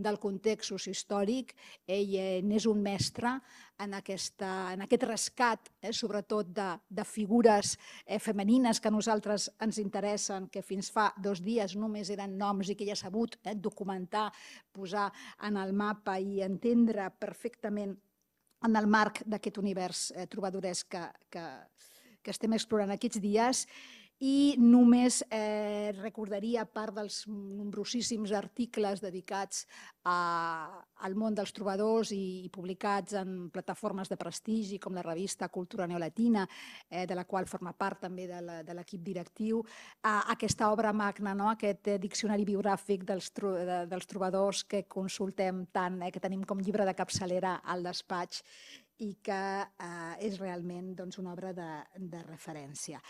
del context històric. Ell eh, n'és un mestre en, aquesta, en aquest rescat, eh, sobretot de, de figures eh, femenines que a nosaltres ens interessen, que fins fa dos dies només eren noms i que ja ha sabut eh, documentar, posar en el mapa i entendre perfectament en el marc d'aquest univers eh, trobadoresc que, que, que estem explorant aquests dies i només eh, recordaria part dels nombrosíssims articles dedicats a, al món dels trobadors i, i publicats en plataformes de prestigi com la revista Cultura Neolatina, eh, de la qual forma part també de l'equip directiu, a, a aquesta obra magna, no? aquest eh, diccionari biogràfic dels, tro, de, dels trobadors que consultem tant, eh, que tenim com llibre de capçalera al despatx i que eh, és realment doncs, una obra de, de referència.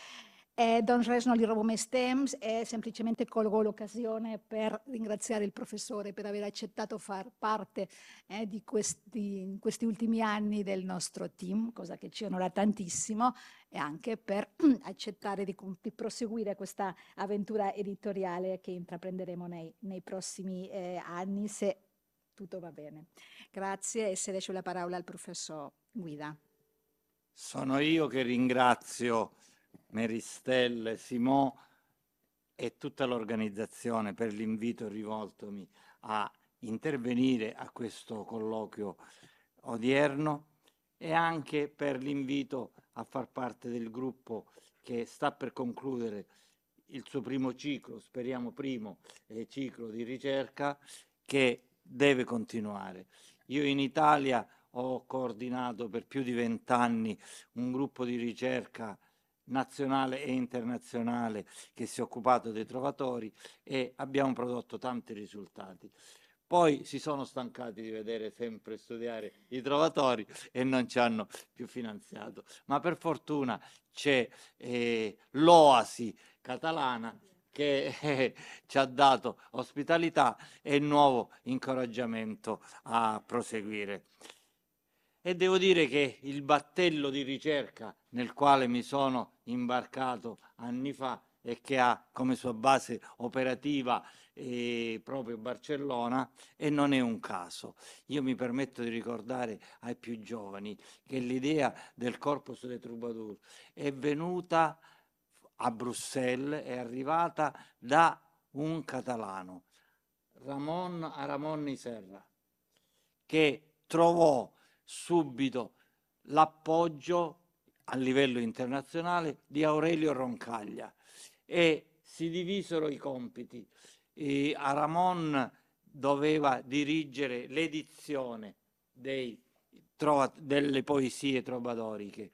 Eh, don Res non gli rubo mai temps e semplicemente colgo l'occasione per ringraziare il professore per aver accettato far parte eh, di questi, in questi ultimi anni del nostro team, cosa che ci onora tantissimo, e anche per accettare di, di proseguire questa avventura editoriale che intraprenderemo nei, nei prossimi eh, anni se tutto va bene. Grazie e se lascio la parola al professor Guida. Sono io che ringrazio Meristelle, Simò e tutta l'organizzazione per l'invito rivoltomi a intervenire a questo colloquio odierno e anche per l'invito a far parte del gruppo che sta per concludere il suo primo ciclo, speriamo primo eh, ciclo di ricerca che deve continuare. Io in Italia ho coordinato per più di vent'anni un gruppo di ricerca nazionale e internazionale che si è occupato dei trovatori e abbiamo prodotto tanti risultati. Poi si sono stancati di vedere sempre studiare i trovatori e non ci hanno più finanziato. Ma per fortuna c'è eh, l'oasi catalana che eh, ci ha dato ospitalità e nuovo incoraggiamento a proseguire e devo dire che il battello di ricerca nel quale mi sono imbarcato anni fa e che ha come sua base operativa eh, proprio Barcellona e non è un caso. Io mi permetto di ricordare ai più giovani che l'idea del Corpus de Troubadour è venuta a Bruxelles, è arrivata da un catalano, Ramon Aramon Serra, che trovò subito l'appoggio a livello internazionale di Aurelio Roncaglia e si divisero i compiti. E Aramon doveva dirigere l'edizione delle poesie trovadoriche.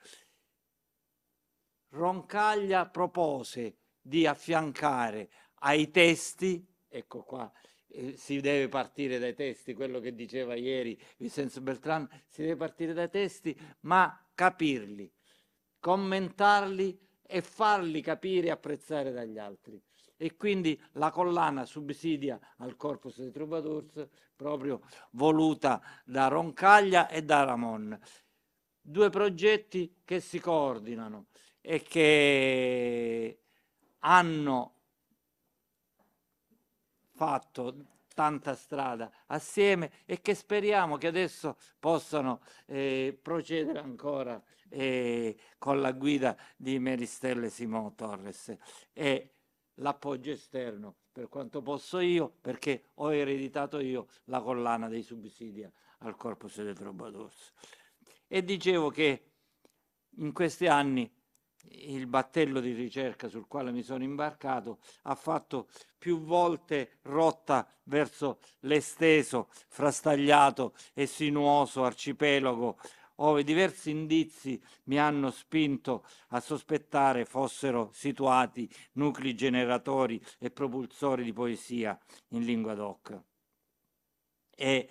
Roncaglia propose di affiancare ai testi, ecco qua eh, si deve partire dai testi, quello che diceva ieri Vincenzo Beltran, si deve partire dai testi, ma capirli, commentarli e farli capire e apprezzare dagli altri. E quindi la collana subsidia al Corpus dei Troubadours, proprio voluta da Roncaglia e da Ramon. Due progetti che si coordinano e che hanno fatto tanta strada assieme e che speriamo che adesso possano eh, procedere ancora eh, con la guida di Meristelle Simon Torres e l'appoggio esterno per quanto posso io perché ho ereditato io la collana dei subsidia al corpus dei troubadours e dicevo che in questi anni il battello di ricerca sul quale mi sono imbarcato ha fatto più volte rotta verso l'esteso, frastagliato e sinuoso arcipelago, ove diversi indizi mi hanno spinto a sospettare fossero situati nuclei generatori e propulsori di poesia in lingua doc. E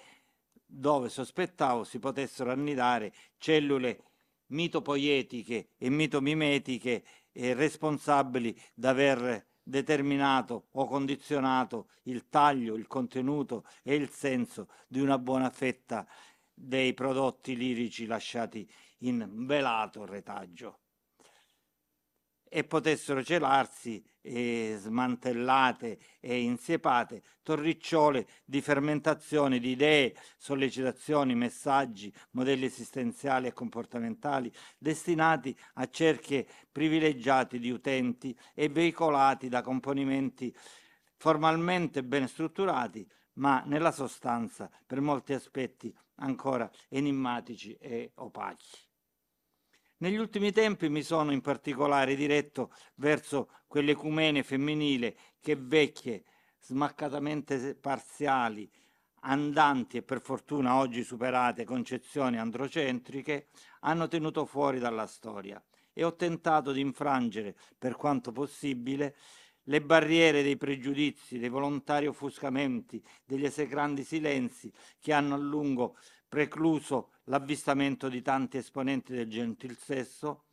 dove sospettavo si potessero annidare cellule mitopoietiche e mitomimetiche eh, responsabili d'aver determinato o condizionato il taglio, il contenuto e il senso di una buona fetta dei prodotti lirici lasciati in velato retaggio e potessero celarsi eh, smantellate e insiepate torricciole di fermentazione di idee, sollecitazioni, messaggi, modelli esistenziali e comportamentali destinati a cerchie privilegiate di utenti e veicolati da componimenti formalmente ben strutturati, ma nella sostanza per molti aspetti ancora enigmatici e opachi. Negli ultimi tempi mi sono in particolare diretto verso quelle quell'ecumene femminile che vecchie, smaccatamente parziali, andanti e per fortuna oggi superate concezioni androcentriche hanno tenuto fuori dalla storia e ho tentato di infrangere per quanto possibile le barriere dei pregiudizi, dei volontari offuscamenti, degli esecrandi silenzi che hanno a lungo precluso l'avvistamento di tanti esponenti del gentil sesso,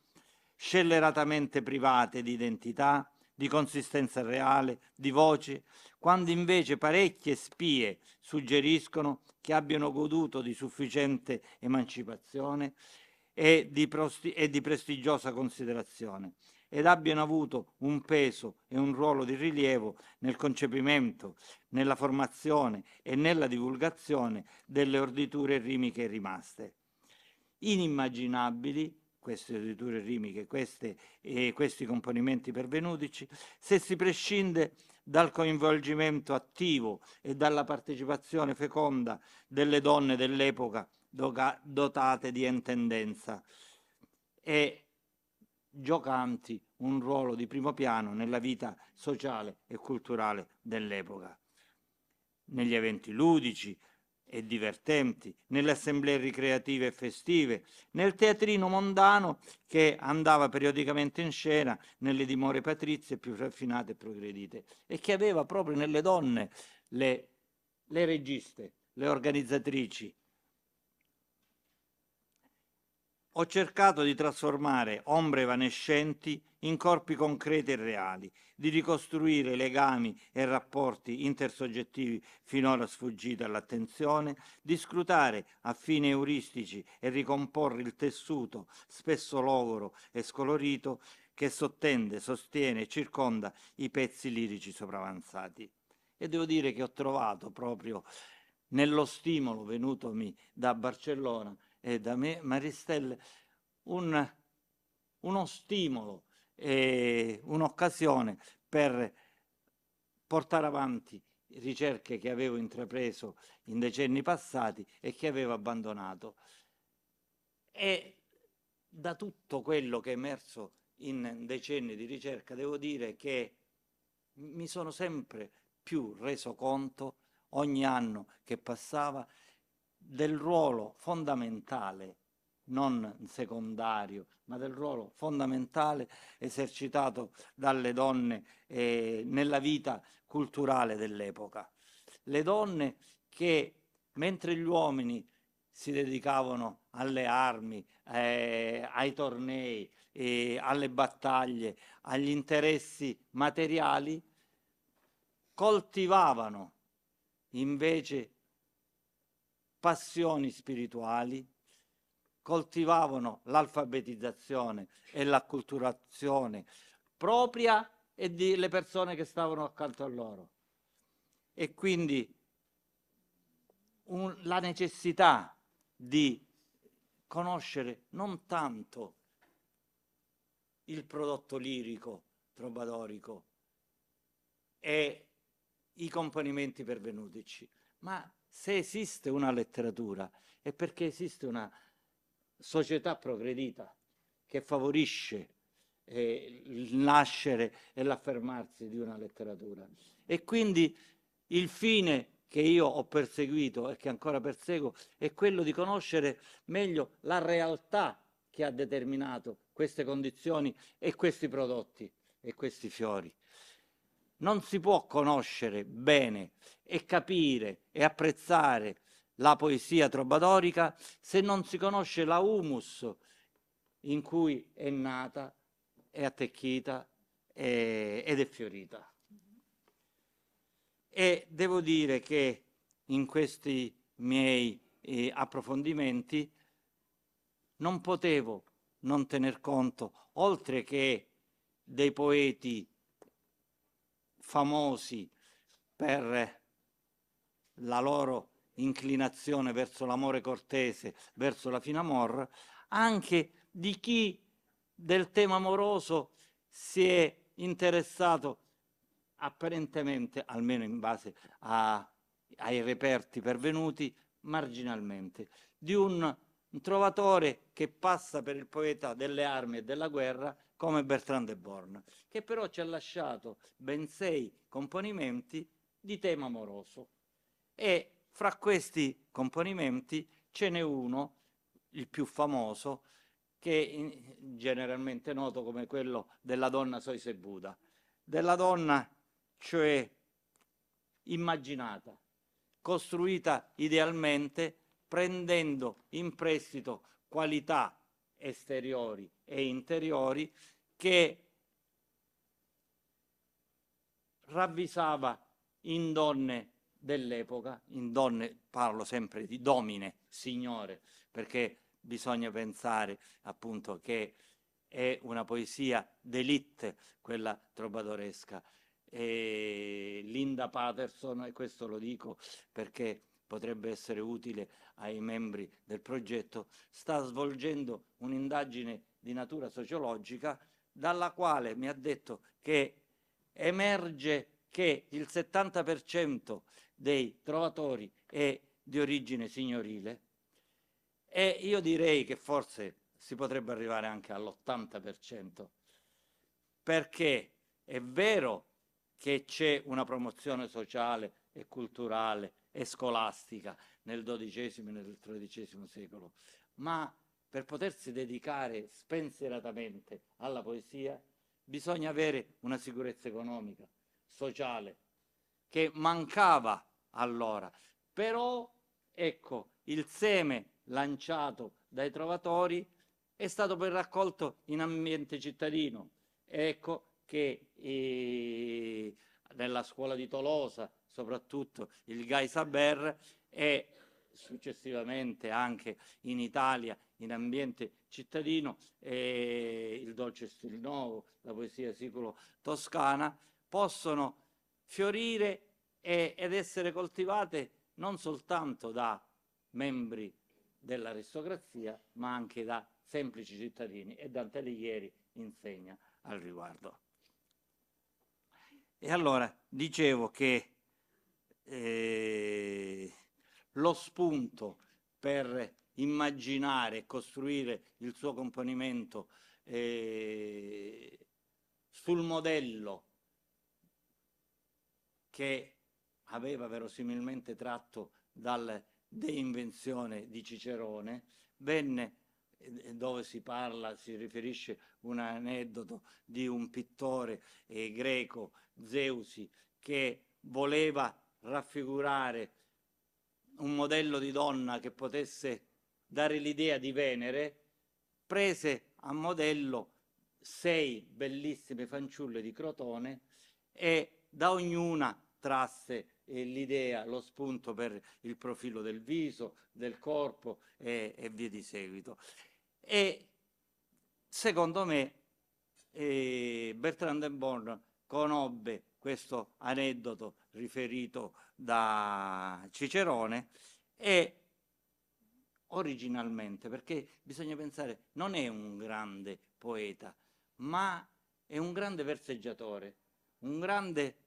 scelleratamente private di identità, di consistenza reale, di voce, quando invece parecchie spie suggeriscono che abbiano goduto di sufficiente emancipazione e di, e di prestigiosa considerazione ed abbiano avuto un peso e un ruolo di rilievo nel concepimento, nella formazione e nella divulgazione delle orditure rimiche rimaste. Inimmaginabili queste orditure rimiche, queste, eh, questi componimenti pervenutici, se si prescinde dal coinvolgimento attivo e dalla partecipazione feconda delle donne dell'epoca dotate di intendenza e giocanti un ruolo di primo piano nella vita sociale e culturale dell'epoca. Negli eventi ludici e divertenti, nelle assemblee ricreative e festive, nel teatrino mondano che andava periodicamente in scena nelle dimore patrizie più raffinate e progredite e che aveva proprio nelle donne le, le registe, le organizzatrici, Ho cercato di trasformare ombre evanescenti in corpi concreti e reali, di ricostruire legami e rapporti intersoggettivi finora sfuggiti all'attenzione, di scrutare a fini euristici e ricomporre il tessuto, spesso logoro e scolorito, che sottende, sostiene e circonda i pezzi lirici sopravanzati. E devo dire che ho trovato proprio nello stimolo venutomi da Barcellona e da me Maristelle un, uno stimolo e un'occasione per portare avanti ricerche che avevo intrapreso in decenni passati e che avevo abbandonato. E da tutto quello che è emerso in decenni di ricerca devo dire che mi sono sempre più reso conto ogni anno che passava del ruolo fondamentale, non secondario, ma del ruolo fondamentale esercitato dalle donne eh, nella vita culturale dell'epoca. Le donne che, mentre gli uomini si dedicavano alle armi, eh, ai tornei, eh, alle battaglie, agli interessi materiali, coltivavano invece passioni spirituali, coltivavano l'alfabetizzazione e l'acculturazione propria e delle persone che stavano accanto a loro. E quindi un, la necessità di conoscere non tanto il prodotto lirico, trovadorico e i componimenti pervenutici, ma se esiste una letteratura è perché esiste una società progredita che favorisce eh, il nascere e l'affermarsi di una letteratura. E quindi il fine che io ho perseguito e che ancora perseguo è quello di conoscere meglio la realtà che ha determinato queste condizioni e questi prodotti e questi fiori non si può conoscere bene e capire e apprezzare la poesia trobadorica se non si conosce la humus in cui è nata, è attecchita è, ed è fiorita. E devo dire che in questi miei eh, approfondimenti non potevo non tener conto, oltre che dei poeti famosi per la loro inclinazione verso l'amore cortese, verso la fine amor, anche di chi del tema amoroso si è interessato apparentemente, almeno in base a, ai reperti pervenuti, marginalmente, di un trovatore che passa per il poeta delle armi e della guerra come Bertrand de Born, che però ci ha lasciato ben sei componimenti di tema amoroso. E fra questi componimenti ce n'è uno, il più famoso, che è generalmente noto come quello della donna Soise Buddha, della donna cioè immaginata, costruita idealmente prendendo in prestito qualità esteriori e interiori che ravvisava in donne dell'epoca, in donne, parlo sempre di domine, signore, perché bisogna pensare appunto che è una poesia d'elite quella trovadoresca. E Linda Patterson, e questo lo dico perché potrebbe essere utile ai membri del progetto, sta svolgendo un'indagine di natura sociologica dalla quale mi ha detto che emerge che il 70% dei trovatori è di origine signorile e io direi che forse si potrebbe arrivare anche all'80%, perché è vero che c'è una promozione sociale e culturale e scolastica nel XII e nel XIII secolo, ma per potersi dedicare spensieratamente alla poesia bisogna avere una sicurezza economica, sociale, che mancava allora. Però, ecco, il seme lanciato dai trovatori è stato poi raccolto in ambiente cittadino. Ecco che eh, nella scuola di Tolosa soprattutto il Guy Saber e successivamente anche in Italia, in ambiente cittadino, eh, il dolce stil novo, la poesia siculo-toscana, possono fiorire e, ed essere coltivate non soltanto da membri dell'aristocrazia, ma anche da semplici cittadini e Dante Alighieri insegna al riguardo. E allora dicevo che eh, lo spunto per immaginare e costruire il suo componimento eh, sul modello che aveva verosimilmente tratto dalla deinvenzione di Cicerone, venne eh, dove si parla, si riferisce un aneddoto di un pittore eh, greco, Zeusi, che voleva raffigurare un modello di donna che potesse dare l'idea di Venere, prese a modello sei bellissime fanciulle di Crotone e da ognuna trasse eh, l'idea, lo spunto per il profilo del viso, del corpo e, e via di seguito. E secondo me eh, Bertrand Born conobbe questo aneddoto riferito da Cicerone, è originalmente, perché bisogna pensare, non è un grande poeta, ma è un grande verseggiatore, un grande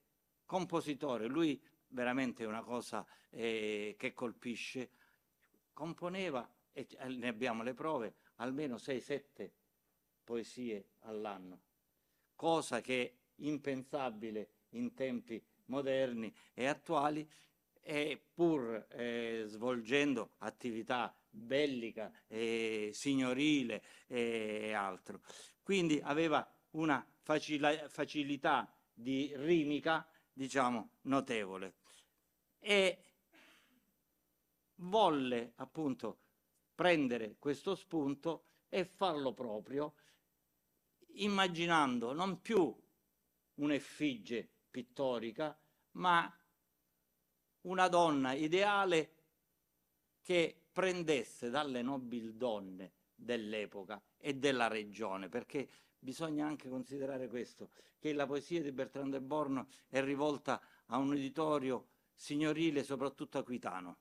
compositore. Lui veramente è una cosa eh, che colpisce. Componeva, e eh, ne abbiamo le prove, almeno 6-7 poesie all'anno, cosa che è impensabile in tempi moderni e attuali e pur eh, svolgendo attività bellica, eh, signorile e altro. Quindi aveva una facil facilità di rimica, diciamo, notevole. E volle appunto prendere questo spunto e farlo proprio, immaginando non più un'effigie pittorica, ma una donna ideale che prendesse dalle nobili donne dell'epoca e della regione, perché bisogna anche considerare questo, che la poesia di Bertrand de Borno è rivolta a un editorio signorile, soprattutto aquitano,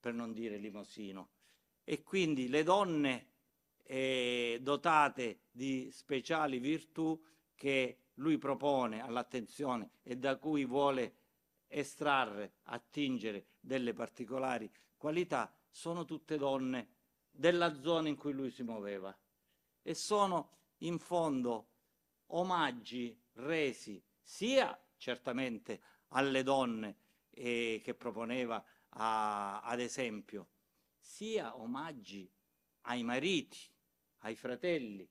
per non dire limosino. E quindi le donne eh, dotate di speciali virtù che lui propone all'attenzione e da cui vuole estrarre, attingere delle particolari qualità, sono tutte donne della zona in cui lui si muoveva e sono in fondo omaggi resi sia certamente alle donne eh, che proponeva a, ad esempio, sia omaggi ai mariti, ai fratelli,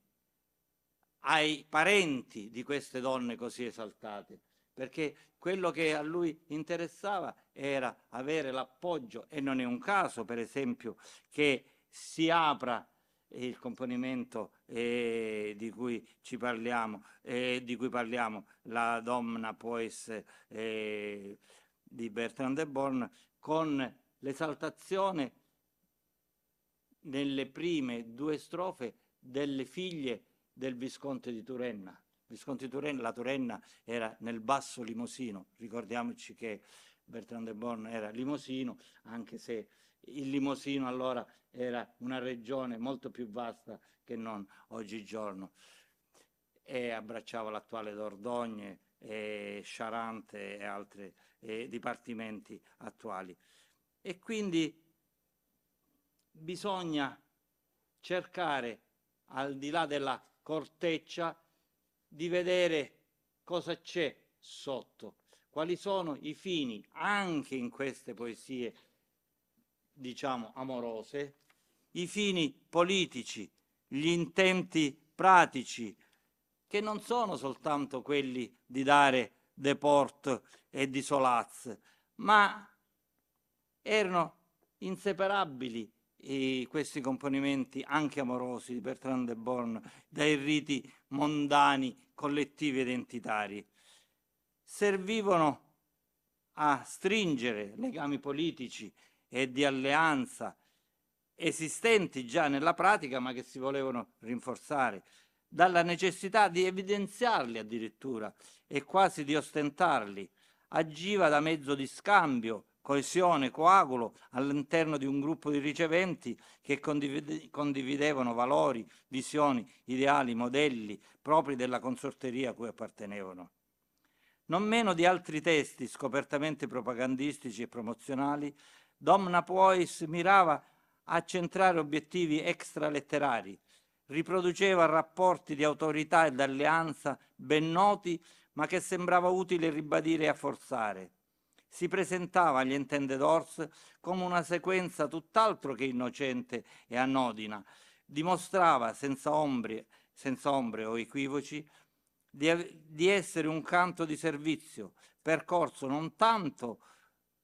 ai parenti di queste donne così esaltate, perché quello che a lui interessava era avere l'appoggio e non è un caso, per esempio, che si apra il componimento eh, di cui ci parliamo, eh, di cui parliamo, la Domna Poes eh, di Bertrand de Born, con l'esaltazione nelle prime due strofe delle figlie del Visconte di Turenna. Visconte di Turenna, la Turenna era nel basso Limosino, ricordiamoci che Bertrand de Born era Limosino, anche se il Limosino allora era una regione molto più vasta che non oggigiorno e abbracciava l'attuale Dordogne, e Charente e altri eh, dipartimenti attuali. E quindi bisogna cercare, al di là della corteccia di vedere cosa c'è sotto, quali sono i fini anche in queste poesie, diciamo, amorose, i fini politici, gli intenti pratici, che non sono soltanto quelli di dare de deport e di solaz, ma erano inseparabili e questi componimenti anche amorosi di Bertrand de Born dai riti mondani, collettivi identitari. Servivano a stringere legami politici e di alleanza esistenti già nella pratica ma che si volevano rinforzare, dalla necessità di evidenziarli addirittura e quasi di ostentarli, agiva da mezzo di scambio coesione, coagulo all'interno di un gruppo di riceventi che condividevano valori, visioni, ideali, modelli propri della consorteria a cui appartenevano. Non meno di altri testi scopertamente propagandistici e promozionali, Domna Puis mirava a centrare obiettivi extraletterari, riproduceva rapporti di autorità e d'alleanza ben noti, ma che sembrava utile ribadire e afforzare si presentava agli Entendedors come una sequenza tutt'altro che innocente e anodina, dimostrava senza ombre, senza ombre o equivoci di, di essere un canto di servizio, percorso non tanto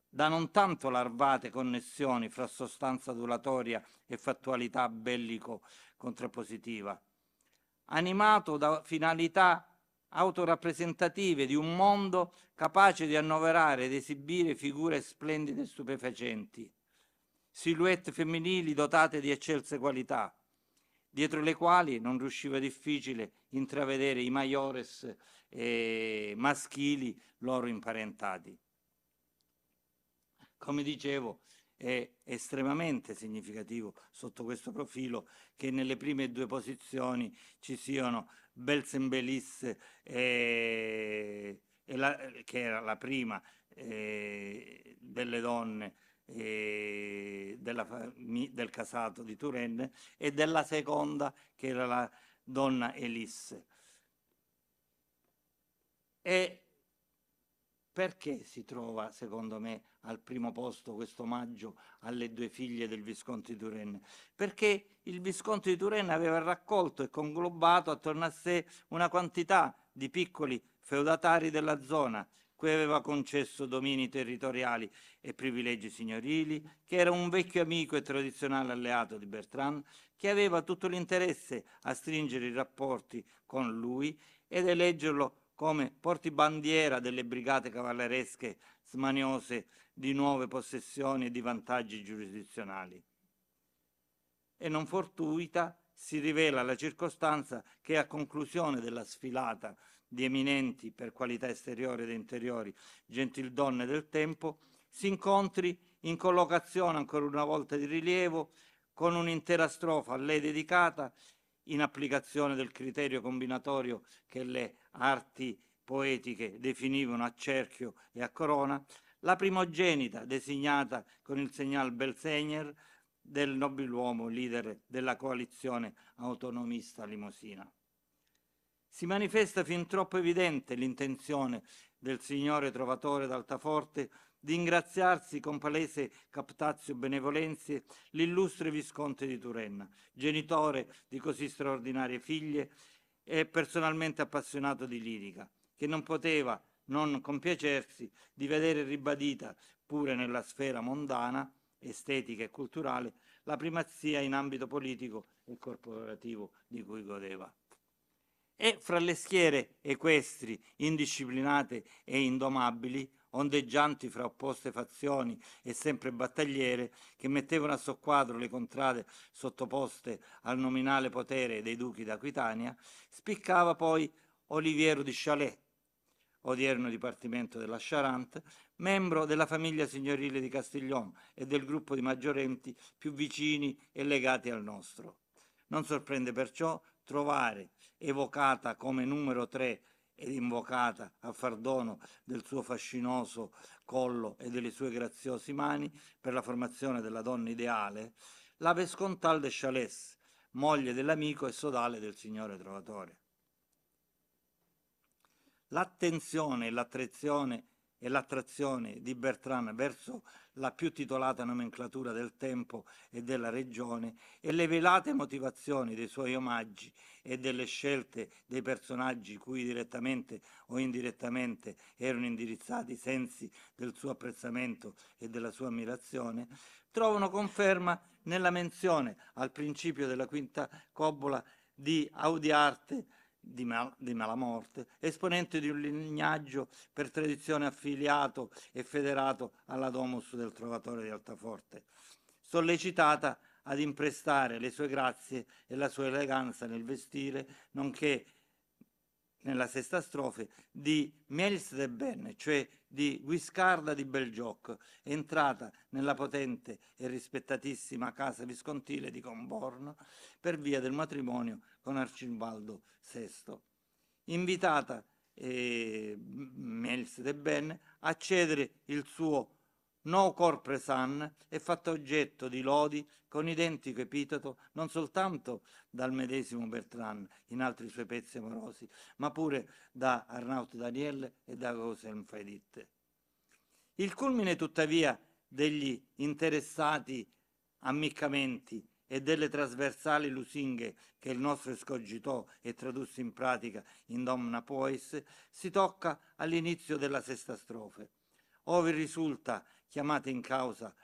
da non tanto larvate connessioni fra sostanza adulatoria e fattualità bellico contrappositiva, animato da finalità autorappresentative di un mondo capace di annoverare ed esibire figure splendide e stupefacenti, silhouette femminili dotate di eccelse qualità, dietro le quali non riusciva difficile intravedere i maiores eh, maschili loro imparentati. Come dicevo, è estremamente significativo sotto questo profilo che nelle prime due posizioni ci siano Belzembelis, eh, la, che era la prima eh, delle donne eh, della, del casato di Turenne, e della seconda, che era la donna Elisse. E perché si trova, secondo me, al primo posto questo omaggio alle due figlie del Visconti di Turenne, perché il Visconti di Turenne aveva raccolto e conglobato attorno a sé una quantità di piccoli feudatari della zona, cui aveva concesso domini territoriali e privilegi signorili, che era un vecchio amico e tradizionale alleato di Bertrand, che aveva tutto l'interesse a stringere i rapporti con lui ed eleggerlo come portibandiera delle brigate cavalleresche smaniose di nuove possessioni e di vantaggi giurisdizionali. E non fortuita si rivela la circostanza che a conclusione della sfilata di eminenti per qualità esteriori ed interiori gentildonne del tempo, si incontri in collocazione ancora una volta di rilievo con un'intera strofa a lei dedicata in applicazione del criterio combinatorio che le arti poetiche definivano a cerchio e a corona, la primogenita designata con il segnale Belsegner del nobiluomo leader della coalizione autonomista limosina. Si manifesta fin troppo evidente l'intenzione del signore trovatore d'Altaforte di ingraziarsi con palese captazio benevolenze l'illustre visconte di Turenna, genitore di così straordinarie figlie e personalmente appassionato di lirica, che non poteva non compiacersi di vedere ribadita, pure nella sfera mondana, estetica e culturale, la primazia in ambito politico e corporativo di cui godeva. E fra le schiere equestri, indisciplinate e indomabili, ondeggianti fra opposte fazioni e sempre battagliere, che mettevano a soqquadro le contrade sottoposte al nominale potere dei duchi d'Aquitania, spiccava poi Oliviero di Chalet, odierno dipartimento della Charente, membro della famiglia signorile di Castiglione e del gruppo di maggiorenti più vicini e legati al nostro. Non sorprende perciò trovare evocata come numero tre ed invocata a far dono del suo fascinoso collo e delle sue graziose mani per la formazione della donna ideale, la Vescontal de Chalès, moglie dell'amico e sodale del signore Trovatore l'attenzione e l'attrazione e l'attrazione di Bertrand verso la più titolata nomenclatura del tempo e della regione e le velate motivazioni dei suoi omaggi e delle scelte dei personaggi cui direttamente o indirettamente erano indirizzati i sensi del suo apprezzamento e della sua ammirazione, trovano conferma nella menzione al principio della quinta cobola di Audiarte di, mal, di Malamorte, esponente di un lignaggio per tradizione affiliato e federato alla Domus del Trovatore di Altaforte, sollecitata ad imprestare le sue grazie e la sua eleganza nel vestire, nonché nella sesta strofe, di Mielis de Ben, cioè di Guiscarda di Belgioc, entrata nella potente e rispettatissima casa viscontile di Comborno per via del matrimonio con Arcimbaldo VI. Invitata eh, Mielis de Ben a cedere il suo No corpore san è fatto oggetto di lodi con identico epiteto non soltanto dal medesimo Bertrand in altri suoi pezzi amorosi, ma pure da Arnaut Daniel e da Gosen Faidit. Il culmine tuttavia degli interessati ammiccamenti e delle trasversali lusinghe che il nostro escogitò e tradusse in pratica in Domna Poes, si tocca all'inizio della sesta strofe, ove risulta chiamata in causa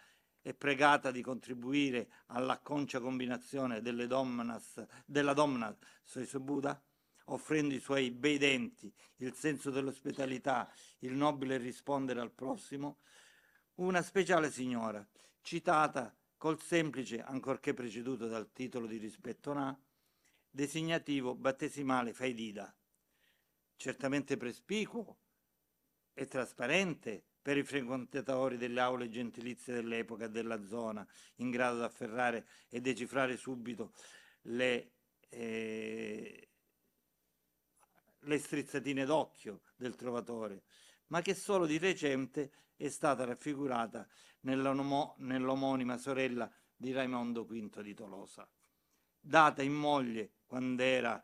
e pregata di contribuire all'acconcia concia combinazione domnas, della Domna Soisobuda, offrendo i suoi bei denti, il senso dell'ospitalità, il nobile rispondere al prossimo, una speciale signora, citata col semplice, ancorché preceduto dal titolo di rispetto Na, designativo battesimale Faidida, certamente prespicuo e trasparente per i frequentatori delle aule gentilizie dell'epoca e della zona, in grado di afferrare e decifrare subito le, eh, le strizzatine d'occhio del trovatore, ma che solo di recente è stata raffigurata nell'omonima sorella di Raimondo V di Tolosa, data in moglie quando era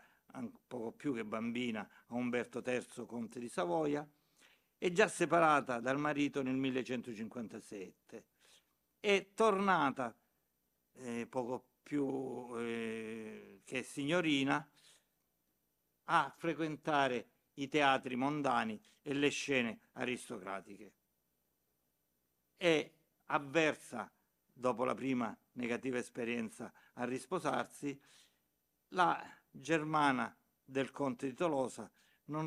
poco più che bambina a Umberto III, conte di Savoia, è già separata dal marito nel 1157, è tornata eh, poco più eh, che signorina a frequentare i teatri mondani e le scene aristocratiche. È avversa, dopo la prima negativa esperienza a risposarsi, la germana del conte di Tolosa non,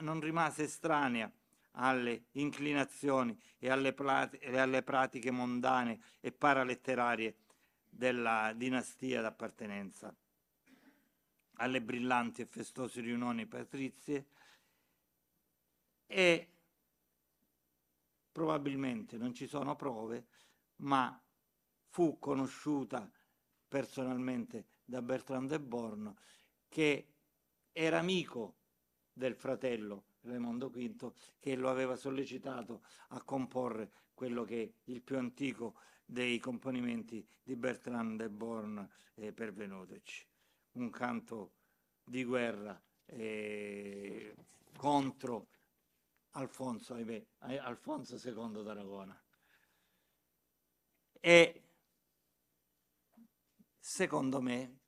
non rimase estranea alle inclinazioni e alle, e alle pratiche mondane e paraletterarie della dinastia d'appartenenza, alle brillanti e festose riunioni patrizie e probabilmente non ci sono prove, ma fu conosciuta personalmente da Bertrand de Born che era amico del fratello Raimondo V, che lo aveva sollecitato a comporre quello che è il più antico dei componimenti di Bertrand de Born eh, pervenuteci. Un canto di guerra eh, contro Alfonso, ahimè, eh, Alfonso II d'Aragona. E secondo me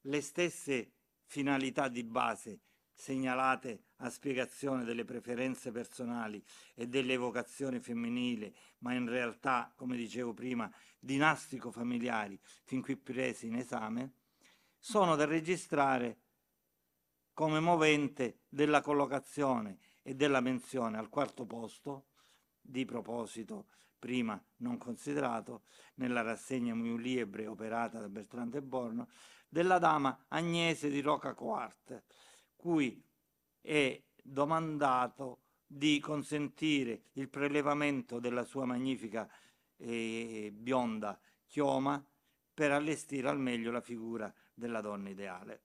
le stesse finalità di base segnalate a spiegazione delle preferenze personali e dell'evocazione femminile, ma in realtà, come dicevo prima, dinastico-familiari, fin qui presi in esame, sono da registrare come movente della collocazione e della menzione al quarto posto, di proposito prima non considerato, nella rassegna Muliebre operata da Bertrand de Borno, della dama Agnese di Coart, cui e domandato di consentire il prelevamento della sua magnifica e eh, bionda chioma per allestire al meglio la figura della donna ideale.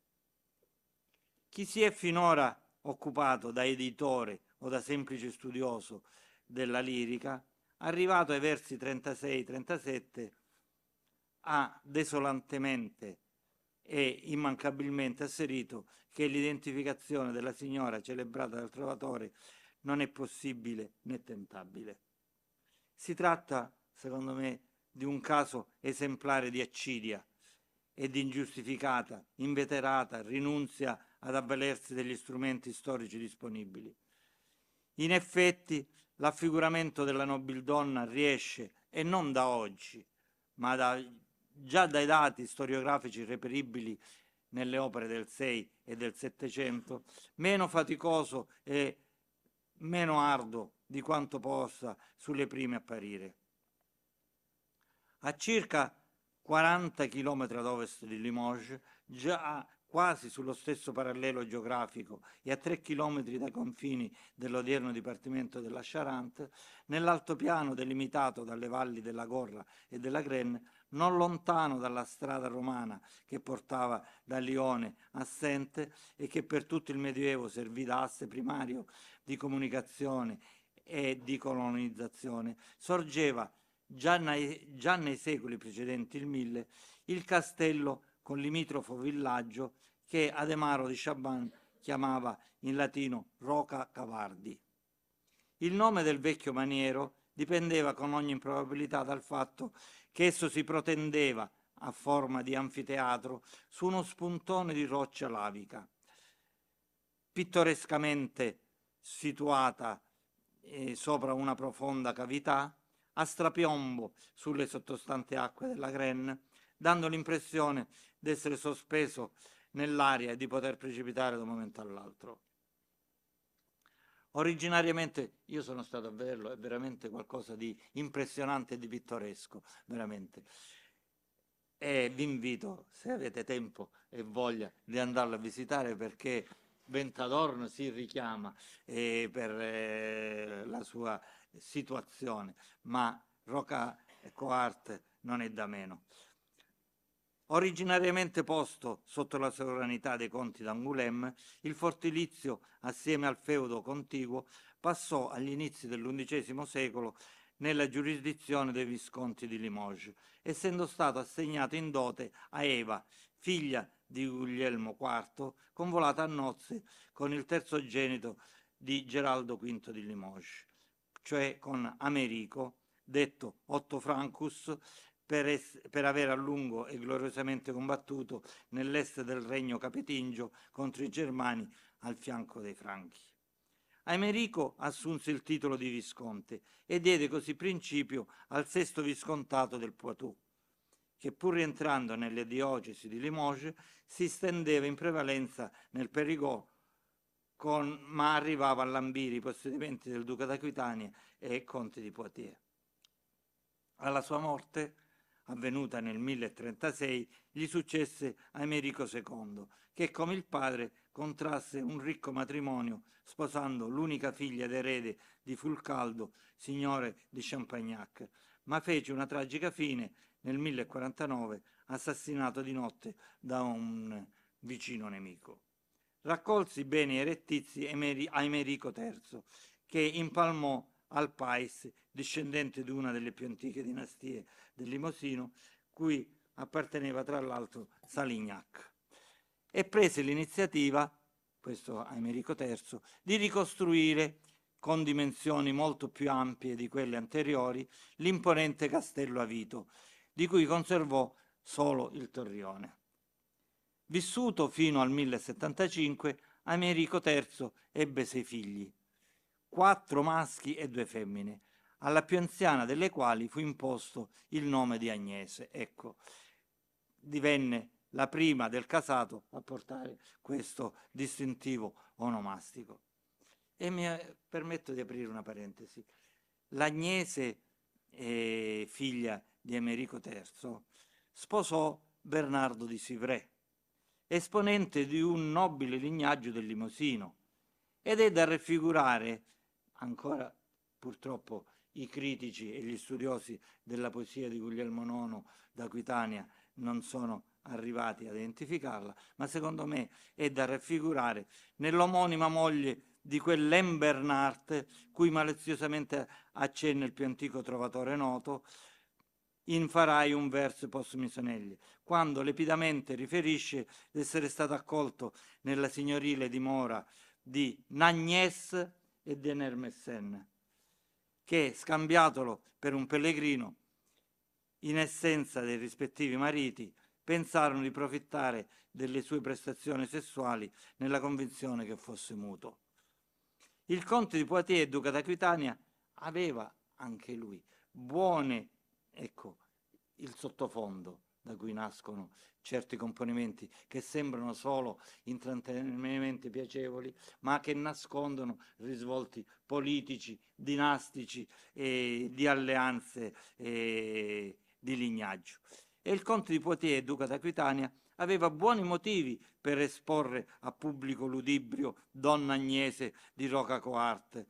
Chi si è finora occupato da editore o da semplice studioso della lirica, arrivato ai versi 36-37, ha desolantemente è immancabilmente asserito che l'identificazione della signora celebrata dal trovatore non è possibile né tentabile. Si tratta, secondo me, di un caso esemplare di accidia ed ingiustificata, inveterata rinunzia ad avvalersi degli strumenti storici disponibili. In effetti, l'affiguramento della nobildonna riesce, e non da oggi, ma da già dai dati storiografici reperibili nelle opere del 6 e del 700, meno faticoso e meno arduo di quanto possa sulle prime apparire. A circa 40 km ad ovest di Limoges, già quasi sullo stesso parallelo geografico e a 3 km dai confini dell'odierno Dipartimento della Charente, nell'altopiano delimitato dalle valli della Gorra e della Grenne, non lontano dalla strada romana che portava da Lione a Sente e che per tutto il Medioevo servì da asse primario di comunicazione e di colonizzazione, sorgeva già nei, già nei secoli precedenti il Mille il castello con limitrofo villaggio che Ademaro di Chaban chiamava in latino Roca Cavardi. Il nome del vecchio maniero dipendeva con ogni probabilità dal fatto che esso si protendeva, a forma di anfiteatro, su uno spuntone di roccia lavica. Pittorescamente situata eh, sopra una profonda cavità, a strapiombo sulle sottostanti acque della Gren, dando l'impressione di essere sospeso nell'aria e di poter precipitare da un momento all'altro. Originariamente io sono stato a vederlo, è veramente qualcosa di impressionante, e di pittoresco, veramente. E vi invito, se avete tempo e voglia, di andarlo a visitare perché Ventadorno si richiama eh, per eh, la sua situazione, ma Roca Coart non è da meno. Originariamente posto sotto la sovranità dei conti d'Angoulême, il fortilizio, assieme al feudo contiguo, passò agli inizi dell'undicesimo secolo nella giurisdizione dei visconti di Limoges, essendo stato assegnato in dote a Eva, figlia di Guglielmo IV, convolata a nozze con il terzogenito di Geraldo V di Limoges, cioè con Americo, detto Otto Francus, per, per, aver a lungo e gloriosamente combattuto nell'est del regno capetingio contro i germani al fianco dei franchi. Aimerico assunse il titolo di visconte e diede così principio al sesto viscontato del Poitou, che pur rientrando nelle diocesi di Limoges si stendeva in prevalenza nel Perigord, con, ma arrivava a lambire i possedimenti del duca d'Aquitania e conte di Poitiers. Alla sua morte avvenuta nel 1036, gli successe Aimerico II, che come il padre contrasse un ricco matrimonio sposando l'unica figlia d'erede di Fulcaldo, signore di Champagnac, ma fece una tragica fine nel 1049, assassinato di notte da un vicino nemico. Raccolse i beni erettizi Aimerico III, che impalmò al Pais, discendente di una delle più antiche dinastie del Limosino, cui apparteneva tra l'altro Salignac, e prese l'iniziativa, questo Americo III, di ricostruire con dimensioni molto più ampie di quelle anteriori l'imponente castello Avito, di cui conservò solo il torrione. Vissuto fino al 1075, Americo III ebbe sei figli, quattro maschi e due femmine, alla più anziana delle quali fu imposto il nome di Agnese. Ecco, divenne la prima del casato a portare questo distintivo onomastico. E mi eh, permetto di aprire una parentesi. L'Agnese, eh, figlia di Emerico III, sposò Bernardo di Sivré, esponente di un nobile lignaggio del Limosino, ed è da raffigurare ancora purtroppo i critici e gli studiosi della poesia di Guglielmo IX d'Aquitania non sono arrivati a identificarla, ma secondo me è da raffigurare nell'omonima moglie di quell'Embernart cui maliziosamente accenna il più antico trovatore noto, in farai un verso post misonelli, quando lepidamente riferisce di essere stato accolto nella signorile dimora di Nagnes e Dener Messen, che, scambiatolo per un pellegrino, in essenza dei rispettivi mariti, pensarono di profittare delle sue prestazioni sessuali nella convinzione che fosse muto. Il conte di Poitiers, duca d'Aquitania, aveva anche lui buone, ecco, il sottofondo, da cui nascono certi componimenti che sembrano solo intrattenimenti piacevoli, ma che nascondono risvolti politici, dinastici e di alleanze e di lignaggio. E il conte di Poitiers, duca d'Aquitania, aveva buoni motivi per esporre a pubblico ludibrio donna Agnese di Rocacoart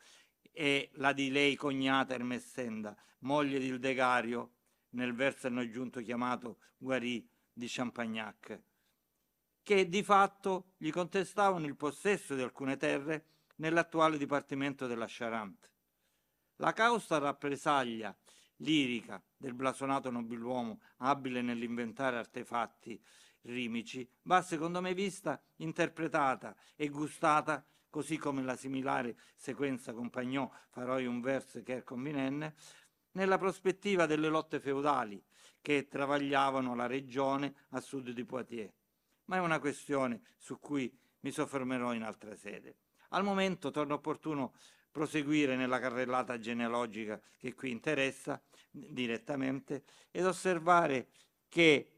e la di lei cognata Ermessenda, moglie di Ildegario, nel verso aggiunto chiamato Guarì di Champagnac, che di fatto gli contestavano il possesso di alcune terre nell'attuale dipartimento della Charente. La causa rappresaglia lirica del blasonato nobiluomo, abile nell'inventare artefatti rimici, va secondo me vista, interpretata e gustata così come la similare sequenza compagnò Faroi un verso che er convenenne nella prospettiva delle lotte feudali che travagliavano la regione a sud di Poitiers. Ma è una questione su cui mi soffermerò in altra sede. Al momento torna opportuno proseguire nella carrellata genealogica che qui interessa direttamente ed osservare che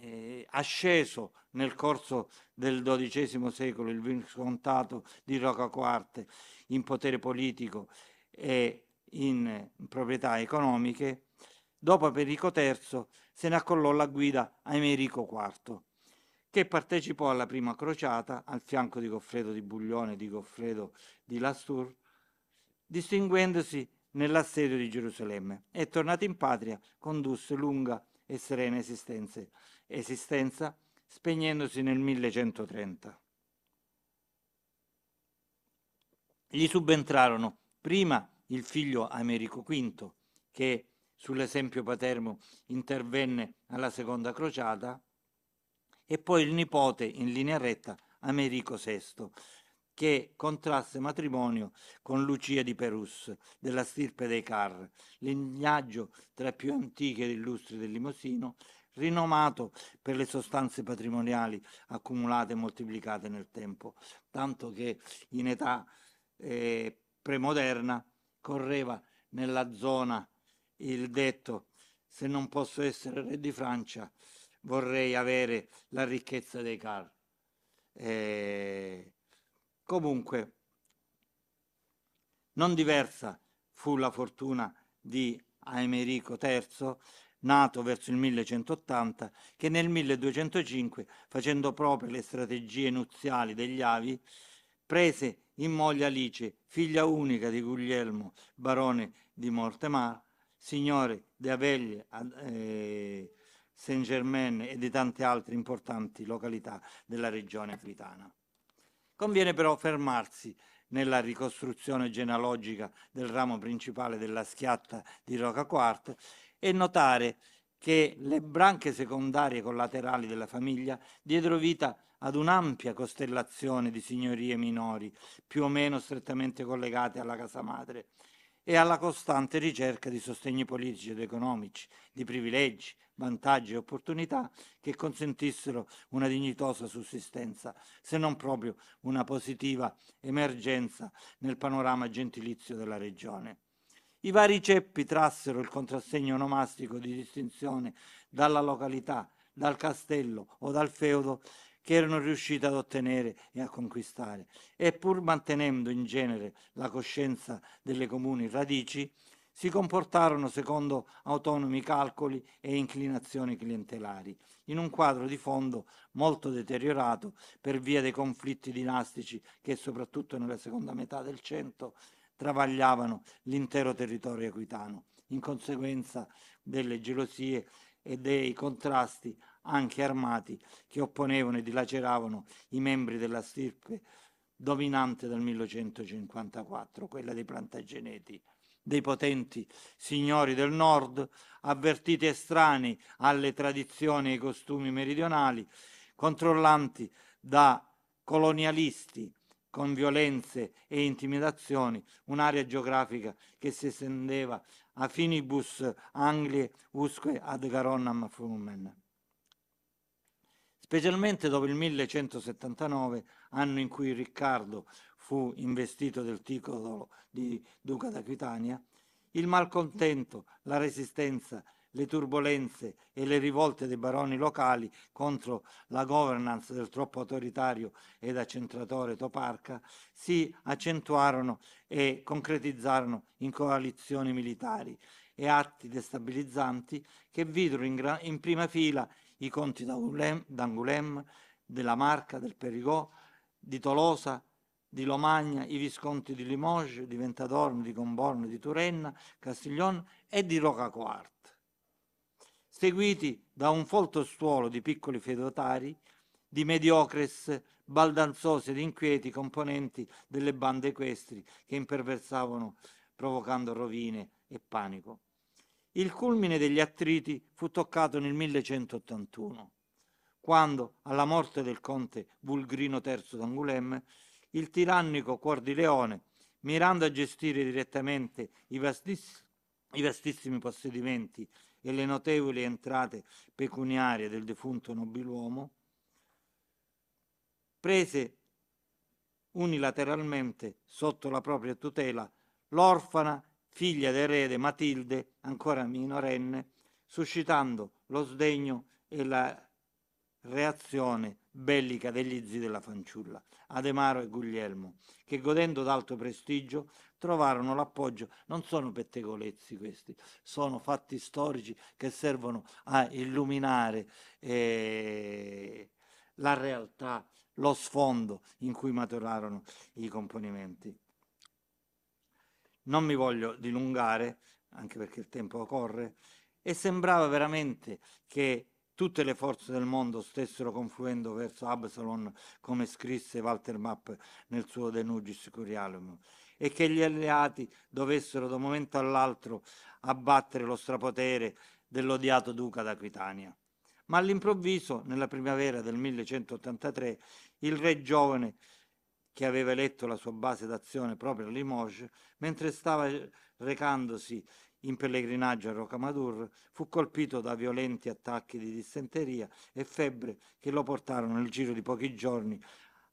eh, asceso nel corso del XII secolo il Viscontato di Rocco Rocaquarte in potere politico e in proprietà economiche, dopo Perico III se ne accollò la guida a Emerico IV, che partecipò alla prima crociata al fianco di Goffredo di Buglione e di Goffredo di Lastur, distinguendosi nell'assedio di Gerusalemme e tornato in patria condusse lunga e serena esistenza, esistenza spegnendosi nel 1130. Gli subentrarono Prima il figlio Americo V, che sull'esempio patermo intervenne alla seconda crociata, e poi il nipote in linea retta Americo VI, che contrasse matrimonio con Lucia di Perus, della stirpe dei Carr, lignaggio tra più antiche ed illustri del Limosino, rinomato per le sostanze patrimoniali accumulate e moltiplicate nel tempo, tanto che in età eh, premoderna correva nella zona il detto se non posso essere re di Francia vorrei avere la ricchezza dei car. E... Comunque, non diversa fu la fortuna di Aemerico III, nato verso il 1180, che nel 1205, facendo proprie le strategie nuziali degli avi, prese in moglie Alice, figlia unica di Guglielmo, barone di Mortemar, signore di Aveglie, eh, Saint-Germain e di tante altre importanti località della regione aquitana. Conviene però fermarsi nella ricostruzione genealogica del ramo principale della schiatta di Rocaquart e notare che le branche secondarie collaterali della famiglia diedero vita ad un'ampia costellazione di signorie minori, più o meno strettamente collegate alla casa madre, e alla costante ricerca di sostegni politici ed economici, di privilegi, vantaggi e opportunità che consentissero una dignitosa sussistenza, se non proprio una positiva emergenza nel panorama gentilizio della regione. I vari ceppi trassero il contrassegno onomastico di distinzione dalla località, dal castello o dal feudo che erano riusciti ad ottenere e a conquistare. E pur mantenendo in genere la coscienza delle comuni radici, si comportarono secondo autonomi calcoli e inclinazioni clientelari, in un quadro di fondo molto deteriorato per via dei conflitti dinastici che soprattutto nella seconda metà del Cento travagliavano l'intero territorio equitano, in conseguenza delle gelosie e dei contrasti anche armati che opponevano e dilaceravano i membri della stirpe dominante dal 1154, quella dei Plantageneti, dei potenti signori del nord, avvertiti estranei alle tradizioni e ai costumi meridionali, controllanti da colonialisti con violenze e intimidazioni un'area geografica che si estendeva a finibus Anglie, Usque ad Garonnam Flumen. Specialmente dopo il 1179, anno in cui Riccardo fu investito del titolo di duca d'Aquitania, il malcontento, la resistenza le turbulenze e le rivolte dei baroni locali contro la governance del troppo autoritario ed accentratore Toparca si accentuarono e concretizzarono in coalizioni militari e atti destabilizzanti che videro in, in prima fila i conti d'Angoulême, della Marca, del Perigot, di Tolosa, di Lomagna, i visconti di Limoges, di Ventadorno, di Comborno, di Turenna, Castiglione e di Rocacoarto seguiti da un folto stuolo di piccoli feudatari, di mediocres, baldanzosi ed inquieti componenti delle bande equestri che imperversavano provocando rovine e panico. Il culmine degli attriti fu toccato nel 1181, quando, alla morte del conte Bulgrino III d'Angoulême, il tirannico Cuor di Leone, mirando a gestire direttamente i, vastis- i vastissimi possedimenti e le notevoli entrate pecuniarie del defunto nobiluomo, prese unilateralmente sotto la propria tutela l'orfana figlia d'erede Matilde, ancora minorenne, suscitando lo sdegno e la reazione bellica degli zii della fanciulla, Ademaro e Guglielmo, che godendo d'alto prestigio trovarono l'appoggio, non sono pettegolezzi questi, sono fatti storici che servono a illuminare eh, la realtà, lo sfondo in cui maturarono i componimenti. Non mi voglio dilungare, anche perché il tempo corre, e sembrava veramente che tutte le forze del mondo stessero confluendo verso Absalon, come scrisse Walter Mapp nel suo Denugis Curialum e che gli alleati dovessero da un momento all'altro abbattere lo strapotere dell'odiato duca d'Aquitania. Ma all'improvviso, nella primavera del 1183, il re giovane, che aveva eletto la sua base d'azione proprio a Limoges, mentre stava recandosi in pellegrinaggio a Rocamadour, fu colpito da violenti attacchi di dissenteria e febbre che lo portarono nel giro di pochi giorni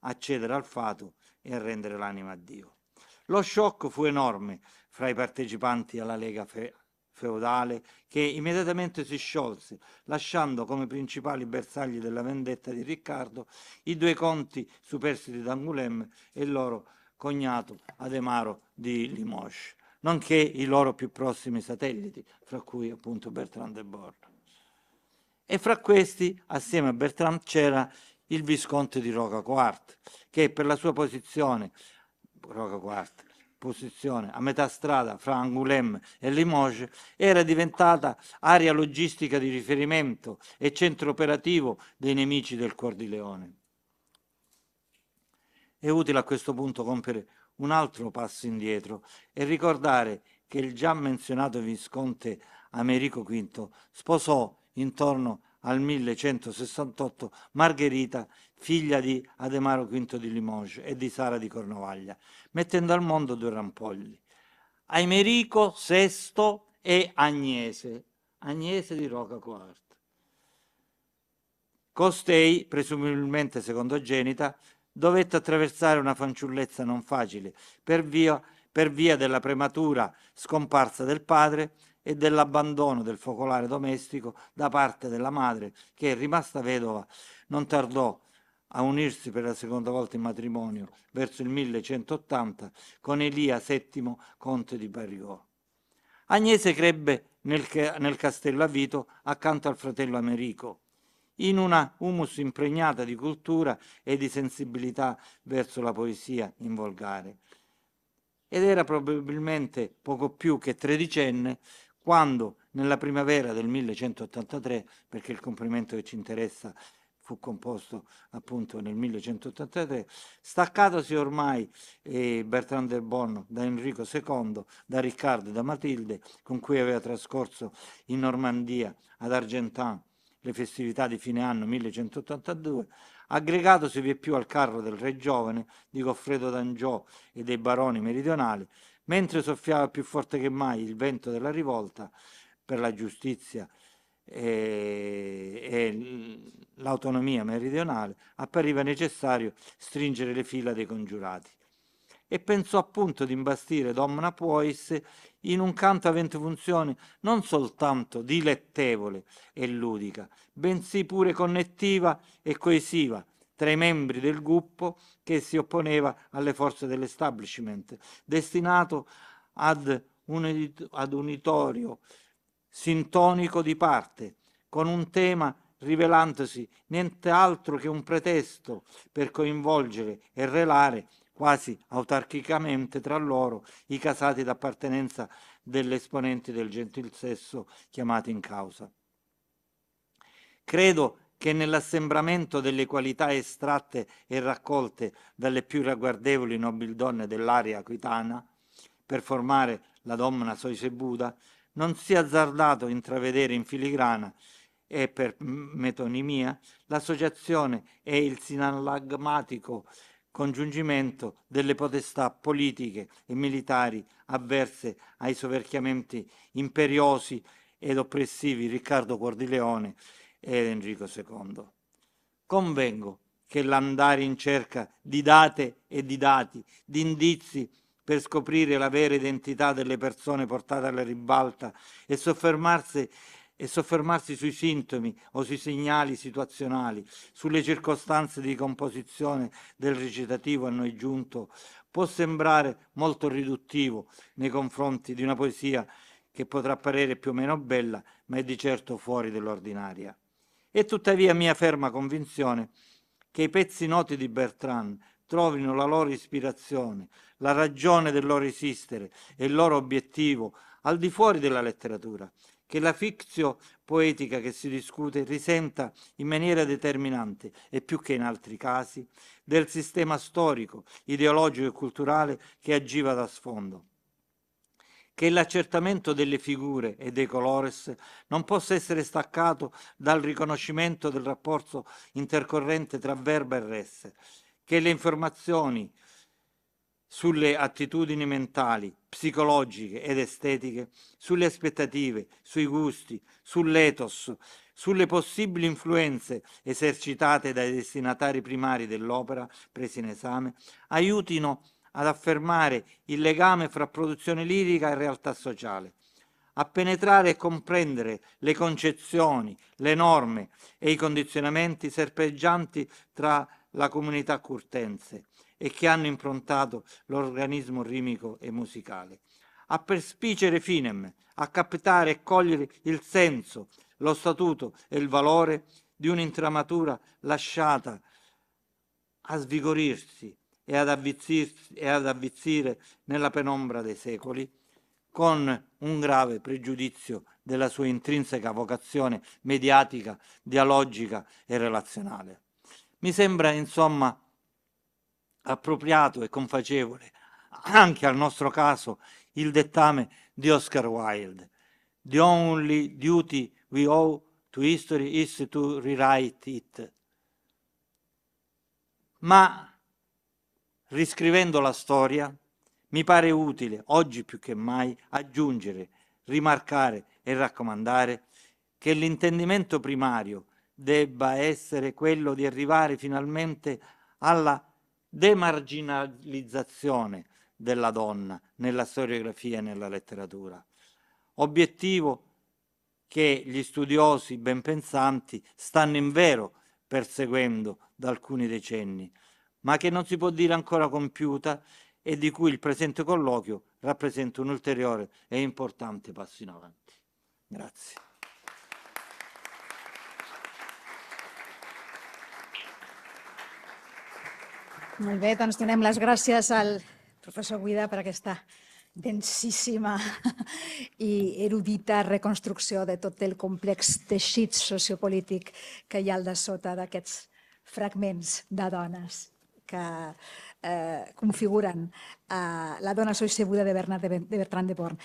a cedere al fato e a rendere l'anima a Dio. Lo shock fu enorme fra i partecipanti alla Lega Fe feudale che immediatamente si sciolse, lasciando come principali bersagli della vendetta di Riccardo i due conti superstiti d'Angoulême e il loro cognato Ademaro di Limoges, nonché i loro più prossimi satelliti, fra cui appunto Bertrand de Bordeaux. E fra questi, assieme a Bertrand, c'era il visconte di Roca Coart, che per la sua posizione Roca Quarta, posizione a metà strada fra Angoulême e Limoges, era diventata area logistica di riferimento e centro operativo dei nemici del Cuor di Leone. È utile a questo punto compiere un altro passo indietro e ricordare che il già menzionato visconte Americo V sposò intorno al 1168 Margherita, figlia di Ademaro V di Limoges e di Sara di Cornovaglia, mettendo al mondo due rampogli, Aimerico VI e Agnese, Agnese di Roca Coart. Costei, presumibilmente secondogenita, dovette attraversare una fanciullezza non facile per via, per via della prematura scomparsa del padre e dell'abbandono del focolare domestico da parte della madre che, rimasta vedova, non tardò a unirsi per la seconda volta in matrimonio verso il 1180 con Elia VII conte di Barigò. Agnese crebbe nel, nel castello a Vito accanto al fratello Americo, in una humus impregnata di cultura e di sensibilità verso la poesia in volgare. Ed era probabilmente poco più che tredicenne quando nella primavera del 1183, perché il comprimento che ci interessa fu composto appunto nel 1183, staccatosi ormai eh, Bertrand del Bonno da Enrico II, da Riccardo e da Matilde, con cui aveva trascorso in Normandia, ad Argentan, le festività di fine anno 1182, aggregatosi più al carro del re giovane di Goffredo d'Angiò e dei baroni meridionali, Mentre soffiava più forte che mai il vento della rivolta per la giustizia e, e mm, l'autonomia meridionale, appariva necessario stringere le fila dei congiurati. E pensò appunto di imbastire Domna Puis in un canto avente funzione non soltanto dilettevole e ludica, bensì pure connettiva e coesiva, tra i membri del gruppo che si opponeva alle forze dell'establishment, destinato ad un, ad unitorio sintonico di parte, con un tema rivelandosi nient'altro che un pretesto per coinvolgere e relare quasi autarchicamente tra loro i casati d'appartenenza delle esponenti del gentil sesso chiamati in causa. Credo che nell'assembramento delle qualità estratte e raccolte dalle più ragguardevoli nobildonne dell'area aquitana, per formare la donna Soisebuda, non sia azzardato intravedere in filigrana e per metonimia l'associazione e il sinallagmatico congiungimento delle potestà politiche e militari avverse ai soverchiamenti imperiosi ed oppressivi Riccardo Cordileone ed Enrico II. Convengo che l'andare in cerca di date e di dati, di indizi per scoprire la vera identità delle persone portate alla ribalta e soffermarsi e soffermarsi sui sintomi o sui segnali situazionali, sulle circostanze di composizione del recitativo a noi giunto, può sembrare molto riduttivo nei confronti di una poesia che potrà parere più o meno bella, ma è di certo fuori dell'ordinaria. È tuttavia mia ferma convinzione che i pezzi noti di Bertrand trovino la loro ispirazione, la ragione del loro esistere e il loro obiettivo al di fuori della letteratura, che la fictio poetica che si discute risenta in maniera determinante e più che in altri casi del sistema storico, ideologico e culturale che agiva da sfondo che l'accertamento delle figure e dei colores non possa essere staccato dal riconoscimento del rapporto intercorrente tra verba e res, che le informazioni sulle attitudini mentali, psicologiche ed estetiche, sulle aspettative, sui gusti, sull'ethos, sulle possibili influenze esercitate dai destinatari primari dell'opera presi in esame, aiutino a ad affermare il legame fra produzione lirica e realtà sociale, a penetrare e comprendere le concezioni, le norme e i condizionamenti serpeggianti tra la comunità curtense e che hanno improntato l'organismo rimico e musicale, a perspicere finem, a captare e cogliere il senso, lo statuto e il valore di un'intramatura lasciata a svigorirsi e ad, e ad avvizzire nella penombra dei secoli, con un grave pregiudizio della sua intrinseca vocazione mediatica, dialogica e relazionale. Mi sembra, insomma, appropriato e confacevole anche al nostro caso il dettame di Oscar Wilde, The only duty we owe to history is to rewrite it. Ma riscrivendo la storia, mi pare utile, oggi più che mai, aggiungere, rimarcare e raccomandare che l'intendimento primario debba essere quello di arrivare finalmente alla demarginalizzazione della donna nella storiografia e nella letteratura. Obiettivo che gli studiosi ben pensanti stanno in vero perseguendo da alcuni decenni, ma che non si può dire ancora compiuta e di cui il presente colloquio rappresenta un ulteriore e importante passo in avanti. Grazie. Molt bé, doncs donem les gràcies al professor Guida per aquesta densíssima i erudita reconstrucció de tot el complex teixit sociopolític que hi ha al de sota d'aquests fragments de dones que eh, configuren eh, la dona sosseguda de Bernat de, de Bertran de Born.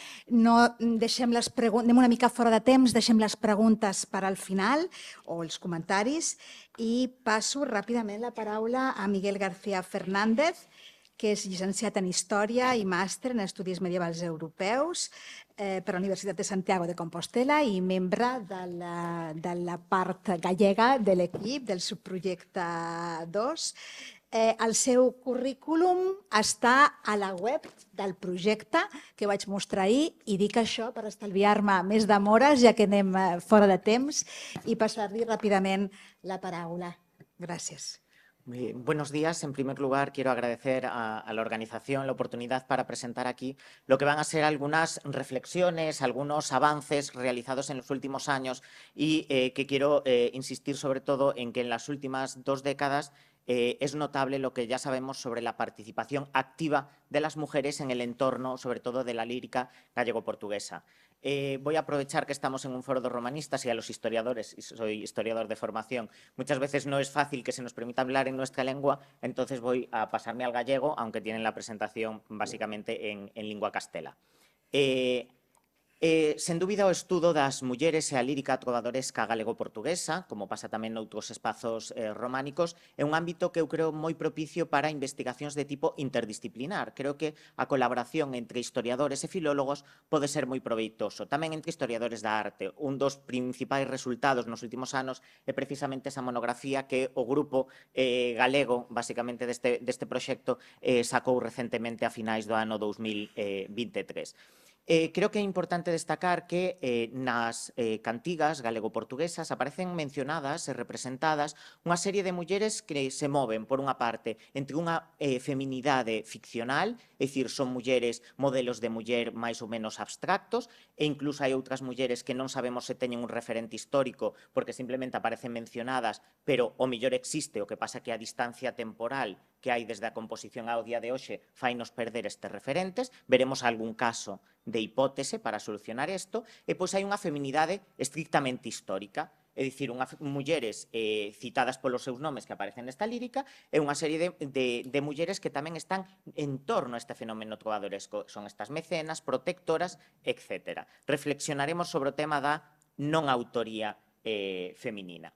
No deixem les preguntes, anem una mica fora de temps, deixem les preguntes per al final o els comentaris i passo ràpidament la paraula a Miguel García Fernández, que és llicenciat en Història i màster en Estudis Medievals Europeus eh, per la Universitat de Santiago de Compostela i membre de la, de la part gallega de l'equip del subprojecte 2 Eh, al seu currículum està a la web del projecte que vaig mostrar Y i dic para per estalviar-me més demores, ya que anem eh, fora de temps, y passar-li ràpidament la paraula. Gràcies. buenos días. En primer lugar, quiero agradecer a, la organización la oportunidad para presentar aquí lo que van a ser algunas reflexiones, algunos avances realizados en los últimos años y eh, que quiero insistir sobre todo en que en las últimas dos décadas eh, es notable lo que ya sabemos sobre la participación activa de las mujeres en el entorno, sobre todo de la lírica gallego-portuguesa. Eh, voy a aprovechar que estamos en un foro de romanistas y a los historiadores, y soy historiador de formación, muchas veces no es fácil que se nos permita hablar en nuestra lengua, entonces voy a pasarme al gallego, aunque tienen la presentación básicamente en, lengua castela. Eh, Eh, sen dúbida o estudo das mulleres e a lírica trovadoresca galego-portuguesa, como pasa tamén noutros espazos eh, románicos, é un ámbito que eu creo moi propicio para investigacións de tipo interdisciplinar. Creo que a colaboración entre historiadores e filólogos pode ser moi proveitoso, tamén entre historiadores da arte. Un dos principais resultados nos últimos anos é precisamente esa monografía que o grupo eh, galego, basicamente deste, deste proxecto, eh, sacou recentemente a finais do ano 2023. Eh, creo que é importante destacar que eh, nas eh, cantigas galego-portuguesas aparecen mencionadas e representadas unha serie de mulleres que se moven, por unha parte, entre unha eh, feminidade ficcional, é dicir, son mulleres, modelos de muller máis ou menos abstractos, e incluso hai outras mulleres que non sabemos se teñen un referente histórico porque simplemente aparecen mencionadas, pero o millor existe, o que pasa que a distancia temporal que hay desde la composición ao día de hoxe fainos perder este referentes, veremos algún caso de hipótese para solucionar esto. E, pues hay una feminidad feminidade estrictamente histórica, Es decir, unas mulleres eh, citadas por los nomes que aparecen en esta lírica e una serie de, mujeres que también están en torno a este fenómeno trovadoresco. Son estas mecenas, protectoras, etc. Reflexionaremos sobre el tema da non autoría eh, femenina.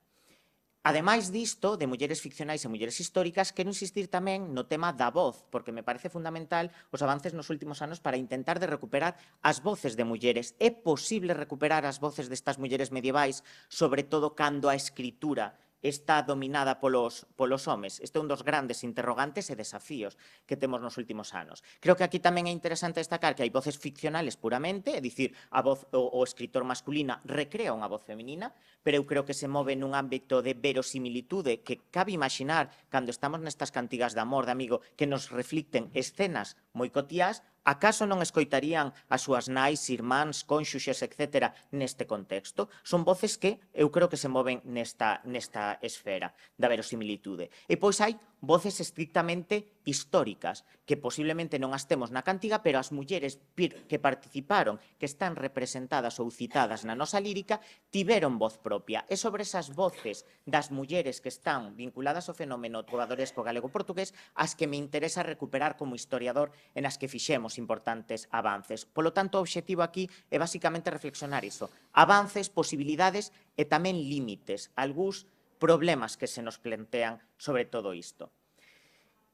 Además de esto, de mujeres ficcionais y e mujeres históricas, quiero insistir en no tema da voz, porque me parece fundamental los avances en los últimos años para intentar de recuperar as voces de mujeres. Es posible recuperar as voces de estas mujeres medievales, sobre todo cando a escritura está dominada por los hombres. Este é un los grandes interrogantes y desafíos que tenemos en los últimos años. Creo que aquí también es interesante destacar que hay voces ficcionales puramente, es decir, a voz, o, escritor masculina recrea una voz femenina, pero creo que se mueve en un ámbito de verosimilitude que cabe imaginar cuando estamos en estas cantigas de amor, de amigo, que nos reflicten escenas muy cotías Acaso non escoitarían as súas nais, irmáns, cónxuxes, etc. neste contexto? Son voces que eu creo que se moven nesta, nesta esfera da verosimilitude. E pois hai voces estrictamente históricas, que posiblemente non as temos na cantiga, pero as mulleres que participaron, que están representadas ou citadas na nosa lírica, tiveron voz propia. E sobre esas voces das mulleres que están vinculadas ao fenómeno trovadoresco galego-portugués, as que me interesa recuperar como historiador en as que fixemos importantes avances. Polo tanto, o obxectivo aquí é basicamente reflexionar iso. Avances, posibilidades e tamén límites. Alguns problemas que se nos plantean sobre todo isto.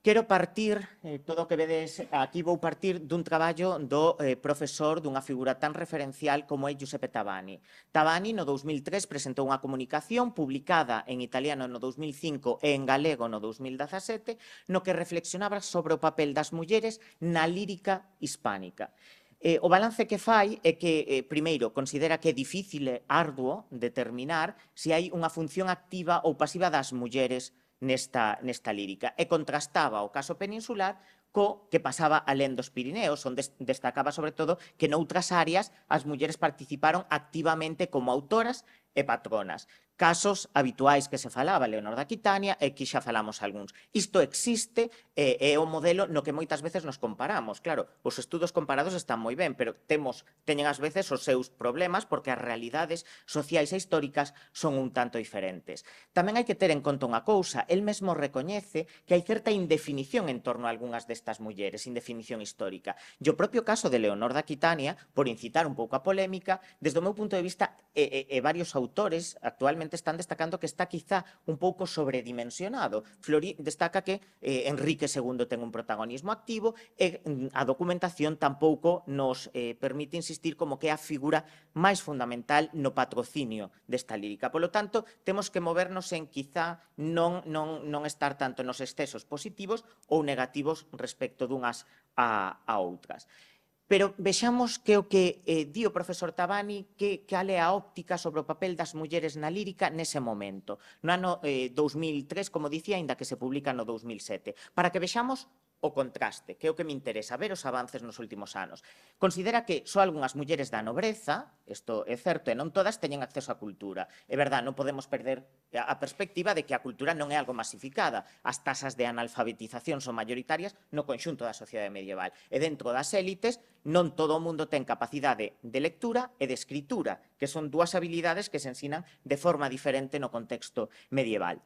Quero partir, eh, todo o que vedes aquí vou partir dun traballo do eh, profesor dunha figura tan referencial como é Giuseppe Tavani. Tavani no 2003 presentou unha comunicación publicada en italiano no 2005 e en galego no 2017 no que reflexionaba sobre o papel das mulleres na lírica hispánica. Eh, o balance que fai é que, eh, primeiro, considera que é difícil e arduo determinar se hai unha función activa ou pasiva das mulleres nesta, nesta lírica e contrastaba o caso peninsular co que pasaba alén dos Pirineos, onde destacaba sobre todo que noutras áreas as mulleres participaron activamente como autoras E patronas. Casos habituales que se falaba, Leonor da Aquitania e aquí ya falamos algunos. Esto existe e, e é o modelo no que muchas veces nos comparamos. Claro, los estudios comparados están muy bien, pero temos, teñen ás veces os seus problemas porque las realidades sociales e históricas son un tanto diferentes. También hay que tener en cuenta una cosa. Él mismo reconoce que hay cierta indefinición en torno a algunas de estas mujeres, indefinición histórica. Yo e propio caso de Leonor da Quitania, por incitar un poco a polémica, desde mi punto de vista, varios autores autores actualmente están destacando que está quizá un pouco sobredimensionado. Flori destaca que eh, Enrique II ten un protagonismo activo e eh, a documentación tampouco nos eh, permite insistir como que é a figura máis fundamental no patrocinio desta lírica. Polo tanto, temos que movernos en quizá non, non, non estar tanto nos excesos positivos ou negativos respecto dunhas a, a outras. Pero vexamos que o que eh, di o profesor Tabani que cal é a óptica sobre o papel das mulleres na lírica nese momento, no ano eh, 2003, como dicía, aínda que se publica no 2007, para que vexamos o contraste, creo que me interesa, ver los avances en los últimos años Considera que algunas mujeres de la nobreza, esto es cierto e non todas tenían acceso a cultura. es verdad, no podemos perder la perspectiva de que a cultura no es algo masificada. las tasas de analfabetización son mayoritarias no conxunto la sociedad medieval. y e dentro de las élites, no todo el mundo ten capacidad de lectura y e de escritura, que son dos habilidades que se ensinan de forma diferente en no contexto medieval.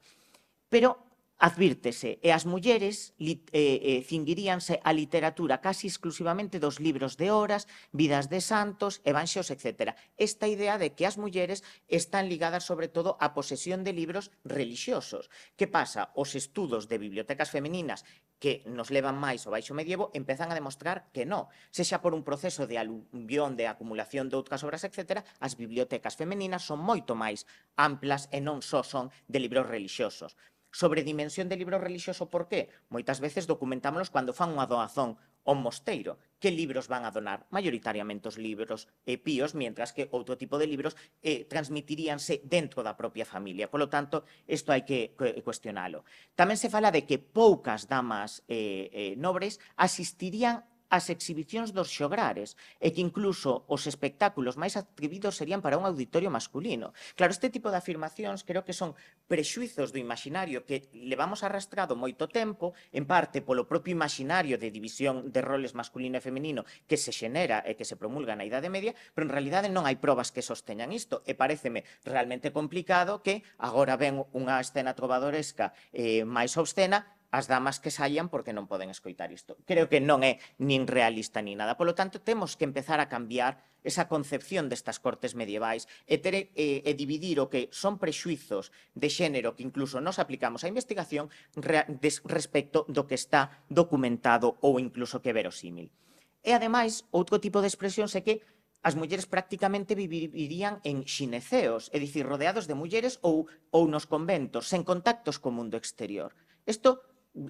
Pero Advírtese, e as mulleres e, e, a literatura casi exclusivamente dos libros de horas, vidas de santos, evangelios, etc. Esta idea de que as mujeres están ligadas sobre todo a posesión de libros religiosos. ¿Qué pasa? Os estudos de bibliotecas femeninas que nos levan más o baixo medievo empiezan a demostrar que no, Se sea por un proceso de aluvión, de acumulación de otras obras, etc., Las bibliotecas femeninas son muy máis amplas en un só son de libros religiosos. sobre dimensión de libro religioso, por qué? Moitas veces documentámonos cando fan unha doazón o mosteiro. Que libros van a donar? Mayoritariamente os libros e píos, mientras que outro tipo de libros eh, transmitiríanse dentro da propia familia. lo tanto, isto hai que cuestionalo. Tamén se fala de que poucas damas eh, eh, nobres asistirían as exhibicións dos xograres e que incluso os espectáculos máis atrevidos serían para un auditorio masculino. Claro, este tipo de afirmacións creo que son prexuizos do imaginario que levamos arrastrado moito tempo, en parte polo propio imaginario de división de roles masculino e femenino que se xenera e que se promulga na Idade Media, pero en realidade non hai probas que sosteñan isto e pareceme realmente complicado que agora ven unha escena trovadoresca eh, máis obscena as damas que saían porque non poden escoitar isto. Creo que non é nin realista nin nada. Polo tanto, temos que empezar a cambiar esa concepción destas cortes medievais e, ter, e, e dividir o que son prexuizos de xénero que incluso nos aplicamos á investigación re, des, respecto do que está documentado ou incluso que verosímil. E, ademais, outro tipo de expresión é que as mulleres prácticamente vivirían en xineceos, é dicir, rodeados de mulleres ou, ou nos conventos, sen contactos co mundo exterior. Isto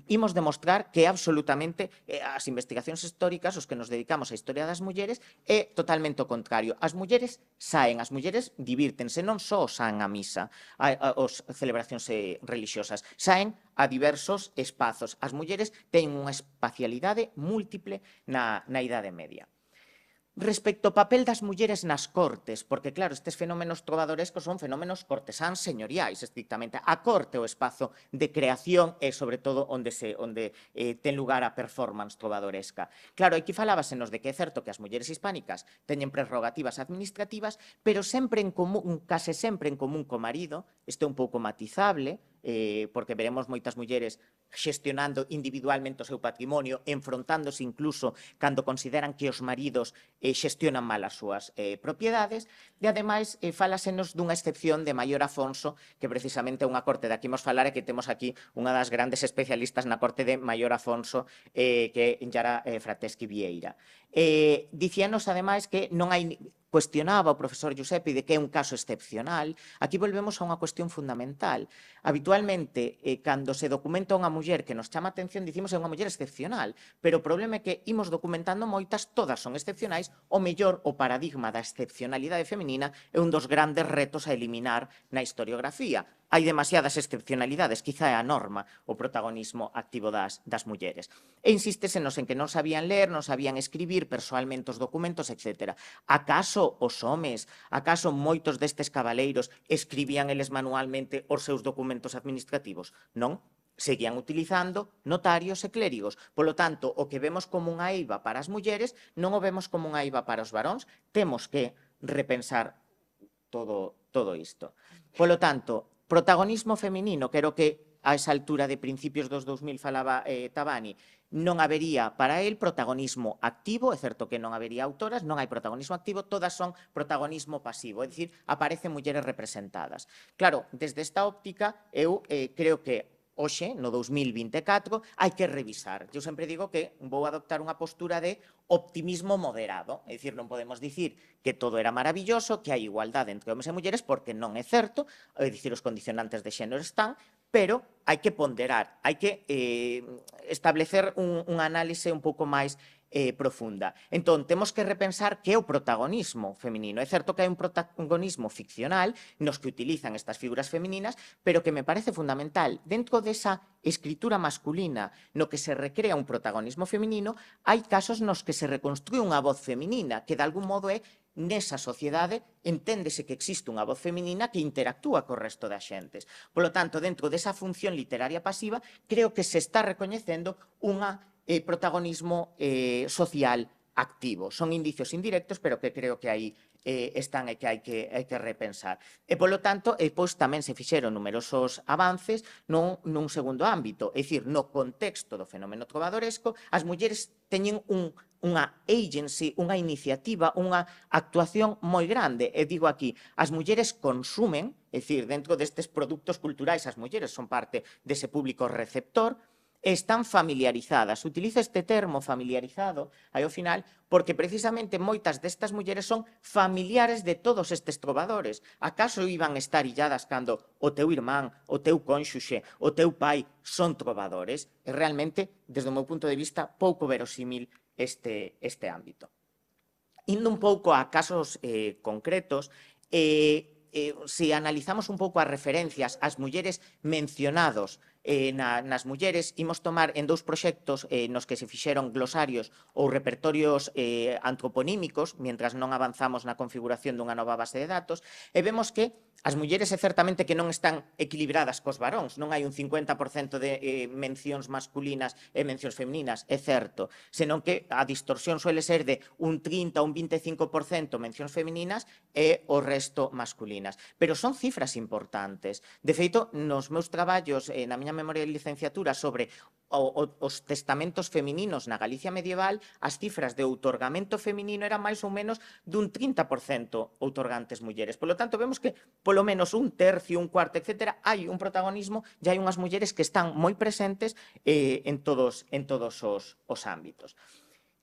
imos demostrar que absolutamente eh, as investigacións históricas, os que nos dedicamos á historia das mulleres, é totalmente o contrario. As mulleres saen, as mulleres divírtense, non só saen a misa, a, a, os celebracións eh, religiosas, saen a diversos espazos. As mulleres teñen unha espacialidade múltiple na, na Idade Media. Respecto ao papel das en nas cortes, porque claro, estos fenómenos trovadorescos son fenómenos cortesáns señoriais, estrictamente. A corte o espacio de creación e, sobre todo donde se onde eh, ten lugar a performance trovadoresca. Claro, aquí falábasenos de que es cierto que las mujeres hispánicas tienen prerrogativas administrativas, pero sempre en común, case sempre en común co marido, esto un poco matizable, eh, porque veremos moitas mujeres gestionando individualmente su patrimonio, enfrontándose incluso cuando consideran que los maridos gestionan eh, mal as eh, propiedades, y e además, eh, de una excepción de Mayor Afonso, que precisamente una corte de aquí hemos falar e que tenemos aquí una de las grandes especialistas en la corte de Mayor Afonso, eh, que é Yara eh, Frateschi Vieira. Eh, dicíanos que no hay cuestionaba o profesor Giuseppe de que es un caso excepcional, aquí volvemos a una cuestión fundamental. Habitualmente, cuando se documenta amor muller que nos chama a atención, dicimos é unha muller excepcional, pero o problema é que imos documentando moitas, todas son excepcionais, o mellor o paradigma da excepcionalidade feminina é un dos grandes retos a eliminar na historiografía. Hai demasiadas excepcionalidades, quizá é a norma o protagonismo activo das, das mulleres. E nos en que non sabían ler, non sabían escribir persoalmente os documentos, etc. Acaso os homes, acaso moitos destes cabaleiros escribían eles manualmente os seus documentos administrativos? Non, seguían utilizando notarios e clérigos. Polo tanto, o que vemos como unha eiva para as mulleres non o vemos como unha eiva para os varóns. Temos que repensar todo, todo isto. Polo tanto, protagonismo feminino, quero que a esa altura de principios dos 2000 falaba eh, Tabani, non habería para el protagonismo activo, é certo que non habería autoras, non hai protagonismo activo, todas son protagonismo pasivo, é dicir, aparecen mulleres representadas. Claro, desde esta óptica, eu eh, creo que hoxe, no 2024, hai que revisar. Eu sempre digo que vou adoptar unha postura de optimismo moderado, é dicir, non podemos dicir que todo era maravilloso, que hai igualdade entre homens e mulleres, porque non é certo, é dicir, os condicionantes de xénero están, pero hai que ponderar, hai que eh, establecer un, un análise un pouco máis eh, profunda. Entón, temos que repensar que é o protagonismo feminino. É certo que hai un protagonismo ficcional nos que utilizan estas figuras femininas, pero que me parece fundamental. Dentro desa escritura masculina no que se recrea un protagonismo feminino, hai casos nos que se reconstrúe unha voz feminina, que de algún modo é nesa sociedade enténdese que existe unha voz feminina que interactúa co resto das xentes. Por lo tanto, dentro desa función literaria pasiva, creo que se está recoñecendo unha eh, protagonismo eh, social activo. Son indicios indirectos, pero que creo que aí eh, están e que hai que, hai que repensar. E, polo tanto, e, eh, pois tamén se fixeron numerosos avances non, nun segundo ámbito, é dicir, no contexto do fenómeno trovadoresco, as mulleres teñen un unha agency, unha iniciativa, unha actuación moi grande. E digo aquí, as mulleres consumen, é dicir, dentro destes produtos culturais, as mulleres son parte dese público receptor, están familiarizadas. Utilizo este termo familiarizado aí ao final porque precisamente moitas destas mulleres son familiares de todos estes trovadores. Acaso iban estar illadas cando o teu irmán, o teu cónxuxe, o teu pai son trovadores? E realmente, desde o meu punto de vista, pouco verosímil este, este ámbito. Indo un pouco a casos eh, concretos, eh, eh, se analizamos un pouco as referencias ás mulleres mencionados eh, na, nas mulleres, imos tomar en dous proxectos eh, nos que se fixeron glosarios ou repertorios eh, antroponímicos, mientras non avanzamos na configuración dunha nova base de datos, e vemos que as mulleres é certamente que non están equilibradas cos varóns, non hai un 50% de eh, mencións masculinas e mencións femininas, é certo, senón que a distorsión suele ser de un 30 ou un 25% mencións femininas e o resto masculinas. Pero son cifras importantes. De feito, nos meus traballos, eh, na miña campaña Memoria de Licenciatura sobre o, o, os testamentos femininos na Galicia medieval, as cifras de outorgamento feminino eran máis ou menos dun 30% outorgantes mulleres. Polo tanto, vemos que polo menos un tercio, un cuarto, etc., hai un protagonismo e hai unhas mulleres que están moi presentes eh, en todos, en todos os, os ámbitos.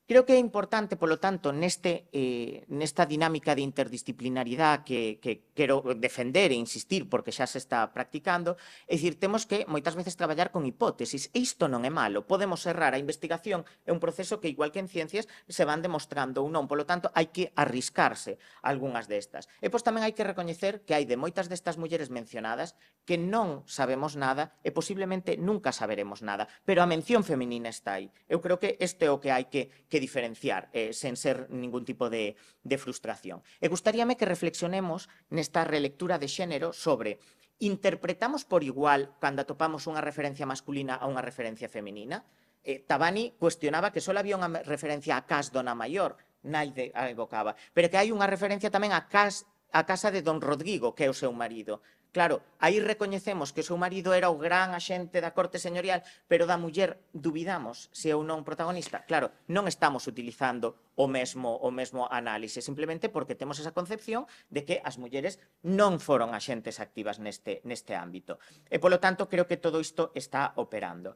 Creo que é importante, polo tanto, neste, eh, nesta dinámica de interdisciplinaridade que, que quero defender e insistir, porque xa se está practicando, é dicir, temos que moitas veces traballar con hipótesis. E isto non é malo, podemos errar. A investigación é un proceso que, igual que en ciencias, se van demostrando ou non. Polo tanto, hai que arriscarse algunhas destas. E pois tamén hai que recoñecer que hai de moitas destas mulleres mencionadas que non sabemos nada e posiblemente nunca saberemos nada. Pero a mención feminina está aí. Eu creo que este é o que hai que, que que diferenciar eh, sen ser ningún tipo de, de frustración. E gustaríame que reflexionemos nesta relectura de xénero sobre interpretamos por igual cando atopamos unha referencia masculina a unha referencia femenina? eh, Tabani cuestionaba que só había unha referencia a Cas Dona Maior, Naide a evocaba, pero que hai unha referencia tamén a Cas a casa de Don Rodrigo, que é o seu marido. Claro, aí recoñecemos que o seu marido era o gran axente da corte señorial, pero da muller dubidamos se é ou non protagonista. Claro, non estamos utilizando o mesmo o mesmo análise, simplemente porque temos esa concepción de que as mulleres non foron axentes activas neste neste ámbito. E polo tanto, creo que todo isto está operando.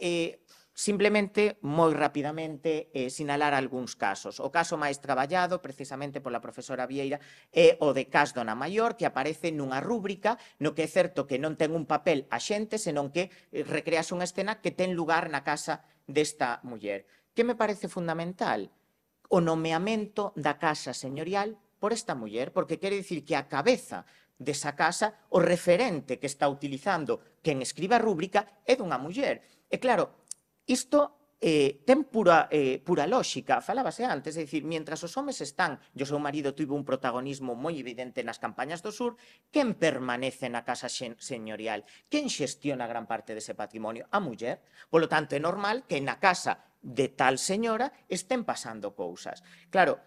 Eh Simplemente, moi rapidamente, eh, sinalar algúns casos. O caso máis traballado, precisamente pola profesora Vieira, é o de Cas Dona Maior, que aparece nunha rúbrica no que é certo que non ten un papel a xente, senón que eh, recreas unha escena que ten lugar na casa desta muller. Que me parece fundamental? O nomeamento da casa señorial por esta muller, porque quere dicir que a cabeza desa casa, o referente que está utilizando quen escribe a rúbrica é dunha muller. E claro, Esto eh, ten pura, eh, pura lógica, falábase antes, é decir, mientras los hombres están, Yo, soy un marido tuve un protagonismo muy evidente en las campañas do sur, ¿quién permanece en la casa señorial? ¿Quién gestiona gran parte de ese patrimonio? A Por lo tanto, es normal que en la casa de tal señora estén pasando cosas. Claro,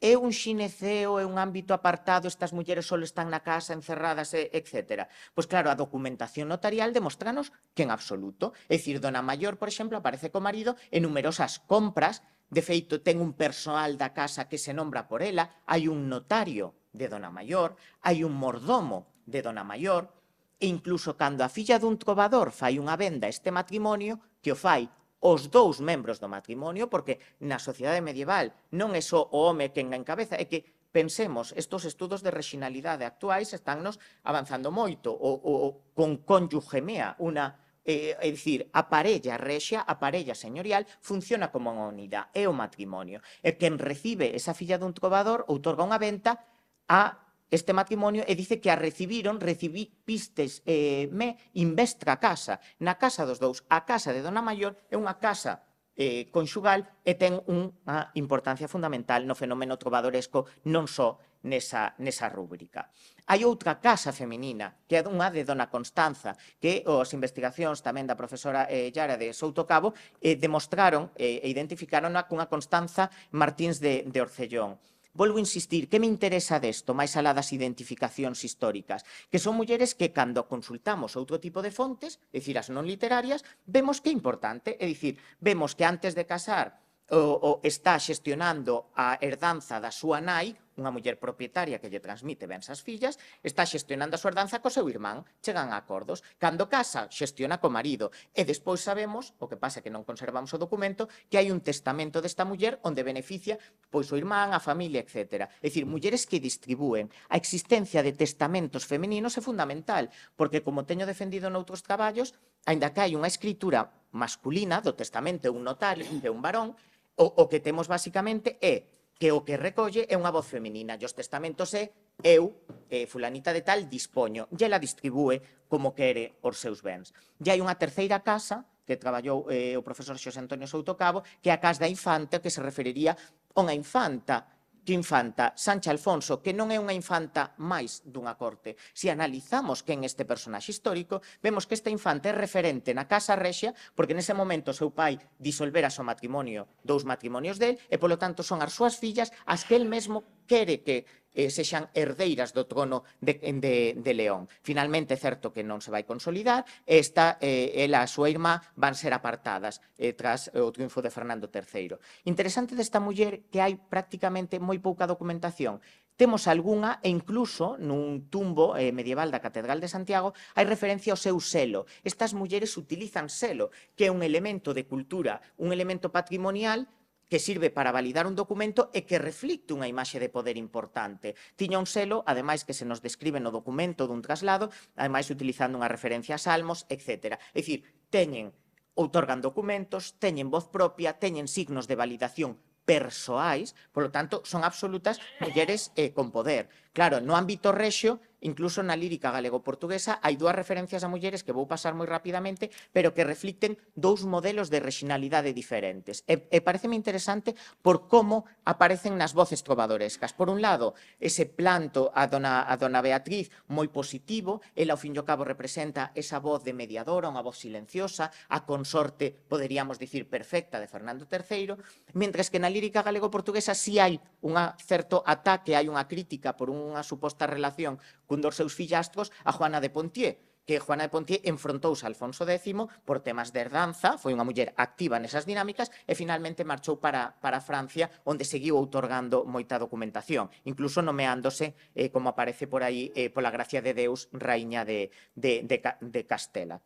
é un xineceo, é un ámbito apartado, estas mulleres só están na casa encerradas, etc. Pois claro, a documentación notarial demostranos que en absoluto. É dicir, dona maior, por exemplo, aparece co marido en numerosas compras, de feito ten un persoal da casa que se nombra por ela, hai un notario de dona maior, hai un mordomo de dona maior, e incluso cando a filla dun trovador fai unha venda este matrimonio, que o fai os dous membros do matrimonio, porque na sociedade medieval non é só o home quen en cabeza, é que pensemos, estos estudos de rexinalidade actuais estánnos avanzando moito, o, o, con cónyuge mea, unha Eh, é dicir, a parella rexia, a parella señorial, funciona como unha unidade, é o matrimonio. E quen recibe esa filla dun trovador outorga unha venta a este matrimonio e dice que a recibiron, recibí pistes eh, me investra casa, na casa dos dous. A casa de Dona Maior é unha casa eh, conxugal e ten unha importancia fundamental no fenómeno trovadoresco non só nesa, nesa rúbrica. Hai outra casa feminina, que é unha de Dona Constanza, que as investigacións tamén da profesora eh, Yara de Souto Cabo eh, demostraron eh, e eh, identificaron cunha Constanza Martins de, de Orcellón. Volvo a insistir, que me interesa desto, máis alá das identificacións históricas? Que son mulleres que, cando consultamos outro tipo de fontes, é dicir, as non literarias, vemos que é importante, é dicir, vemos que antes de casar o, o está xestionando a herdanza da súa nai unha muller propietaria que lle transmite ben as fillas, está xestionando a súa herdanza co seu irmán, chegan a acordos. Cando casa, xestiona co marido. E despois sabemos, o que pasa que non conservamos o documento, que hai un testamento desta muller onde beneficia pois o irmán, a familia, etc. É dicir, mulleres que distribúen. A existencia de testamentos femeninos é fundamental, porque como teño defendido noutros traballos, aínda que hai unha escritura masculina do testamento, un notario, de un varón, o, o que temos basicamente é que o que recolle é unha voz feminina e os testamentos é eu, eh, fulanita de tal, dispoño e ela distribúe como quere os seus bens. E hai unha terceira casa que traballou eh, o profesor Xosé Antonio Soutocabo, que é a casa da infanta que se referiría a unha infanta que infanta Sancha Alfonso, que non é unha infanta máis dunha corte. Se analizamos quen este personaxe histórico, vemos que esta infanta é referente na Casa Rexia, porque nese momento seu pai disolvera o matrimonio, dous matrimonios del, e polo tanto son as súas fillas as que el mesmo quere que eh, sexan herdeiras do trono de, de, de León. Finalmente, é certo que non se vai consolidar, esta eh, ela a súa irmá van ser apartadas eh, tras eh, o triunfo de Fernando III. Interesante desta muller que hai prácticamente moi pouca documentación temos algunha e incluso nun tumbo eh, medieval da Catedral de Santiago hai referencia ao seu selo. Estas mulleres utilizan selo, que é un elemento de cultura, un elemento patrimonial que sirve para validar un documento e que reflicte unha imaxe de poder importante. Tiña un selo, ademais, que se nos describe no documento dun traslado, ademais utilizando unha referencia a salmos, etc. É dicir, teñen, outorgan documentos, teñen voz propia, teñen signos de validación persoais, polo tanto, son absolutas mulleres eh, con poder. Claro, no ámbito rexio, incluso na lírica galego-portuguesa, hai dúas referencias a mulleres que vou pasar moi rapidamente, pero que reflicten dous modelos de rexinalidade diferentes. E, e pareceme interesante por como aparecen nas voces trovadorescas. Por un lado, ese planto a dona, a dona Beatriz moi positivo, ela ao fin e ao cabo representa esa voz de mediadora, unha voz silenciosa, a consorte, poderíamos dicir, perfecta de Fernando III, mentres que na lírica galego-portuguesa si sí hai un certo ataque, hai unha crítica por un una supuesta relación con dos seus fillastros a Juana de Pontier, que Juana de Pontier enfrentó a Alfonso X por temas de herdanza, fue una mujer activa en esas dinámicas y e finalmente marchó para, para Francia donde siguió otorgando moita documentación, incluso nomeándose, eh, como aparece por ahí, eh, por la gracia de Deus, Reina de, de, de, de Castela.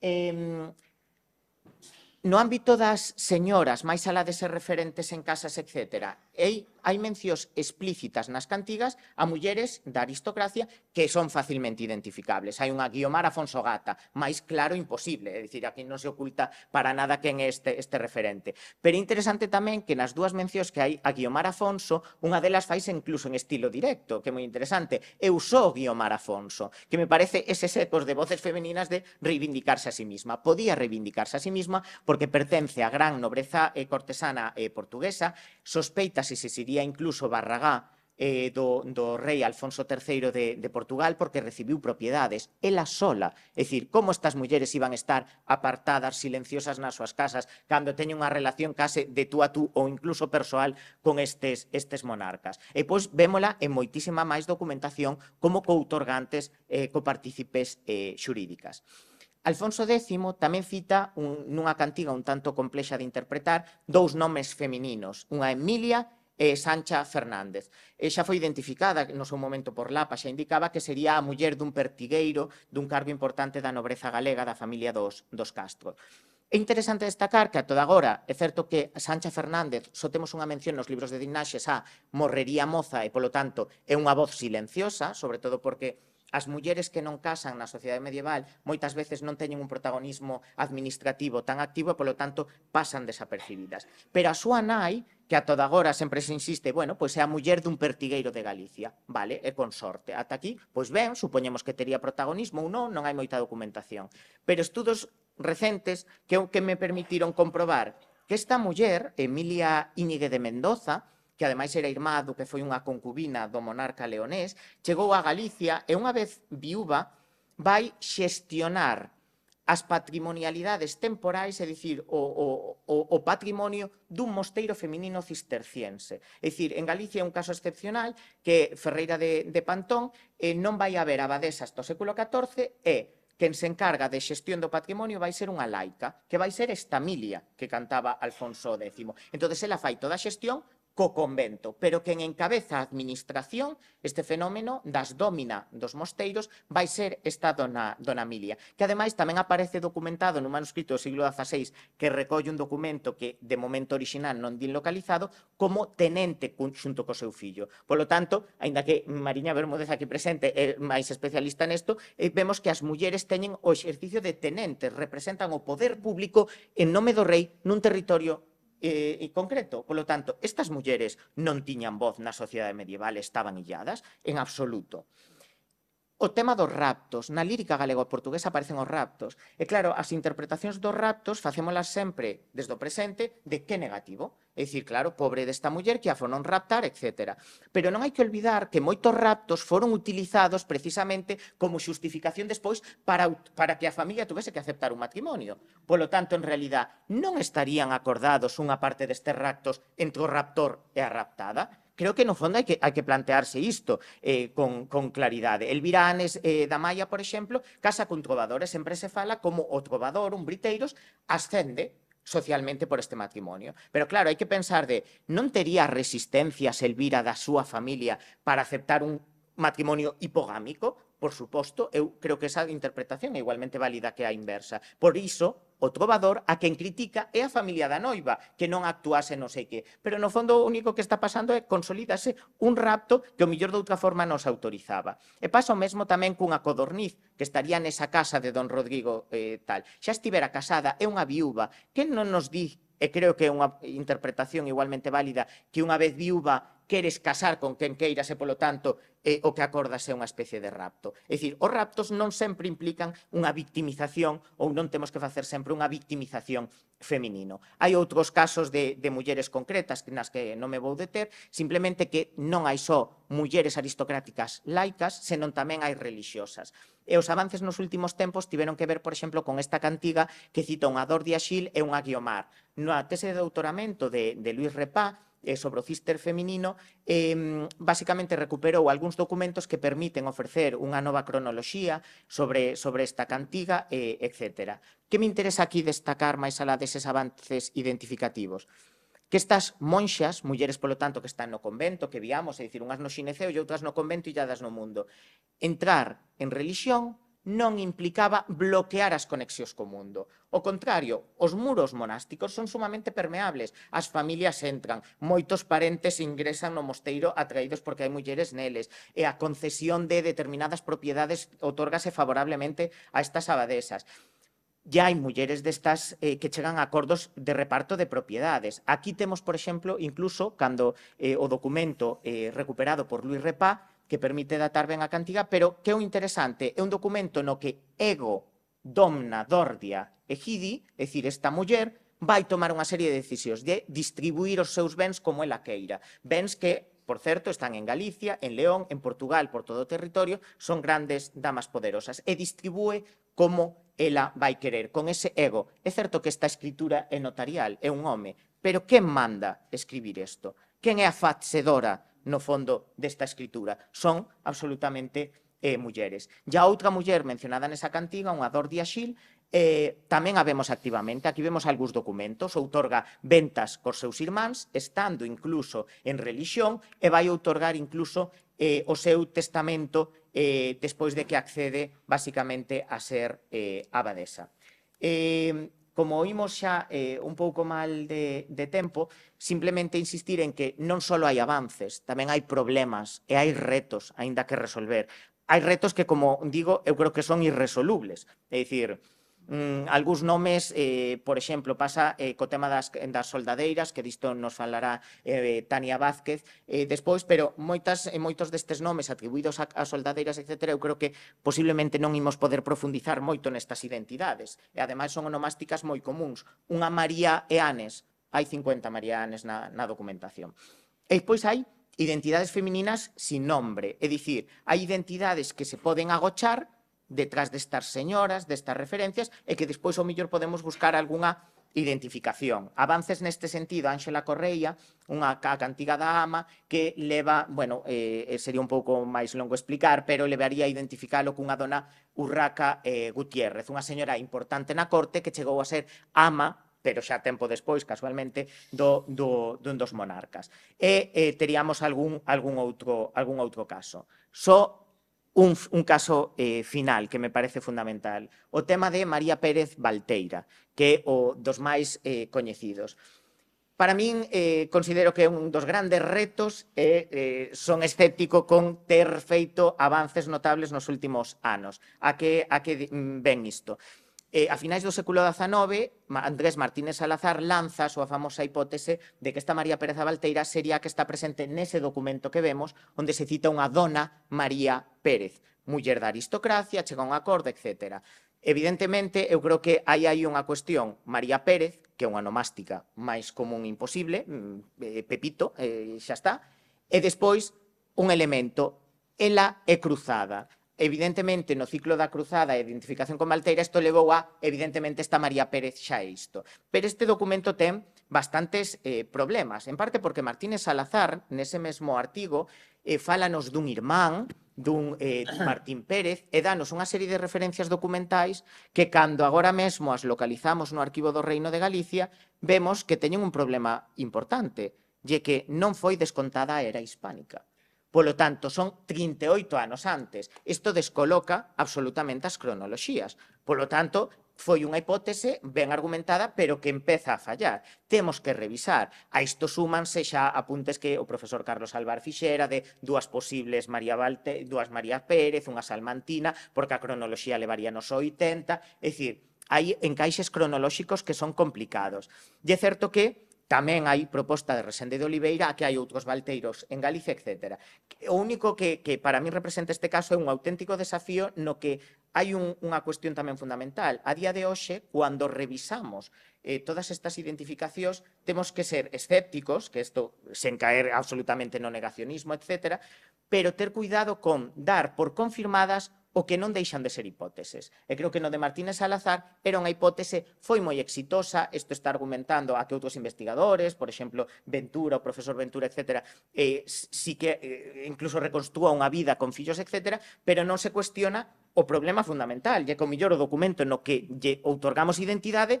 Eh, no ámbito das señoras, máis alá de ser referentes en casas, etcétera e hai mencións explícitas nas cantigas a mulleres da aristocracia que son facilmente identificables. Hai unha Guiomar Afonso Gata, máis claro imposible, é dicir, aquí non se oculta para nada quen é este, este referente. Pero é interesante tamén que nas dúas mencións que hai a Guiomar Afonso, unha delas faise incluso en estilo directo, que é moi interesante. Eu sou Guiomar Afonso, que me parece ese secos de voces femeninas de reivindicarse a sí misma. Podía reivindicarse a sí misma porque pertence á gran nobreza eh, cortesana eh, portuguesa, sospeita case se sería incluso Barragá eh, do, do rei Alfonso III de, de Portugal porque recibiu propiedades, ela sola. É dicir, como estas mulleres iban a estar apartadas, silenciosas nas súas casas, cando teñen unha relación case de tú a tú ou incluso persoal con estes, estes monarcas. E pois vémola en moitísima máis documentación como coutorgantes eh, copartícipes eh, xurídicas. Alfonso X tamén cita un, nunha cantiga un tanto complexa de interpretar dous nomes femininos, unha Emilia eh, Sancha Fernández. E eh, xa foi identificada no seu momento por Lapa, xa indicaba que sería a muller dun pertigueiro dun cargo importante da nobreza galega da familia dos, dos Castro. É interesante destacar que a toda agora é certo que Sancha Fernández só temos unha mención nos libros de Dignaxes a morrería moza e, polo tanto, é unha voz silenciosa, sobre todo porque as mulleres que non casan na sociedade medieval moitas veces non teñen un protagonismo administrativo tan activo e, polo tanto, pasan desapercibidas. Pero a súa nai, que a toda agora sempre se insiste, bueno, pois é a muller dun pertigueiro de Galicia, vale, e consorte. Ata aquí, pois ben, supoñemos que tería protagonismo ou non, non hai moita documentación. Pero estudos recentes que, que me permitiron comprobar que esta muller, Emilia Íñigue de Mendoza, que ademais era irmá do que foi unha concubina do monarca leonés, chegou a Galicia e unha vez viúva vai xestionar as patrimonialidades temporais, é dicir, o, o, o, o patrimonio dun mosteiro feminino cisterciense. É dicir, en Galicia é un caso excepcional que Ferreira de, de Pantón eh, non vai haber abadesas do século XIV e quen se encarga de xestión do patrimonio vai ser unha laica, que vai ser esta Milia que cantaba Alfonso X. Entón, ela fai toda a xestión co convento, pero quen encabeza a administración este fenómeno das dómina dos mosteiros vai ser esta dona, dona Milia, que ademais tamén aparece documentado nun manuscrito do siglo XVI que recolle un documento que de momento original non din localizado como tenente xunto co seu fillo. Polo tanto, aínda que Mariña Bermúdez aquí presente é máis especialista nesto, eh, vemos que as mulleres teñen o exercicio de tenentes, representan o poder público en nome do rei nun territorio eh, en concreto. Por lo tanto, estas mulleres non tiñan voz na sociedade medieval, estaban illadas? En absoluto o tema dos raptos. Na lírica galego-portuguesa aparecen os raptos. E claro, as interpretacións dos raptos facémolas sempre desde o presente de que negativo. É dicir, claro, pobre desta muller que a foron raptar, etc. Pero non hai que olvidar que moitos raptos foron utilizados precisamente como xustificación despois para, para que a familia tuvese que aceptar un matrimonio. Polo tanto, en realidad, non estarían acordados unha parte destes raptos entre o raptor e a raptada? creo que no fondo hai que, hai que plantearse isto eh, con, con claridade. El Viranes eh, da Maia, por exemplo, casa con trovadores, sempre se fala como o trovador, un briteiros, ascende socialmente por este matrimonio. Pero claro, hai que pensar de non tería resistencias Elvira da súa familia para aceptar un matrimonio hipogámico? Por suposto, eu creo que esa interpretación é igualmente válida que a inversa. Por iso, o trovador, a quen critica é a familia da noiva, que non actuase non sei que. Pero no fondo o único que está pasando é consolídase un rapto que o millor de outra forma nos autorizaba. E pasa o mesmo tamén cunha codorniz que estaría nesa casa de don Rodrigo eh, tal. Xa estivera casada, é unha viúva. Que non nos di, e creo que é unha interpretación igualmente válida, que unha vez viúva queres casar con quen queiras e, polo tanto, eh, o que acordas é unha especie de rapto. É dicir, os raptos non sempre implican unha victimización ou non temos que facer sempre unha victimización feminino. Hai outros casos de, de mulleres concretas nas que non me vou deter, simplemente que non hai só mulleres aristocráticas laicas, senón tamén hai religiosas. E os avances nos últimos tempos tiveron que ver, por exemplo, con esta cantiga que cita unha Dordia de Axil e unha Guiomar, no tese de doutoramento de, de Luis Repá, eh, sobre o cister feminino, eh, basicamente recuperou algúns documentos que permiten ofrecer unha nova cronoloxía sobre, sobre esta cantiga, eh, etc. Que me interesa aquí destacar máis alá deses avances identificativos? que estas monxas, mulleres, polo tanto, que están no convento, que viamos, é dicir, unhas no xineceo e outras no convento e lladas no mundo, entrar en religión non implicaba bloquear as conexións co mundo. O contrario, os muros monásticos son sumamente permeables. As familias entran, moitos parentes ingresan no mosteiro atraídos porque hai mulleres neles, e a concesión de determinadas propiedades otorgase favorablemente a estas abadesas ya hai mulleres destas eh, que chegan a acordos de reparto de propiedades. Aquí temos, por exemplo, incluso cando eh, o documento eh, recuperado por Luis Repá que permite datar ben a cantiga, pero que é o interesante, é un documento no que Ego, Domna, Dordia e Gidi, é dicir, esta muller, vai tomar unha serie de decisións de distribuir os seus bens como ela queira. Bens que, por certo, están en Galicia, en León, en Portugal, por todo o territorio, son grandes damas poderosas e distribúe como ela vai querer, con ese ego. É certo que esta escritura é notarial, é un home, pero quen manda escribir isto? Quen é a facedora no fondo desta escritura. Son absolutamente eh, mulleres. Ya outra muller mencionada nesa cantiga, unha Dor Diaxil, eh, tamén a vemos activamente. Aquí vemos algúns documentos, outorga ventas cos seus irmáns, estando incluso en religión, e vai outorgar incluso eh, o seu testamento eh, despois de que accede basicamente a ser eh, abadesa. Eh, como oímos xa eh, un pouco mal de, de tempo, simplemente insistir en que non só hai avances, tamén hai problemas e hai retos aínda que resolver. Hai retos que, como digo, eu creo que son irresolubles. É dicir, mm, algúns nomes, eh, por exemplo, pasa eh, co tema das, das soldadeiras, que disto nos falará eh, Tania Vázquez eh, despois, pero moitas, eh, moitos destes nomes atribuídos a, a soldadeiras, etc., eu creo que posiblemente non imos poder profundizar moito nestas identidades. E ademais son onomásticas moi comuns. Unha María e Anes, hai 50 María Anes na, na documentación. E pois hai identidades femininas sin nombre, é dicir, hai identidades que se poden agochar detrás destas señoras, destas referencias, e que despois ao mellor podemos buscar algunha identificación. Avances neste sentido, Ángela Correia, unha cantiga da ama que leva, bueno, eh, eh, sería un pouco máis longo explicar, pero levaría a identificálo cunha dona Urraca eh, Gutiérrez, unha señora importante na corte que chegou a ser ama pero xa tempo despois, casualmente, do, do, dun dos monarcas. E eh, teríamos algún, algún, outro, algún outro caso. Só so un, un caso eh, final que me parece fundamental, o tema de María Pérez Valteira, que é o dos máis eh, coñecidos. Para min, eh, considero que é un dos grandes retos e eh, eh, son escéptico con ter feito avances notables nos últimos anos. A que, a que mm, ven isto? eh, a finais do século XIX, Andrés Martínez Salazar lanza a súa famosa hipótese de que esta María Pérez Valteira sería a que está presente nese documento que vemos, onde se cita unha dona María Pérez, muller da aristocracia, chega un acordo, etc. Evidentemente, eu creo que aí hai unha cuestión. María Pérez, que é unha nomástica máis común imposible, mm, eh, Pepito, eh, xa está, e despois un elemento, ela é cruzada. Evidentemente, no ciclo da cruzada e identificación con Malteira, isto levou a, evidentemente, esta María Pérez xa isto. Pero este documento ten bastantes eh, problemas, en parte porque Martínez Salazar, nese mesmo artigo, eh, fálanos dun irmán, dun eh, Martín Pérez e danos unha serie de referencias documentais que cando agora mesmo as localizamos no Arquivo do Reino de Galicia vemos que teñen un problema importante, lle que non foi descontada a era hispánica. Polo tanto, son 38 anos antes. Isto descoloca absolutamente as cronoloxías. Polo tanto, foi unha hipótese ben argumentada, pero que empeza a fallar. Temos que revisar. A isto súmanse xa apuntes que o profesor Carlos Alvar fixera de dúas posibles María Valte, dúas María Pérez, unha salmantina, porque a cronoloxía levaría nos 80, é dicir, hai encaixes cronolóxicos que son complicados. E é certo que También hay proposta de Resende de Oliveira, que hay otros valteiros en Galicia, etc. Lo único que, para mí representa este caso es un auténtico desafío no que hay una cuestión también fundamental. A día de hoy, cuando revisamos eh, todas estas identificaciones, tenemos que ser escépticos, que esto sen caer absolutamente no negacionismo, etc., pero tener cuidado con dar por confirmadas o que non deixan de ser hipóteses. E creo que no de Martínez Salazar era unha hipótese, foi moi exitosa, isto está argumentando a que outros investigadores, por exemplo, Ventura, o profesor Ventura, etc., eh, sí si que eh, incluso reconstúa unha vida con fillos, etc., pero non se cuestiona o problema fundamental, lle que o millor o documento no que lle outorgamos identidade,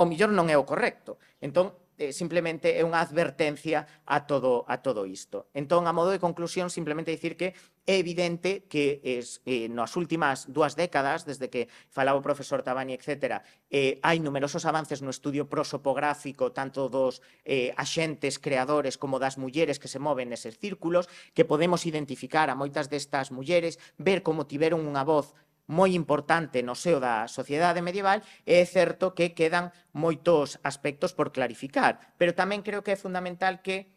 o millor non é o correcto. Entón, eh, simplemente é unha advertencia a todo, a todo isto. Entón, a modo de conclusión, simplemente dicir que É evidente que es, eh, nas últimas dúas décadas, desde que falaba o profesor Tabani, etc., eh, hai numerosos avances no estudio prosopográfico tanto dos eh, axentes creadores como das mulleres que se moven neses círculos, que podemos identificar a moitas destas mulleres, ver como tiveron unha voz moi importante no seo da sociedade medieval é certo que quedan moitos aspectos por clarificar, pero tamén creo que é fundamental que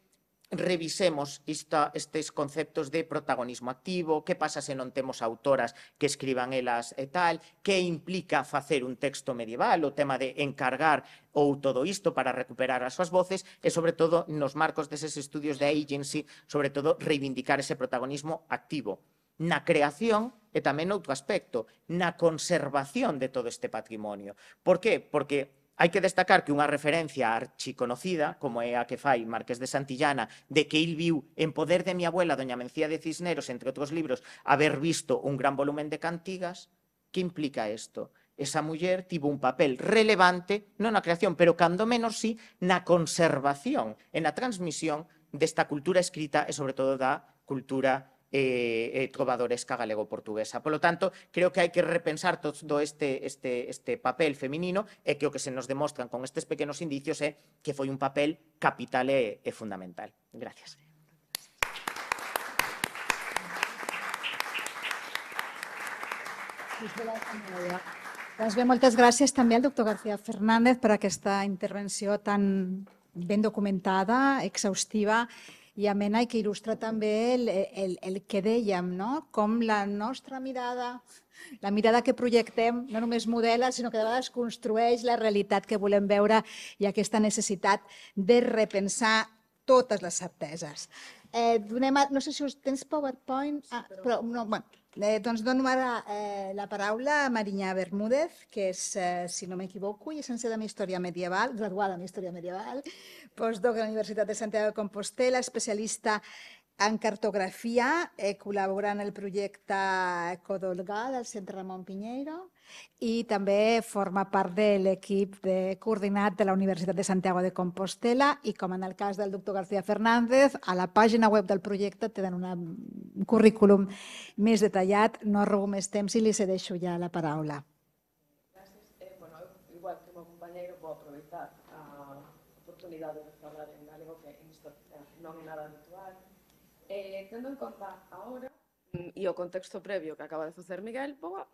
revisemos isto, estes conceptos de protagonismo activo, que pasa se non temos autoras que escriban elas e tal, que implica facer un texto medieval, o tema de encargar ou todo isto para recuperar as súas voces e, sobre todo, nos marcos deses estudios de agency, sobre todo, reivindicar ese protagonismo activo na creación e tamén outro aspecto, na conservación de todo este patrimonio. Por que? Porque Hai que destacar que unha referencia archiconocida, como é a que fai Marqués de Santillana, de que il viu en poder de mi abuela, doña Mencía de Cisneros, entre outros libros, haber visto un gran volumen de cantigas, que implica isto? Esa muller tivo un papel relevante, non na creación, pero cando menos sí, na conservación en na transmisión desta cultura escrita e sobre todo da cultura eh, eh trovadores galego-portuguesa. Por lo tanto, creo que hay que repensar todo este, este, este papel femenino, e que o que se nos demostran con estos pequeños indicios é eh, que fue un papel capital e, e fundamental. Gracias. Pues doncs bé, moltes gràcies també al doctor García Fernández que esta intervención tan bien documentada, exhaustiva i amena i que il·lustra també el, el, el que dèiem, no? com la nostra mirada, la mirada que projectem, no només modela, sinó que de vegades construeix la realitat que volem veure i aquesta necessitat de repensar totes les certeses. Eh, donem a, no sé si us tens PowerPoint, ah, però no, bueno, Eh, doncs dono ara eh, la paraula a Marinyà Bermúdez, que és, eh, si no m'equivoco, llicenciada en Història Medieval, graduada en Història Medieval, postdoc a la Universitat de Santiago de Compostela, especialista en cartografia, eh, col·labora en el projecte Codolgà del Centre Ramon Pinheiro i també forma part de l'equip de coordinat de la Universitat de Santiago de Compostela i com en el cas del doctor García Fernández, a la pàgina web del projecte tenen un currículum més detallat. No robo més temps i li cedeixo ja la paraula. Gràcies. Eh, bueno, igual que meu companyer, vou aprofitar a eh, oportunidade de parlar en galego que eh, no é nada habitual. Eh, tendo en conta ahora mm, i o contexto previo que acaba de fer Miguel, puc a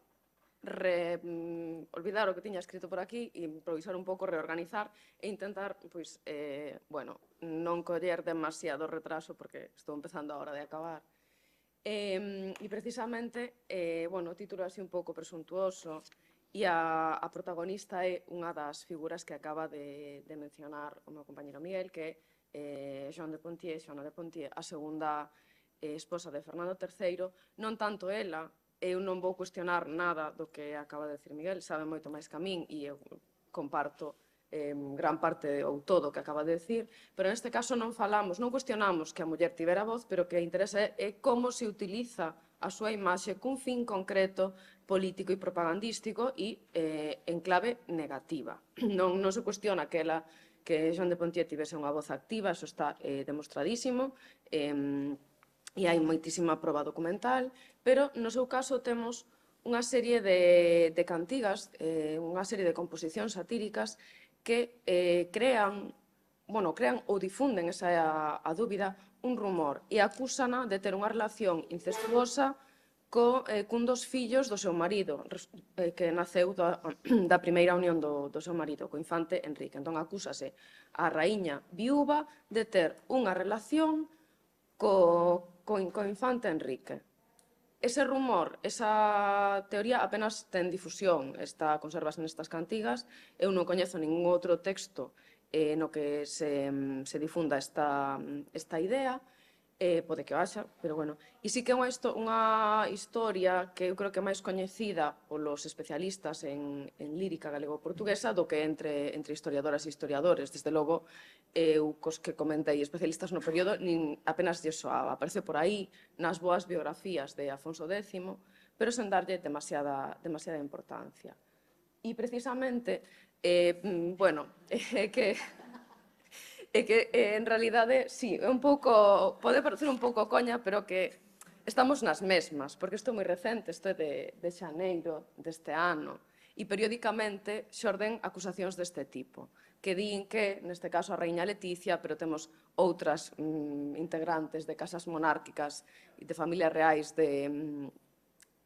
re, mm, olvidar o que tiña escrito por aquí, e improvisar un pouco, reorganizar e intentar, pois, eh, bueno, non coller demasiado retraso porque estou empezando a hora de acabar. Eh, e precisamente, eh, bueno, o título así un pouco presuntuoso e a, a protagonista é unha das figuras que acaba de, de mencionar o meu compañero Miguel, que é eh, Jean de Pontier, Joana de Pontier, a segunda eh, esposa de Fernando III, non tanto ela, eu non vou cuestionar nada do que acaba de decir Miguel, sabe moito máis que a min e eu comparto eh, gran parte ou todo o que acaba de decir, pero neste caso non falamos, non cuestionamos que a muller tivera voz, pero que interesa é, é como se utiliza a súa imaxe cun fin concreto político e propagandístico e eh, en clave negativa. Non, non se cuestiona que ela que Joan de Pontier tivese unha voz activa, eso está eh, demostradísimo, eh, e hai moitísima proba documental, pero no seu caso temos unha serie de, de cantigas, eh, unha serie de composicións satíricas que eh, crean, bueno, crean ou difunden esa a, a dúbida, un rumor e acusana de ter unha relación incestuosa co, eh, cun dos fillos do seu marido, eh, que naceu da, da primeira unión do, do seu marido, co infante Enrique. Entón, acúsase a raíña viúva de ter unha relación co, co, co infante Enrique. Ese rumor, esa teoría apenas ten difusión, está conservas nestas cantigas, eu non coñezo ningún outro texto eh, no que se, se difunda esta, esta idea, eh, pode que o haxa, pero bueno. E sí que é unha, histo unha historia que eu creo que é máis coñecida polos especialistas en, en lírica galego-portuguesa do que entre, entre historiadoras e historiadores. Desde logo, eu cos que comentei especialistas no período, nin apenas de soaba. Aparece por aí nas boas biografías de Afonso X, pero sen darlle demasiada, demasiada importancia. E precisamente, eh, mm, bueno, eh, que é que eh, en realidade, sí, é un pouco, pode parecer un pouco coña, pero que estamos nas mesmas, porque isto é moi recente, isto é de, de xaneiro deste ano, e periódicamente xorden acusacións deste tipo que din que, neste caso, a reiña Leticia, pero temos outras mm, integrantes de casas monárquicas e de familias reais de, mm,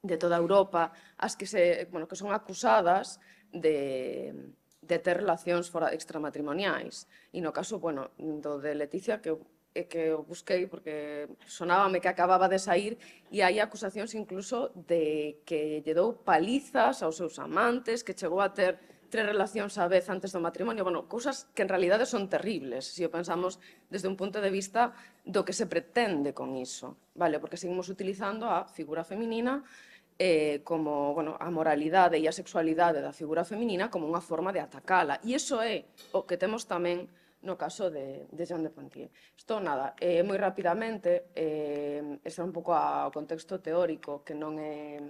de toda Europa, as que, se, bueno, que son acusadas de, de ter relacións fora extramatrimoniais. E no caso, bueno, do de Leticia, que e eh, que o busquei porque sonábame que acababa de sair e hai acusacións incluso de que lle dou palizas aos seus amantes, que chegou a ter tres relacións á vez antes do matrimonio, bueno, cousas que en realidade son terribles, se o pensamos desde un punto de vista do que se pretende con iso, vale? Porque seguimos utilizando a figura feminina eh, como bueno, a moralidade e a sexualidade da figura feminina como unha forma de atacala. E iso é o que temos tamén no caso de, de Jean de Pontier. Isto, nada, eh, moi rapidamente, eh, ese é un pouco a, o contexto teórico que non é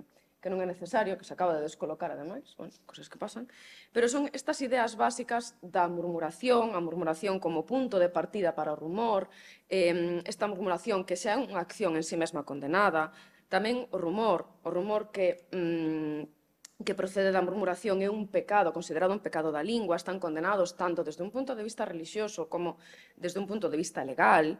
que non é necesario, que se acaba de descolocar, ademais, bueno, cosas que pasan, pero son estas ideas básicas da murmuración, a murmuración como punto de partida para o rumor, eh, esta murmuración que sea unha acción en sí mesma condenada, Tamén o rumor, o rumor que mm, que procede da murmuración é un pecado, considerado un pecado da lingua, están condenados tanto desde un punto de vista religioso como desde un punto de vista legal,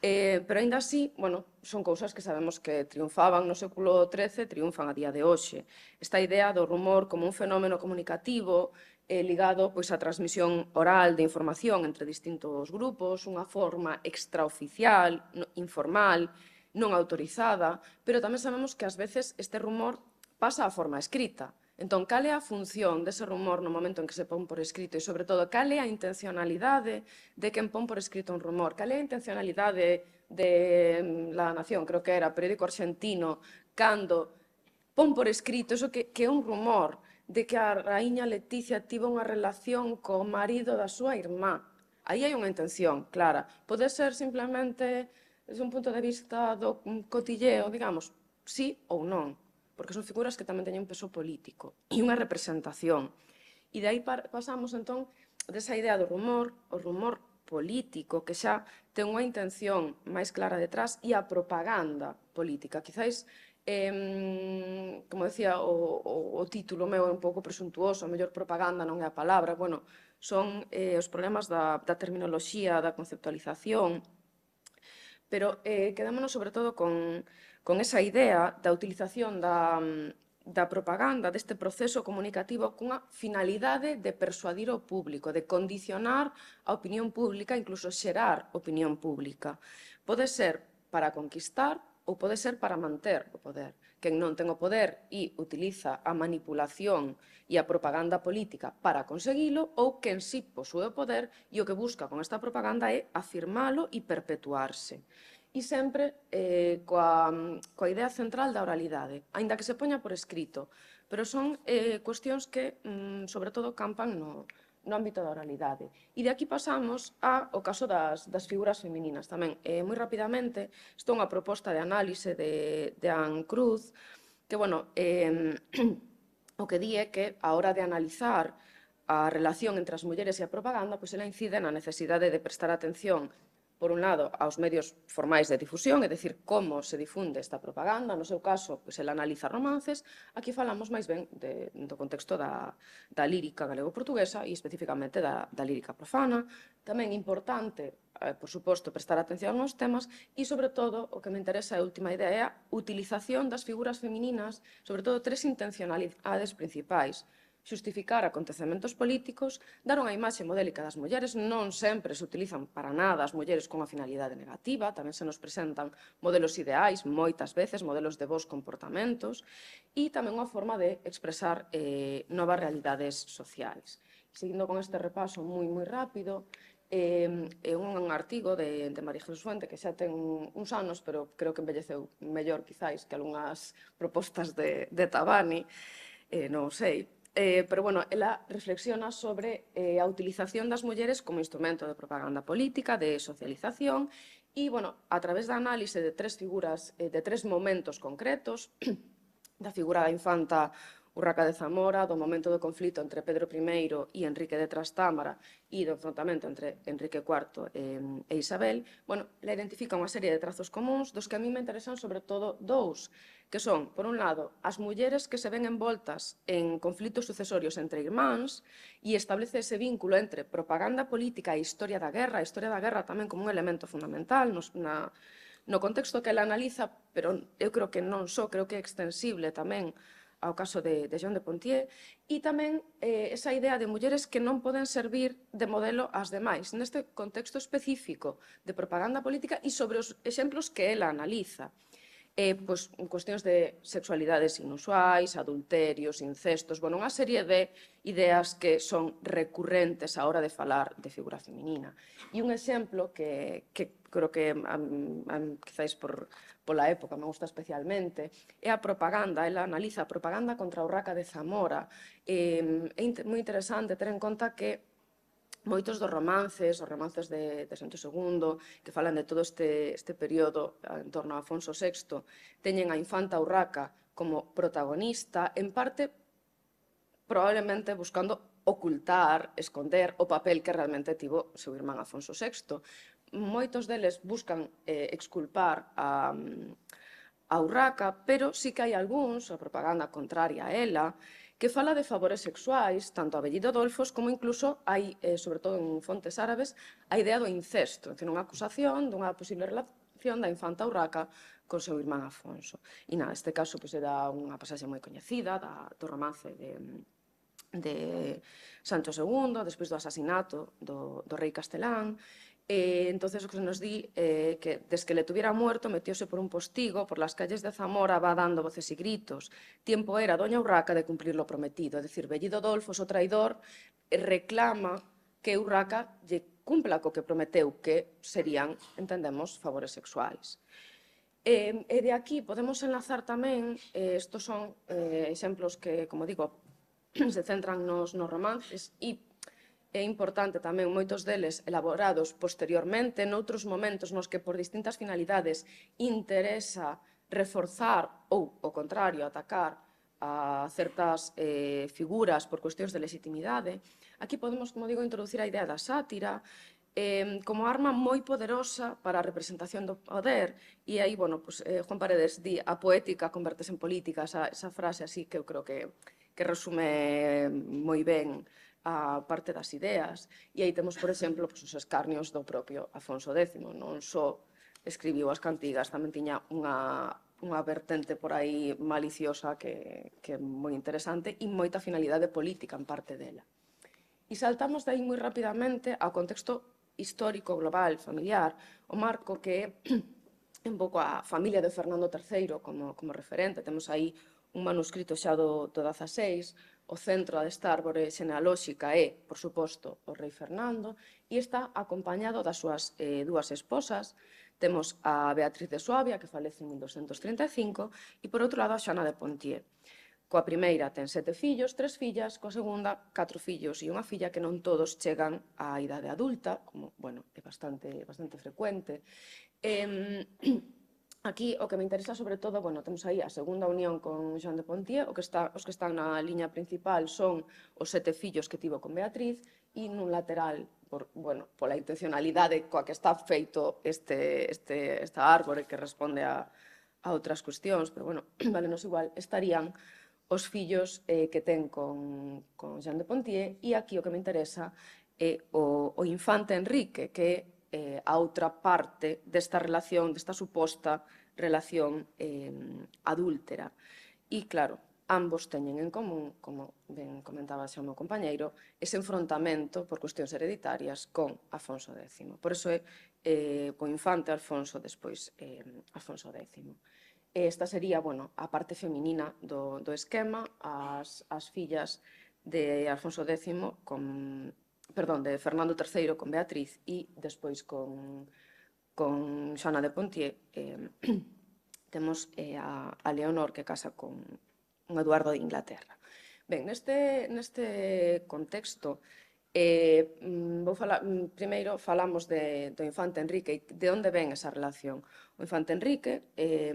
eh, pero ainda así, bueno, son cousas que sabemos que triunfaban no século XIII, triunfan a día de hoxe. Esta idea do rumor como un fenómeno comunicativo eh, ligado pois, á transmisión oral de información entre distintos grupos, unha forma extraoficial, informal, informal, non autorizada, pero tamén sabemos que ás veces este rumor pasa a forma escrita. Entón, cal é a función dese rumor no momento en que se pon por escrito e, sobre todo, cal é a intencionalidade de quen pon por escrito un rumor? Cal é a intencionalidade de mm, La Nación, creo que era, periódico argentino, cando pon por escrito eso que, que é un rumor de que a raíña Leticia tiva unha relación co marido da súa irmá. Aí hai unha intención clara. Pode ser simplemente desde un punto de vista do mm, cotilleo, digamos, sí ou non, porque son figuras que tamén teñen un peso político e unha representación. E de aí pasamos, entón, desa idea do rumor, o rumor político, que xa ten unha intención máis clara detrás, e a propaganda política. Quizáis, eh, como decía, o, o, o título meu é un pouco presuntuoso, a mellor propaganda non é a palabra, bueno, son eh, os problemas da, da terminoloxía, da conceptualización, pero eh, quedámonos sobre todo con, con esa idea da utilización da, da propaganda, deste proceso comunicativo cunha finalidade de persuadir o público, de condicionar a opinión pública, incluso xerar opinión pública. Pode ser para conquistar, ou pode ser para manter o poder. Quen non ten o poder e utiliza a manipulación e a propaganda política para conseguilo ou quen si sí posúe o poder e o que busca con esta propaganda é afirmalo e perpetuarse. E sempre eh, coa, coa idea central da oralidade, aínda que se poña por escrito, pero son eh, cuestións que, mm, sobre todo, campan no, no ámbito da oralidade. E de aquí pasamos ao caso das, das figuras femininas tamén. Eh, moi rapidamente, isto é unha proposta de análise de, de Anne Cruz, que, bueno, eh, o que di é que a hora de analizar a relación entre as mulleres e a propaganda, pois ela incide na necesidade de prestar atención por un lado, aos medios formais de difusión, é dicir, como se difunde esta propaganda, no seu caso, pois, el analiza romances, aquí falamos máis ben de, do contexto da, da lírica galego-portuguesa e especificamente da, da lírica profana, tamén importante, eh, por suposto, prestar atención aos temas e, sobre todo, o que me interesa a última idea é a utilización das figuras femininas, sobre todo tres intencionalidades principais, xustificar acontecementos políticos, dar unha imaxe modélica das mulleres, non sempre se utilizan para nada as mulleres con a finalidade negativa, tamén se nos presentan modelos ideais, moitas veces modelos de vos comportamentos, e tamén unha forma de expresar eh, novas realidades sociais. Seguindo con este repaso moi, moi rápido, eh, é un, un artigo de, de María Jesús Fuente que xa ten uns anos, pero creo que embelleceu mellor quizáis que algunhas propostas de, de Tabani, eh, non sei, eh, pero bueno, ela reflexiona sobre eh, a utilización das mulleres como instrumento de propaganda política, de socialización, e, bueno, a través da análise de tres figuras, eh, de tres momentos concretos, da figura da infanta Urraca de Zamora, do momento do conflito entre Pedro I e Enrique de Trastámara e do enfrontamento entre Enrique IV e, e Isabel, bueno, la identifica unha serie de trazos comuns dos que a mí me interesan sobre todo dous, que son, por un lado, as mulleres que se ven envoltas en conflitos sucesorios entre irmáns e establece ese vínculo entre propaganda política e historia da guerra, a historia da guerra tamén como un elemento fundamental nos, na, no contexto que ela analiza, pero eu creo que non só, creo que é extensible tamén ao caso de, de Jean de Pontier, e tamén eh, esa idea de mulleres que non poden servir de modelo ás demais, neste contexto específico de propaganda política e sobre os exemplos que ela analiza eh, pois, cuestións de sexualidades inusuais, adulterios, incestos, bueno, unha serie de ideas que son recurrentes a hora de falar de figura feminina. E un exemplo que, que creo que am, um, quizáis por, pola época me gusta especialmente, é a propaganda, ela analiza a propaganda contra a Raca de Zamora. Eh, é moi interesante ter en conta que moitos dos romances, os romances de, de Sancho II, que falan de todo este, este período eh, en torno a Afonso VI, teñen a infanta Urraca como protagonista, en parte probablemente buscando ocultar, esconder o papel que realmente tivo seu irmán Afonso VI. Moitos deles buscan eh, exculpar a, mm, a Urraca, pero sí que hai algúns, a propaganda contraria a ela, que fala de favores sexuais, tanto a Bellido Dolfos como incluso hai, eh, sobre todo en fontes árabes, a idea do incesto, en unha acusación dunha posible relación da infanta Urraca con seu irmán Afonso. E na este caso pois, era unha pasaxe moi coñecida da, do romance de, de Sancho II, despois do asasinato do, do rei castelán, Eh, entonces, o que se nos di eh, que desde que le tuviera muerto, metióse por un postigo, por las calles de Zamora, va dando voces y gritos. Tiempo era doña Urraca de cumplir lo prometido. Es decir, Bellido Dolfo, o traidor, reclama que Urraca lle cumpla co que prometeu, que serían, entendemos, favores sexuais. Eh, e de aquí podemos enlazar tamén, eh, estos son eh, exemplos que, como digo, se centran nos, nos romances, e é importante tamén moitos deles elaborados posteriormente noutros momentos nos que por distintas finalidades interesa reforzar ou, ao contrario, atacar a certas eh, figuras por cuestións de legitimidade. Aquí podemos, como digo, introducir a idea da sátira eh, como arma moi poderosa para a representación do poder e aí, bueno, pues, eh, Juan Paredes di a poética convertese en política, esa, esa frase así que eu creo que, que resume moi ben a parte das ideas. E aí temos, por exemplo, pues, os escarnios do propio Afonso X. Non só escribiu as cantigas, tamén tiña unha unha vertente por aí maliciosa que, que é moi interesante e moita finalidade política en parte dela. E saltamos dai moi rapidamente ao contexto histórico, global, familiar, o marco que é un pouco a familia de Fernando III como, como referente. Temos aí un manuscrito xa do, do 16, O centro desta árbore xenealóxica é, por suposto, o rei Fernando e está acompañado das súas eh, dúas esposas. Temos a Beatriz de Suabia, que falece en 1235, e, por outro lado, a Xana de Pontier. Coa primeira ten sete fillos, tres fillas, coa segunda catro fillos e unha filla que non todos chegan á idade adulta, como, bueno, é bastante, bastante frecuente. Eh, Aquí o que me interesa sobre todo, bueno, temos aí a segunda unión con Joan de Pontier, o que está, os que están na liña principal son os sete fillos que tivo con Beatriz e nun lateral, por, bueno, pola intencionalidade coa que está feito este, este, esta árbore que responde a, a outras cuestións, pero bueno, vale, nos igual, estarían os fillos eh, que ten con, con Jean de Pontier e aquí o que me interesa é eh, o, o infante Enrique, que eh, a outra parte desta relación, desta suposta relación eh, adúltera. E, claro, ambos teñen en común, como ben comentaba xa o meu compañeiro, ese enfrontamento por cuestións hereditarias con Afonso X. Por iso é eh, co infante Alfonso, despois eh, Afonso X. Esta sería bueno, a parte feminina do, do esquema, as, as fillas de Alfonso X con perdón, de Fernando III con Beatriz e despois con, con Xana de Pontier eh, temos eh, a, a Leonor que casa con un Eduardo de Inglaterra. Ben, neste, neste contexto, eh, mm, vou falar, mm, primeiro falamos de, do infante Enrique e de onde ven esa relación. O infante Enrique eh,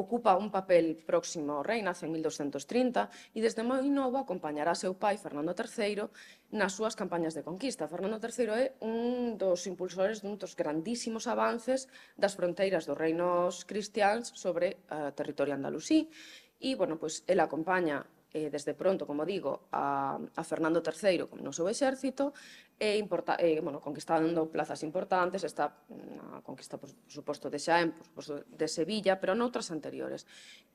ocupa un papel próximo ao rei, nace en 1230, e desde moi novo acompañará seu pai, Fernando III, nas súas campañas de conquista. Fernando III é un dos impulsores dun dos grandísimos avances das fronteiras dos reinos cristiáns sobre a eh, territorio andalusí, e, bueno, pois, ele el acompaña eh, desde pronto, como digo, a, a Fernando III como no seu exército, e importa, eh, bueno, conquistando plazas importantes, está na conquista, por, por suposto, de Xaén, por suposto, de Sevilla, pero noutras anteriores.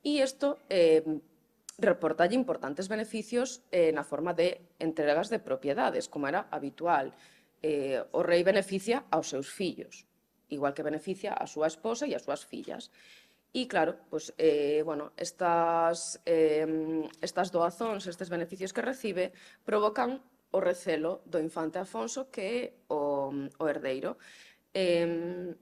E isto eh, reportalle importantes beneficios eh, na forma de entregas de propiedades, como era habitual. Eh, o rei beneficia aos seus fillos, igual que beneficia a súa esposa e as súas fillas. E claro, pues, eh, bueno, estas, eh, estas doazóns, estes beneficios que recibe, provocan o recelo do infante Afonso que é o, o herdeiro. Eh,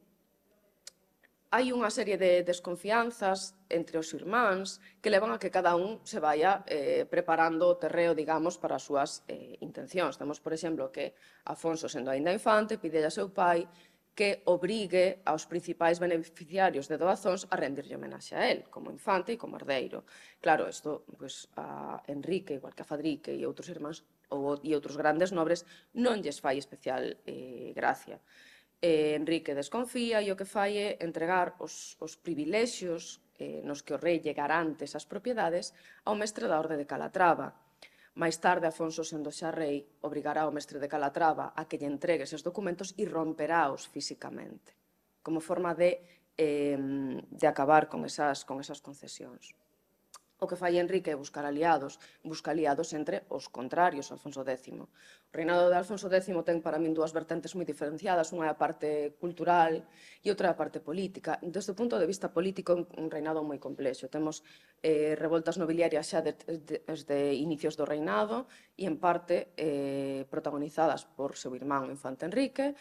hai unha serie de desconfianzas entre os irmáns que levan a que cada un se vaya eh, preparando o terreo, digamos, para as súas eh, intencións. Temos, por exemplo, que Afonso, sendo ainda infante, pide a seu pai que obrigue aos principais beneficiarios de doazóns a rendirlle homenaxe a él, como infante e como herdeiro. Claro, isto, pois, a Enrique, igual que a Fadrique e outros irmáns ou, e outros grandes nobres, non lles fai especial eh, gracia. Eh, Enrique desconfía e o que fai é entregar os, os privilexios eh, nos que o rei lle garante as propiedades ao mestre da Orde de Calatrava, Máis tarde, Afonso sendo xa rei, obrigará o mestre de Calatrava a que lle entregue eses documentos e romperáos físicamente, como forma de, eh, de acabar con esas, con esas concesións. O que fai Enrique é buscar aliados, busca aliados entre os contrarios a Alfonso X. O reinado de Alfonso X ten para min dúas vertentes moi diferenciadas, unha é a parte cultural e outra é a parte política. Desde o punto de vista político, é un reinado moi complexo. Temos eh, revoltas nobiliarias xa de, de, desde inicios do reinado e, en parte, eh, protagonizadas por seu irmán, o infante Enrique,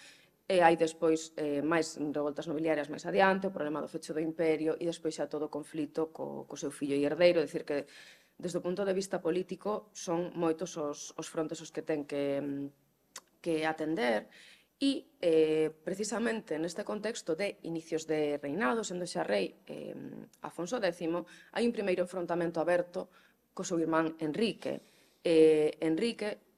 E hai despois eh, máis revoltas nobiliarias máis adiante, o problema do fecho do imperio e despois xa todo o conflito co, co seu fillo e herdeiro, decir que desde o punto de vista político son moitos os, os frontes os que ten que, que atender e eh, precisamente neste contexto de inicios de reinado, sendo xa rei eh, Afonso X, hai un primeiro enfrontamento aberto co seu irmán Enrique. Eh, Enrique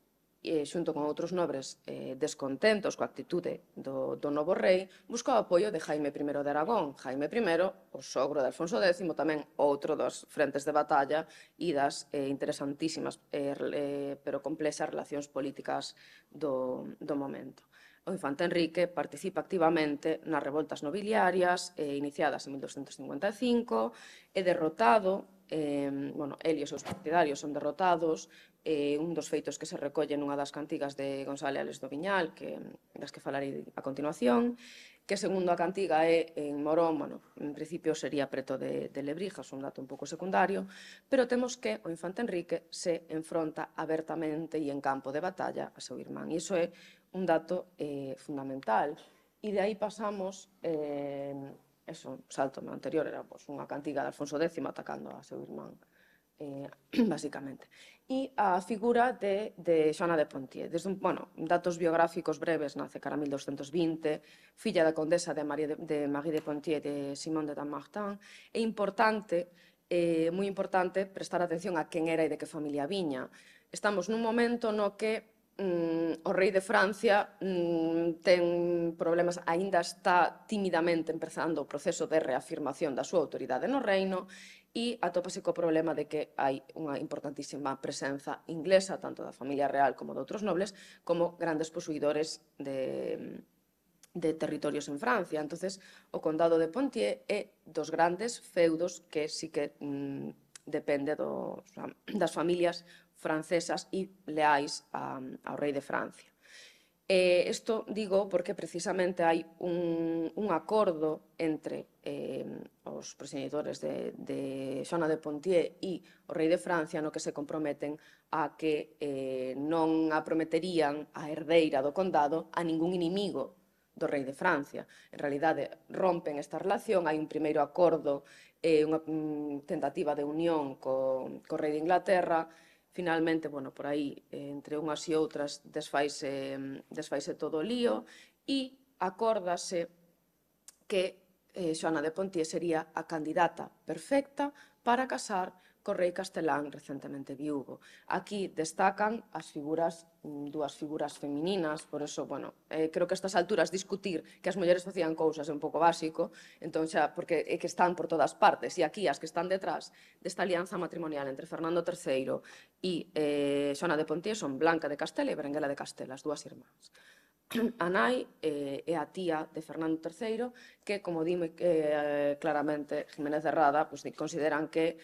eh, xunto con outros nobres eh, descontentos coa actitude do, do novo rei, busca o apoio de Jaime I de Aragón. Jaime I, o sogro de Alfonso X, tamén outro dos frentes de batalla e das eh, interesantísimas eh, pero complexas relacións políticas do, do momento. O infante Enrique participa activamente nas revoltas nobiliarias eh, iniciadas en 1255 e derrotado eh, bueno, el e os seus partidarios son derrotados eh, un dos feitos que se recolle nunha das cantigas de González Ales do Viñal, que, das que falarei a continuación, que segundo a cantiga é en Morón, bueno, en principio sería preto de, de Lebrijas, un dato un pouco secundario, pero temos que o infante Enrique se enfronta abertamente e en campo de batalla a seu irmán. E iso é un dato eh, fundamental. E de aí pasamos, eh, eso, salto no anterior, era pues, pois, unha cantiga de Alfonso X atacando a seu irmán eh, basicamente. E a figura de, de Xoana de Pontier. Desde un, bueno, datos biográficos breves, nace cara 1220, filla da condesa de, María de, de Marie de Pontier de Simón de Dammartin, é importante eh, moi importante prestar atención a quen era e de que familia viña. Estamos nun momento no que mm, o rei de Francia mm, ten problemas, aínda está tímidamente empezando o proceso de reafirmación da súa autoridade no reino e atópase co problema de que hai unha importantísima presenza inglesa, tanto da familia real como de outros nobles, como grandes posuidores de, de territorios en Francia. entonces o condado de Pontier é dos grandes feudos que sí que mm, depende do, das familias francesas e leais a, ao rei de Francia. Eh, esto digo porque precisamente hai un, un acordo entre eh, os proxenitores de, de Xona de Pontier e o rei de Francia no que se comprometen a que eh, non a prometerían a herdeira do condado a ningún inimigo do rei de Francia. En realidade, rompen esta relación, hai un primeiro acordo, eh, unha mm, tentativa de unión co, co rei de Inglaterra, Finalmente, bueno, por aí, eh, entre unhas e outras, desfaise, desfaise todo o lío e acórdase que eh, Xoana de Pontier sería a candidata perfecta para casar co rei castelán recentemente viúvo. Aquí destacan as figuras, mm, dúas figuras femininas, por eso, bueno, eh, creo que a estas alturas discutir que as mulleres facían cousas é un pouco básico, entón xa, porque é que están por todas partes, e aquí as que están detrás desta alianza matrimonial entre Fernando III e eh, Xona de Pontier son Blanca de Castela e Berenguela de Castela, as dúas irmáns. a nai eh, é a tía de Fernando III, que, como dime eh, claramente Jiménez de Rada, pues, consideran que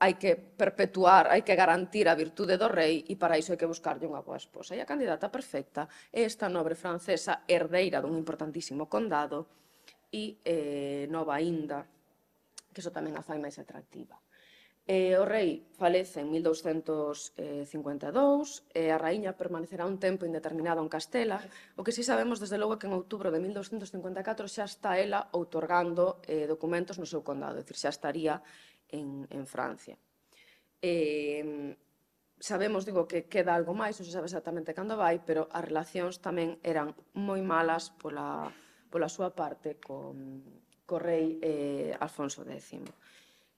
hai que perpetuar, hai que garantir a virtude do rei e para iso hai que buscarlle unha boa esposa. E a candidata perfecta é esta nobre francesa herdeira dun importantísimo condado e eh, nova inda, que iso tamén a fai máis atractiva. Eh, o rei falece en 1252, e eh, a raíña permanecerá un tempo indeterminado en Castela, o que si sabemos desde logo é que en outubro de 1254 xa está ela outorgando eh, documentos no seu condado, é dicir, xa estaría en, en Francia. Eh, sabemos, digo, que queda algo máis, non se sabe exactamente cando vai, pero as relacións tamén eran moi malas pola, pola súa parte con, co rei eh, Alfonso X.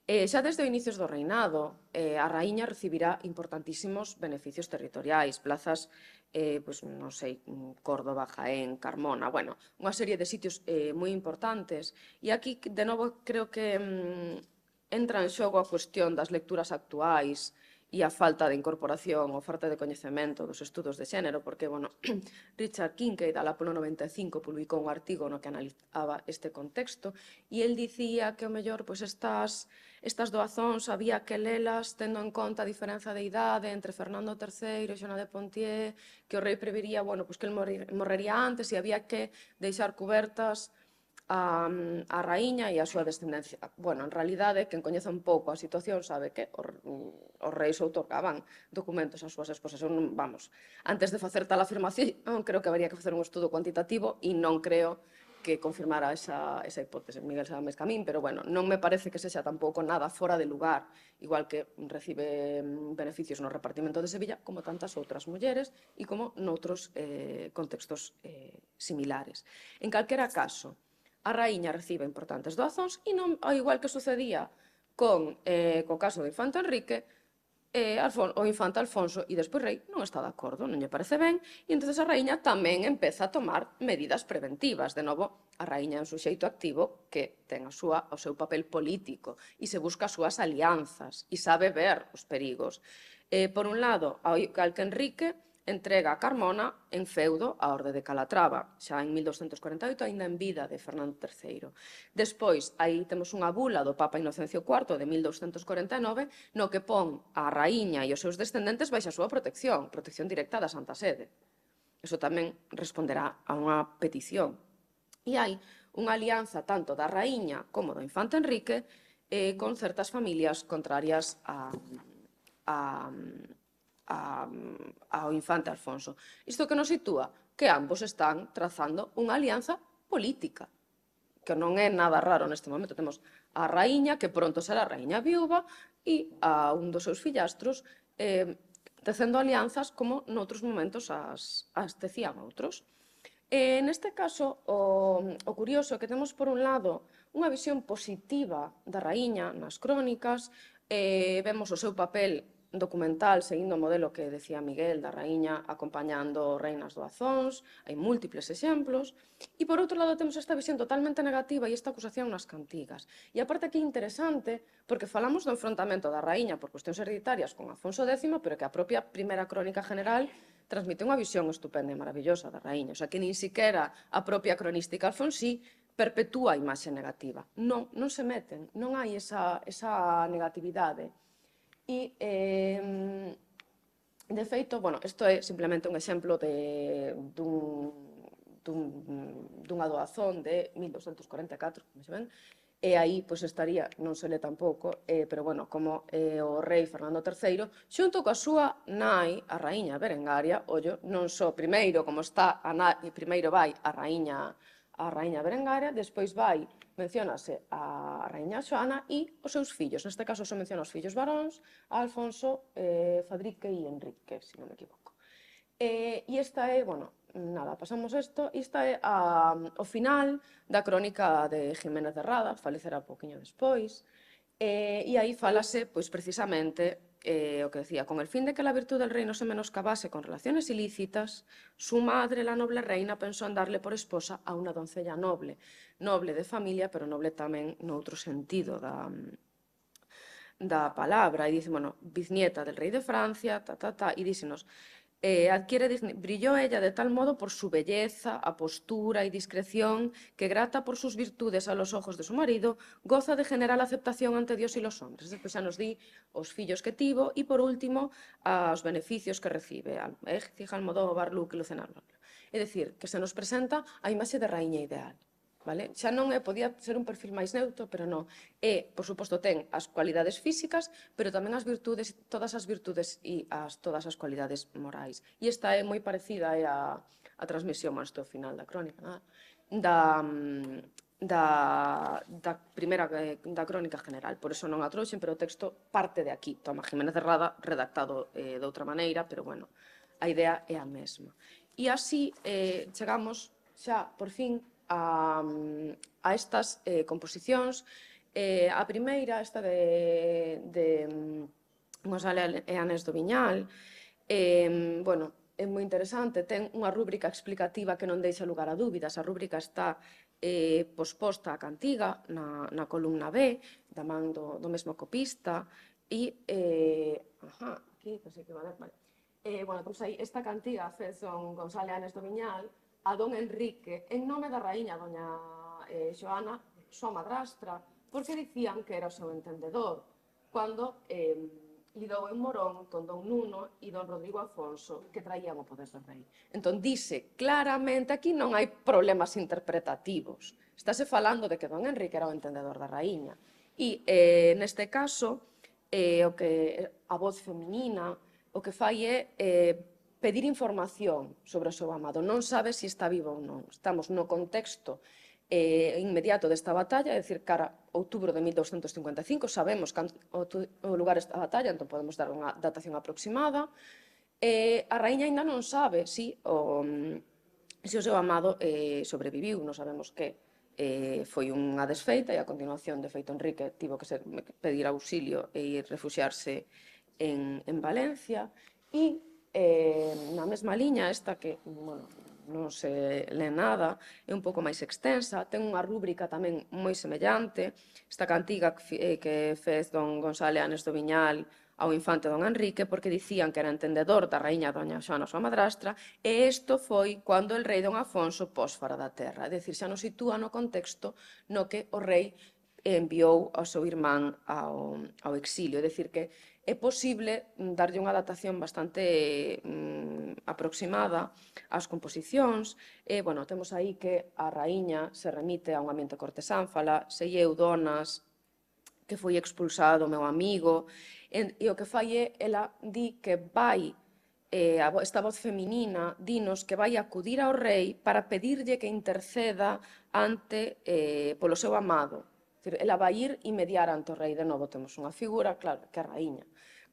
Eh, xa desde o inicios do reinado, eh, a raíña recibirá importantísimos beneficios territoriais, plazas, eh, pues, non sei, Córdoba, Jaén, Carmona, bueno, unha serie de sitios eh, moi importantes. E aquí, de novo, creo que mm, entra en xogo a cuestión das lecturas actuais e a falta de incorporación ou falta de coñecemento dos estudos de xénero, porque, bueno, Richard Kincaid, alá polo 95, publicou un artigo no que analizaba este contexto, e el dicía que, o mellor, pois estas, estas doazóns había que lelas tendo en conta a diferenza de idade entre Fernando III e Xona de Pontier, que o rei preveria, bueno, pois que el morrería antes e había que deixar cubertas a, a raíña e a súa descendencia. Bueno, en realidade, quen coñece un pouco a situación sabe que os, os reis outorgaban documentos ás súas esposas. Un, vamos, antes de facer tal afirmación, creo que habría que facer un estudo cuantitativo e non creo que confirmara esa, esa hipótese Miguel Sámez Camín, pero bueno, non me parece que se xa tampouco nada fora de lugar, igual que recibe mm, beneficios no repartimento de Sevilla como tantas outras mulleres e como noutros eh, contextos eh, similares. En calquera caso, a raíña recibe importantes doazóns e non, ao igual que sucedía con eh, co caso do infante Enrique, eh, Alfon, o infante Alfonso e despois rei non está de acordo, non lle parece ben, e entonces a raíña tamén empeza a tomar medidas preventivas. De novo, a raíña é un suxeito activo que ten a súa, o seu papel político e se busca as súas alianzas e sabe ver os perigos. Eh, por un lado, ao igual que Enrique, entrega a Carmona en feudo á Orde de Calatrava, xa en 1248, aínda en vida de Fernando III. Despois, aí temos unha bula do Papa Inocencio IV de 1249, no que pon a raíña e os seus descendentes baixa a súa protección, protección directa da Santa Sede. Eso tamén responderá a unha petición. E hai unha alianza tanto da raíña como do infante Enrique eh, con certas familias contrarias a, a, a, ao infante Alfonso. Isto que nos sitúa que ambos están trazando unha alianza política, que non é nada raro neste momento. Temos a raíña, que pronto será a raíña viúva, e a un dos seus fillastros eh, tecendo alianzas como noutros momentos as, as tecían outros. E neste caso, o, o curioso é que temos, por un lado, unha visión positiva da raíña nas crónicas, eh, vemos o seu papel documental seguindo o modelo que decía Miguel da Raíña acompañando reinas do Azóns, hai múltiples exemplos, e por outro lado temos esta visión totalmente negativa e esta acusación nas cantigas. E a parte é interesante, porque falamos do enfrontamento da Raíña por cuestións hereditarias con Afonso X, pero que a propia primeira crónica general transmite unha visión estupenda e maravillosa da Raíña, o sea que nin siquiera a propia cronística Alfonsí perpetúa a imaxe negativa. Non, non se meten, non hai esa, esa negatividade E, eh, de feito, bueno, isto é simplemente un exemplo de, dun, dun, dunha doazón de 1244, como se ven, e aí pois estaría, non se le tampouco, eh, pero bueno, como eh, o rei Fernando III, xunto coa súa nai, a raíña Berengaria, ollo, non só primeiro como está a nai, primeiro vai a raíña Berengaria, a raíña Berengaria, despois vai, mencionase a raíña Xoana e os seus fillos. Neste caso, se menciona os fillos varóns, Alfonso, eh, Fadrique e Enrique, se non me equivoco. Eh, e esta é, bueno, nada, pasamos isto, esta é a, ah, o final da crónica de Jiménez de Rada, falecerá poquinho despois, eh, e aí falase, pois, precisamente, eh, o que decía, con el fin de que la virtud del reino se menoscabase con relaciones ilícitas, su madre, la noble reina, pensó en darle por esposa a una doncella noble, noble de familia, pero noble tamén otro sentido da, da palabra, e dice, bueno, bisnieta del rei de Francia, ta, ta, ta, e dícenos, Eh, adquiere Brilló ella de tal modo por su belleza, apostura y discreción, que grata por sus virtudes a los ojos de su marido, goza de general aceptación ante Dios y los hombres. Después ya nos di os fillos que tivo y por último, los beneficios que recibe. Eh, es decir, que se nos presenta a imagen de reina ideal. Vale? Xa non é, podía ser un perfil máis neutro, pero non. E, por suposto, ten as cualidades físicas, pero tamén as virtudes, todas as virtudes e as, todas as cualidades morais. E esta é moi parecida é a, a transmisión máis do final da crónica, nada? da, da, da primeira eh, da crónica general. Por eso non a trouxen, pero o texto parte de aquí. Toma Jiménez de Rada, redactado eh, de outra maneira, pero bueno, a idea é a mesma. E así eh, chegamos xa, por fin, a, a estas eh, composicións. Eh, a primeira, esta de, de mm, Gonzalo e Anés do Viñal, eh, bueno, é moi interesante, ten unha rúbrica explicativa que non deixa lugar a dúbidas, a rúbrica está eh, posposta a cantiga na, na columna B, da man do, do mesmo copista, e, eh, ajá, aquí, pensei que vale, vale. Eh, bueno, pois aí, esta cantiga fez son González Anes do Viñal, a don Enrique en nome da raíña doña eh, Joana, súa madrastra, porque dicían que era o seu entendedor, cando eh, lidou en Morón con don Nuno e don Rodrigo Afonso, que traían o poder do rei. Entón, dice claramente, aquí non hai problemas interpretativos. Estase falando de que don Enrique era o entendedor da raíña. E, eh, neste caso, eh, o que a voz feminina o que fai é eh, pedir información sobre o seu amado. Non sabe se está vivo ou non. Estamos no contexto eh, inmediato desta batalla, é dicir, cara outubro de 1255, sabemos canto, o, o lugar desta batalla, entón podemos dar unha datación aproximada. Eh, a raíña ainda non sabe si o, si o seu amado eh, sobreviviu, non sabemos que eh, foi unha desfeita e a continuación de feito Enrique tivo que ser, pedir auxilio e ir refugiarse en, en Valencia e eh, na mesma liña, esta que, bueno, non se lê nada, é un pouco máis extensa, ten unha rúbrica tamén moi semellante, esta cantiga eh, que fez don González Anes do Viñal ao infante don Enrique porque dicían que era entendedor da reiña doña Xoana súa madrastra e isto foi cando el rei don Afonso pos fora da terra. É dicir, xa nos sitúa no contexto no que o rei enviou ao seu irmán ao, ao exilio. É dicir, que é posible darlle unha datación bastante mm, aproximada ás composicións. E, bueno, temos aí que a raíña se remite a un ambiente cortesánfala, sei eu donas, que foi expulsado o meu amigo, e, e o que fai é, ela di que vai eh, a, esta voz feminina dinos que vai acudir ao rei para pedirlle que interceda ante eh, polo seu amado. Ela vai ir e mediar ante o rei. De novo, temos unha figura, claro, que a raíña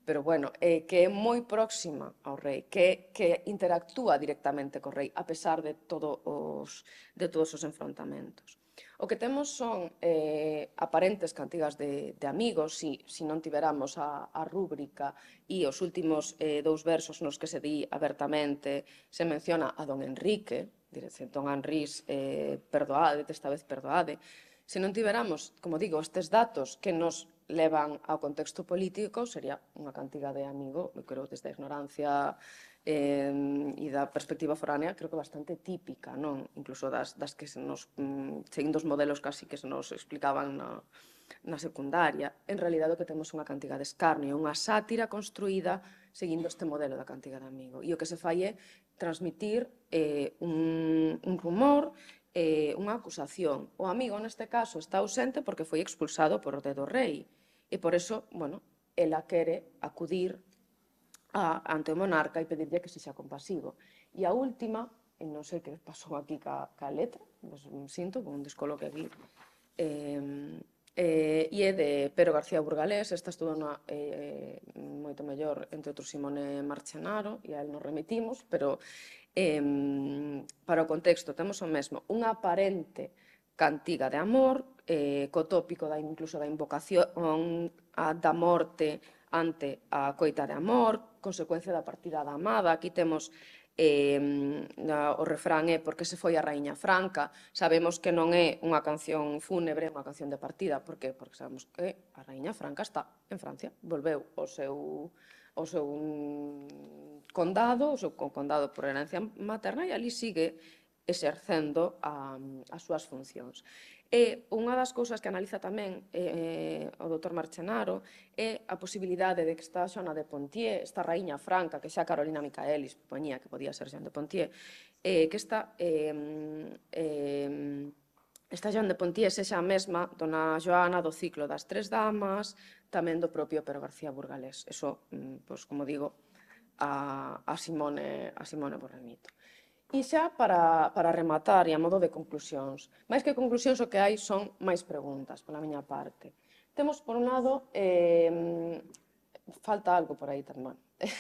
pero bueno, eh, que é moi próxima ao rei, que, que interactúa directamente co rei, a pesar de, todo os, de todos os enfrontamentos. O que temos son eh, aparentes cantigas de, de amigos, si, si non tiveramos a, a rúbrica e os últimos eh, dous versos nos que se di abertamente se menciona a don Enrique, dice don Enrís, eh, perdoade, desta vez perdoade, se non tiveramos, como digo, estes datos que nos levan ao contexto político sería unha cantidad de amigo, eu creo, desde a ignorancia eh, e da perspectiva foránea, creo que bastante típica, non? Incluso das, das que se nos, mm, seguindo os modelos casi que se nos explicaban na, na secundaria. En realidad o que temos unha cantidad de escarnio unha sátira construída seguindo este modelo da cantidad de amigo. E o que se fai é transmitir eh, un, un rumor eh, unha acusación. O amigo, neste caso, está ausente porque foi expulsado por dedo rei. Y por eso, bueno, la quiere acudir ante el monarca y pedirle que se sea compasivo. Y a última, no sé qué pasó aquí ca, la letra, siento me con un descoloque aquí, eh, eh, y eh, de Pero García Burgalés, esta estuvo na, eh, moito mayor entre otros, Simone Marchanaro, y a él nos remitimos, pero em, para el contexto tenemos lo mismo, un aparente cantiga de amor, eh, co tópico da incluso da invocación a, da morte ante a coita de amor, consecuencia da partida da amada. Aquí temos eh, o refrán é porque se foi a Raíña Franca. Sabemos que non é unha canción fúnebre, é unha canción de partida. Por que? Porque sabemos que a Raíña Franca está en Francia, volveu o seu o seu condado, o seu condado por herencia materna, e ali sigue exercendo a, as súas funcións. E unha das cousas que analiza tamén eh, o doutor Marchenaro é a posibilidade de que esta xona de Pontier, esta raíña franca que xa Carolina Micaelis poñía que podía ser xa de Pontier, eh, que esta eh, eh, Esta Joan de Pontíes é a mesma dona Joana do ciclo das tres damas, tamén do propio Pero García Burgalés. Eso, mm, pois, como digo, a, a Simone, a Simone Borramito. E xa para, para rematar e a modo de conclusións, máis que conclusións o que hai son máis preguntas pola miña parte. Temos, por un lado, eh, falta algo por aí tamén.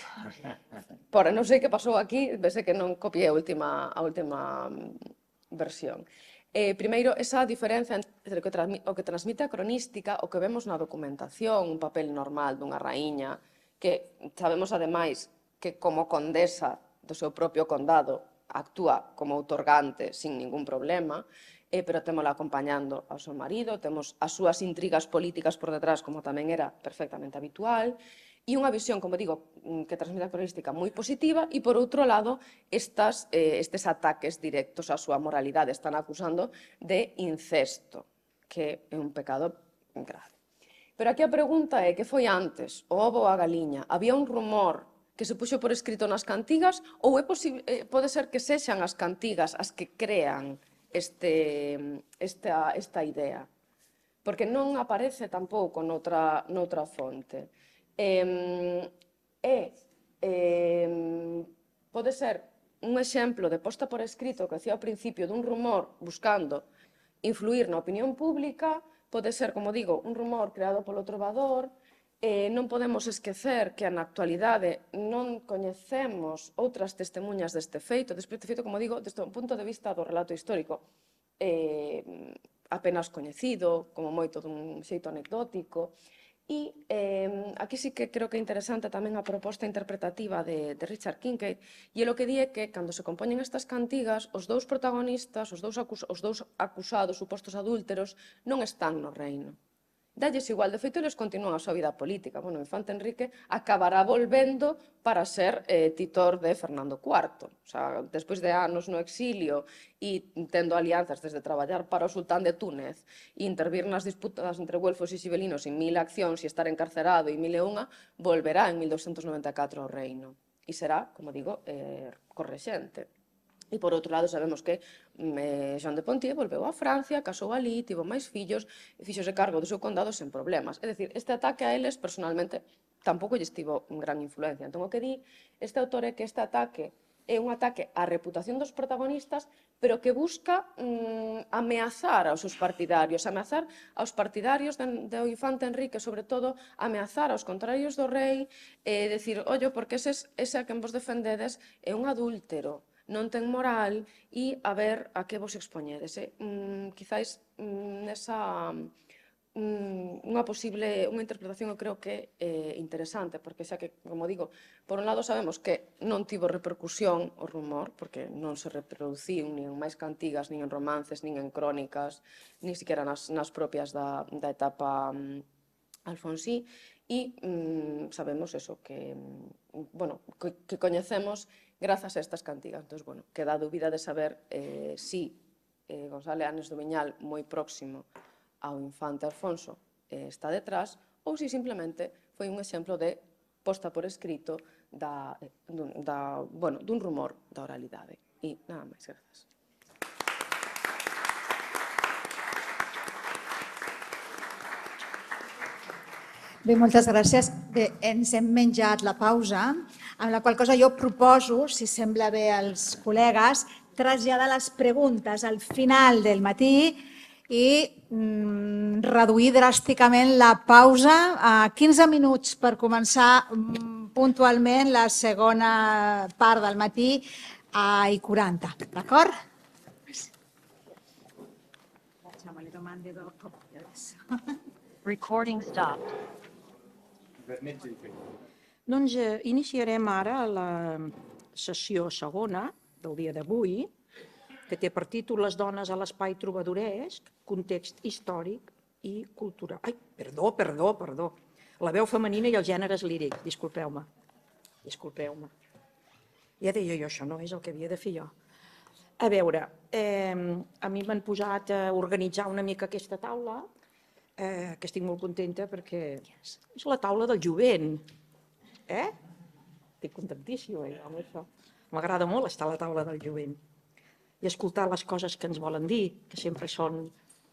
por, non sei que pasou aquí, vese que non copié a última, a última mm, versión. Eh, primeiro, esa diferenza entre o que, o que transmite a cronística, o que vemos na documentación, un papel normal dunha raíña, que sabemos ademais que como condesa do seu propio condado actúa como outorgante sin ningún problema, eh, pero temos acompañando ao seu marido, temos as súas intrigas políticas por detrás, como tamén era perfectamente habitual, e unha visión, como digo, mm, que transmite a cronista moi positiva e, por outro lado, estas, eh, estes ataques directos á súa moralidade están acusando de incesto, que é un pecado grave. Pero aquí a pregunta é que foi antes, o ovo ou a galiña? Había un rumor que se puxo por escrito nas cantigas ou é posible, eh, pode ser que sexan as cantigas as que crean este, esta, esta idea, porque non aparece tampouco noutra, noutra fonte. E, é, e pode ser un exemplo de posta por escrito que hacía ao principio dun rumor buscando influir na opinión pública, pode ser, como digo, un rumor creado polo trovador, Eh, non podemos esquecer que na actualidade non coñecemos outras testemunhas deste feito, deste feito, como digo, deste punto de vista do relato histórico, eh, apenas coñecido, como moito dun xeito anecdótico, E eh, aquí sí que creo que é interesante tamén a proposta interpretativa de, de Richard Kincaid, e lo que di é que, cando se compoñen estas cantigas, os dous protagonistas, os dous, acus, os dous acusados, supostos adúlteros, non están no reino dalles igual. De feito, eles continúan a súa vida política. Bueno, Infante Enrique acabará volvendo para ser eh, titor de Fernando IV. O sea, despois de anos no exilio e tendo alianzas desde traballar para o sultán de Túnez e intervir nas disputas entre güelfos e xibelinos en mil accións e estar encarcerado e mil e unha, volverá en 1294 ao reino. E será, como digo, eh, correxente. E por outro lado sabemos que eh, de Pontier volveu a Francia, casou ali, tivo máis fillos, e fixose cargo do seu condado sen problemas. É dicir, este ataque a eles personalmente tampouco lle estivo gran influencia. Entón, o que di este autor é que este ataque é un ataque á reputación dos protagonistas, pero que busca mm, ameazar aos seus partidarios, ameazar aos partidarios de, do infante Enrique, sobre todo ameazar aos contrarios do rei, e eh, decir, ollo, porque ese, ese a quen vos defendedes é un adúltero, non ten moral e a ver a que vos expoñedes. Eh? Mm, quizáis mm, nesa mm, unha posible, unha interpretación eu creo que eh, interesante, porque xa que, como digo, por un lado sabemos que non tivo repercusión o rumor, porque non se reproduciu nin en máis cantigas, nin en romances, nin en crónicas, nin siquiera nas, nas propias da, da etapa mm, Alfonsí, e mm, sabemos eso, que, mm, bueno, que, que coñecemos grazas a estas cantigas. Entón, bueno, queda a dúbida de saber eh, si eh, González Anes do Viñal, moi próximo ao infante Alfonso, eh, está detrás, ou si simplemente foi un exemplo de posta por escrito da, da, bueno, dun rumor da oralidade. E nada máis, grazas. Bé, moltes gràcies. Bé, ens hem menjat la pausa, amb la qual cosa jo proposo, si sembla bé als col·legues, traslladar les preguntes al final del matí i mm, reduir dràsticament la pausa a 15 minuts per començar mm, puntualment la segona part del matí a i 40, d'acord? Recording stopped. N'ets Doncs eh, iniciarem ara la sessió segona del dia d'avui, que té per títol Les dones a l'espai trobadoresc, context històric i cultural. Ai, perdó, perdó, perdó. La veu femenina i els gèneres lírics, disculpeu-me. Disculpeu-me. Ja deia jo, això no és el que havia de fer jo. A veure, eh, a mi m'han posat a organitzar una mica aquesta taula eh, que estic molt contenta perquè és la taula del jovent. Eh? Estic contentíssima jo eh, amb això. M'agrada molt estar a la taula del jovent i escoltar les coses que ens volen dir, que sempre són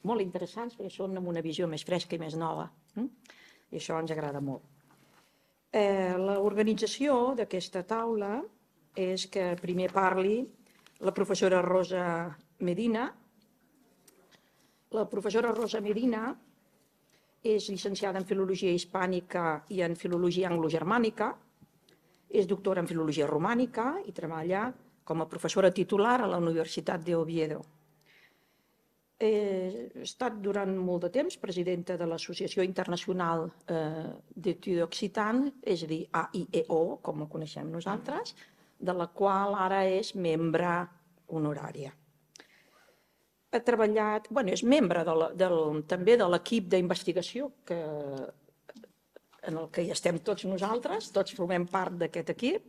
molt interessants perquè són amb una visió més fresca i més nova. Hm? I això ens agrada molt. Eh, L'organització d'aquesta taula és que primer parli la professora Rosa Medina. La professora Rosa Medina és llicenciada en Filologia Hispànica i en Filologia Anglogermànica, és doctora en Filologia Romànica i treballa com a professora titular a la Universitat d'Oviedo. Eh, he estat durant molt de temps presidenta de l'Associació Internacional eh, d'Etudes Occitan, és a dir, AIEO, com ho coneixem nosaltres, de la qual ara és membre honorària ha treballat, bueno, és membre de la, del, també de l'equip d'investigació que, en el que hi estem tots nosaltres, tots formem part d'aquest equip,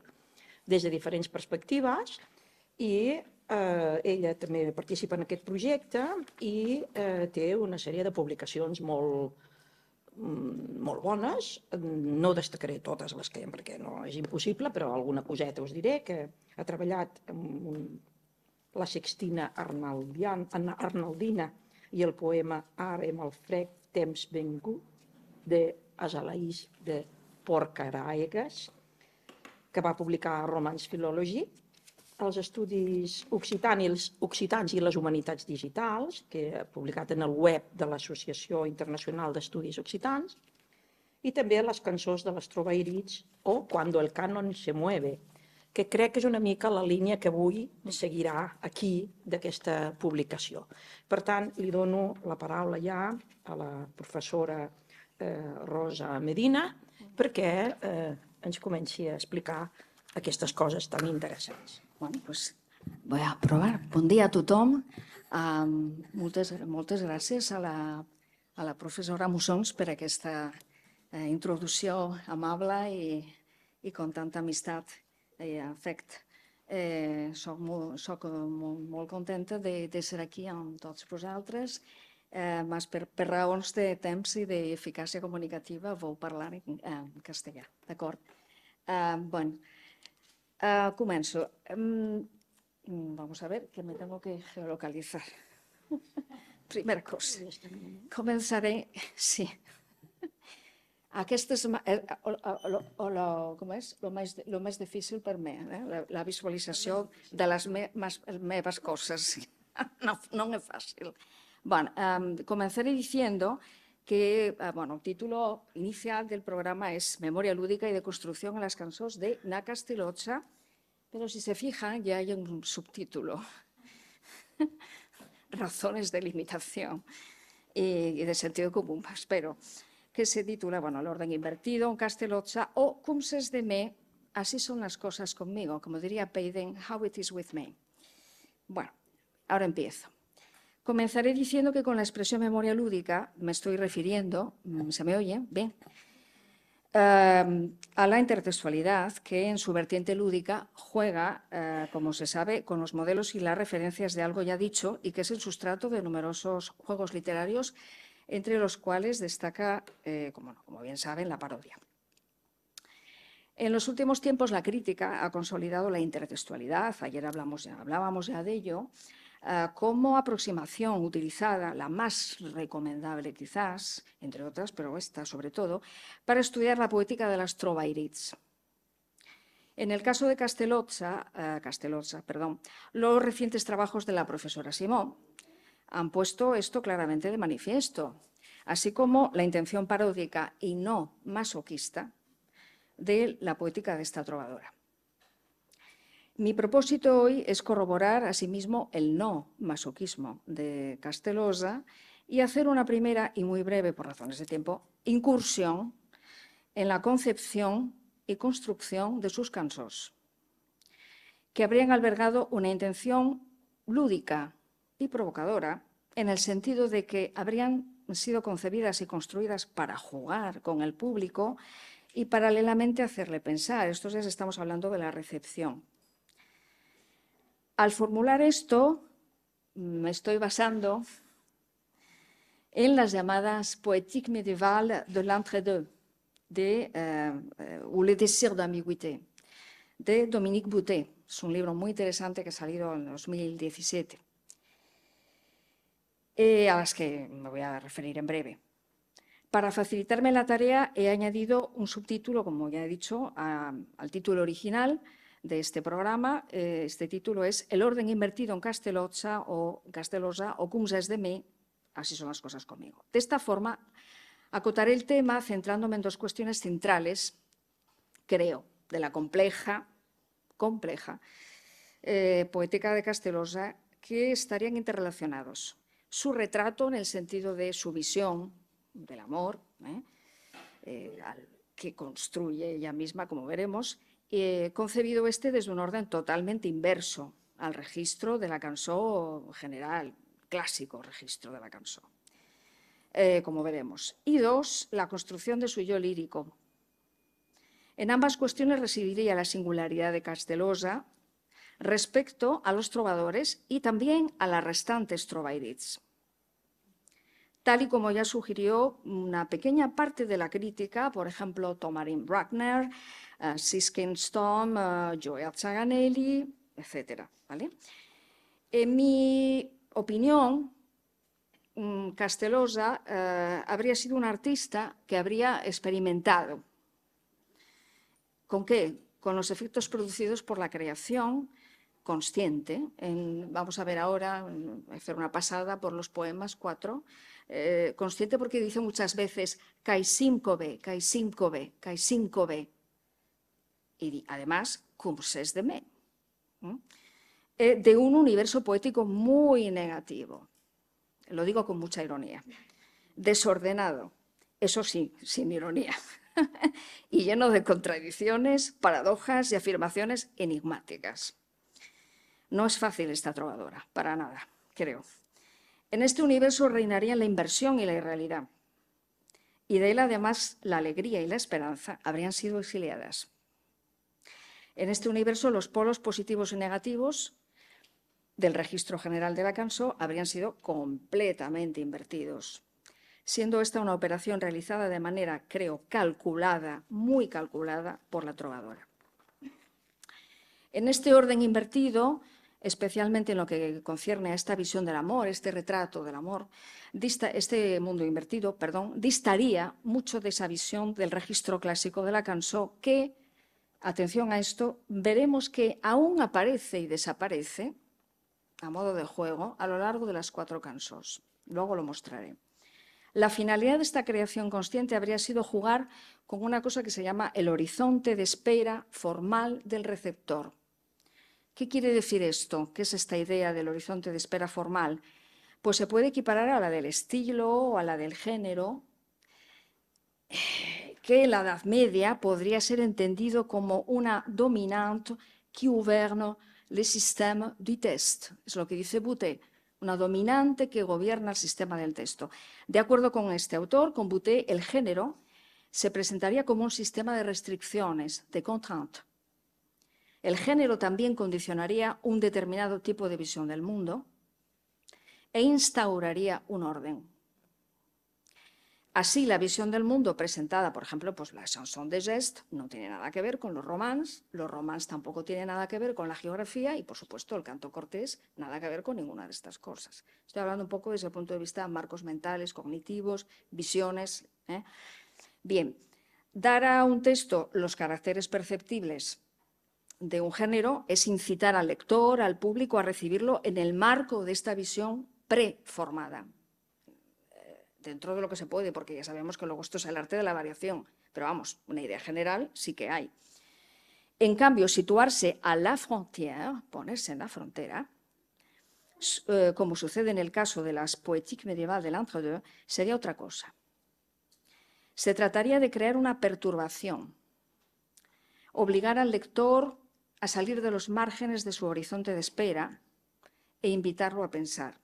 des de diferents perspectives, i eh, ella també participa en aquest projecte i eh, té una sèrie de publicacions molt, mm, molt bones. No destacaré totes les que hi ha perquè no és impossible, però alguna coseta us diré que ha treballat amb un la Sextina Arnaldian, Arnaldina i el poema amb el frec, temps vengut, de Asalaís de Porcaraegas, que va publicar Romans Filologi, els estudis occitans i, les, occitans i les humanitats digitals, que ha publicat en el web de l'Associació Internacional d'Estudis Occitans, i també les cançons de les Irits o Cuando el canon se mueve, que crec que és una mica la línia que avui seguirà aquí d'aquesta publicació. Per tant, li dono la paraula ja a la professora eh, Rosa Medina perquè eh, ens comenci a explicar aquestes coses tan interessants. Bueno, doncs, voy a provar. Bon dia a tothom. moltes, moltes gràcies a la, a la professora Mussons per aquesta eh, introducció amable i, i amb tanta amistat i, en fet, eh, soc, molt, soc eh, molt, molt contenta de, de ser aquí amb tots vosaltres, eh, mas per, per raons de temps i d'eficàcia comunicativa vau parlar en, en castellà, d'acord? Eh, bueno, eh, començo. Mm, vamos a ver, que me tengo que geolocalizar. Primera cosa. ¿eh? Començaré... sí. Aquest es? Eh, lo más difícil para mí, eh? la, visualización de las me, cosas, no, es fácil. Bueno, em, comenzaré diciendo que eh, bueno, el título inicial del programa es Memoria lúdica y de construcción en las cançons de Na pero si se fijan ya hay un subtítulo, razones de limitación y, de sentido común, pero que se titula, bueno, El orden invertido, un castelocha o Cum ses de me, así son las cosas conmigo, como diría Payden, How it is with me. Bueno, ahora empiezo. Comenzaré diciendo que con la expresión memoria lúdica me estoy refiriendo, mm, ¿se me oye? Bien. Em, a la intertextualidad que en su vertiente lúdica juega, eh, como se sabe, con los modelos y las referencias de algo ya dicho y que es el sustrato de numerosos juegos literarios entre los cuales destaca, eh, como, bien saben, la parodia. En los últimos tiempos la crítica ha consolidado la intertextualidad, ayer hablábamos ya de ello, eh, como aproximación utilizada, la más recomendable quizás, entre otras, pero esta sobre todo, para estudiar la poética de las Trovairits. En el caso de eh, Castellozza, perdón, los recientes trabajos de la profesora Simón han puesto esto claramente de manifiesto, así como la intención paródica y no masoquista de la poética de esta trovadora. Mi propósito hoy es corroborar asimismo el no masoquismo de Castellosa y hacer una primera y muy breve, por razones de tiempo, incursión en la concepción y construcción de sus cansos, que habrían albergado una intención lúdica y provocadora en el sentido de que habrían sido concebidas y construidas para jugar con el público y paralelamente hacerle pensar. Estos días estamos hablando de la recepción. Al formular esto, mm, me estoy basando en las llamadas poétiques médiévales de l'entre-deux, de, eh, eh, ou de Dominique Boutet. Es un libro muy interesante que ha salido en 2017. Eh, a las que me voy a referir en breve. Para facilitarme la tarea he añadido un subtítulo, como ya he dicho, al título original de este programa. Eh, este título es El orden invertido en Casteloza o Castelosa o Cum es de me, así son las cosas conmigo. De esta forma, acotaré el tema centrándome en dos cuestiones centrales, creo, de la compleja, compleja, eh, poética de Castelosa, que estarían interrelacionados su retrato en el sentido de su visión del amor, ¿eh? Eh, que construye ella misma, como veremos, eh, concebido este desde un orden totalmente inverso al registro de la canción general, clásico registro de la canción, como veremos. Y dos, la construcción de su yo lírico. En ambas cuestiones residiría la singularidad de Castelosa, respecto a los trovadores y también a las restantes trovaidits. Tal y como ya sugirió una pequeña parte de la crítica, por ejemplo, Tomarin Bruckner, eh, Siskin Storm, eh, Joel Zaganelli, etc. En mi opinión, mm, Castelosa eh, habría sido un artista que habría experimentado. ¿Con qué? Con los efectos producidos por la creación consciente. vamos a ver ahora, a mm, hacer una pasada por los poemas cuatro. Eh, consciente porque dice muchas veces Kaisimkobe, 5 b" Y además, curses de Me. Eh, de un universo poético muy negativo. Lo digo con mucha ironía. Desordenado, eso sí, sin ironía. y lleno de contradicciones, paradojas y afirmaciones enigmáticas. No es fácil esta trovadora, para nada, creo. En este universo reinarían la inversión y la irrealidad. Y de él, además, la alegría y la esperanza habrían sido exiliadas. En este universo, los polos positivos y negativos del registro general de la habrían sido completamente invertidos, siendo esta una operación realizada de manera, creo, calculada, muy calculada por la trovadora. En este orden invertido, especialmente en lo que concierne a esta visión del amor, este retrato del amor, este mundo invertido, perdón, distaría mucho de esa visión del registro clásico de la canción que, atención a esto, veremos que aún aparece y desaparece a modo de juego a lo largo de las cuatro cansos. Luego lo mostraré. La finalidad de esta creación consciente habría sido jugar con una cosa que se llama el horizonte de espera formal del receptor, ¿Qué quiere decir esto? ¿Qué es esta idea del horizonte de espera formal? Pues se puede equiparar a la del estilo o a la del género, que en la Edad Media podría ser entendido como una dominante que gobierna el sistema du test. Es lo que dice Boutet una dominante que gobierna el sistema del texto. De acuerdo con este autor, con Boutet, el género se presentaría como un sistema de restricciones, de contraintes, el género también condicionaría un determinado tipo de visión del mundo e instauraría un orden. Así, la visión del mundo presentada, por ejemplo, pues la chanson de geste no tiene nada que ver con los romans, los romans tampoco tienen nada que ver con la geografía y, por supuesto, el canto cortés nada que ver con ninguna de estas cosas. Estoy hablando un poco desde el punto de vista de marcos mentales, cognitivos, visiones. ¿eh? Bien, dar a un texto los caracteres perceptibles de un género es incitar al lector, al público, a recibirlo en el marco de esta visión preformada, eh, dentro de lo que se puede, porque ya sabemos que luego esto es el arte de la variación, pero vamos, una idea general sí que hay. En cambio, situarse a la frontière, ponerse en la frontera, eh, como sucede en el caso de las poétiques medievales l'entre-deux, sería otra cosa. Se trataría de crear una perturbación, obligar al lector a salir de los márgenes de su horizonte de espera e invitarlo a pensar.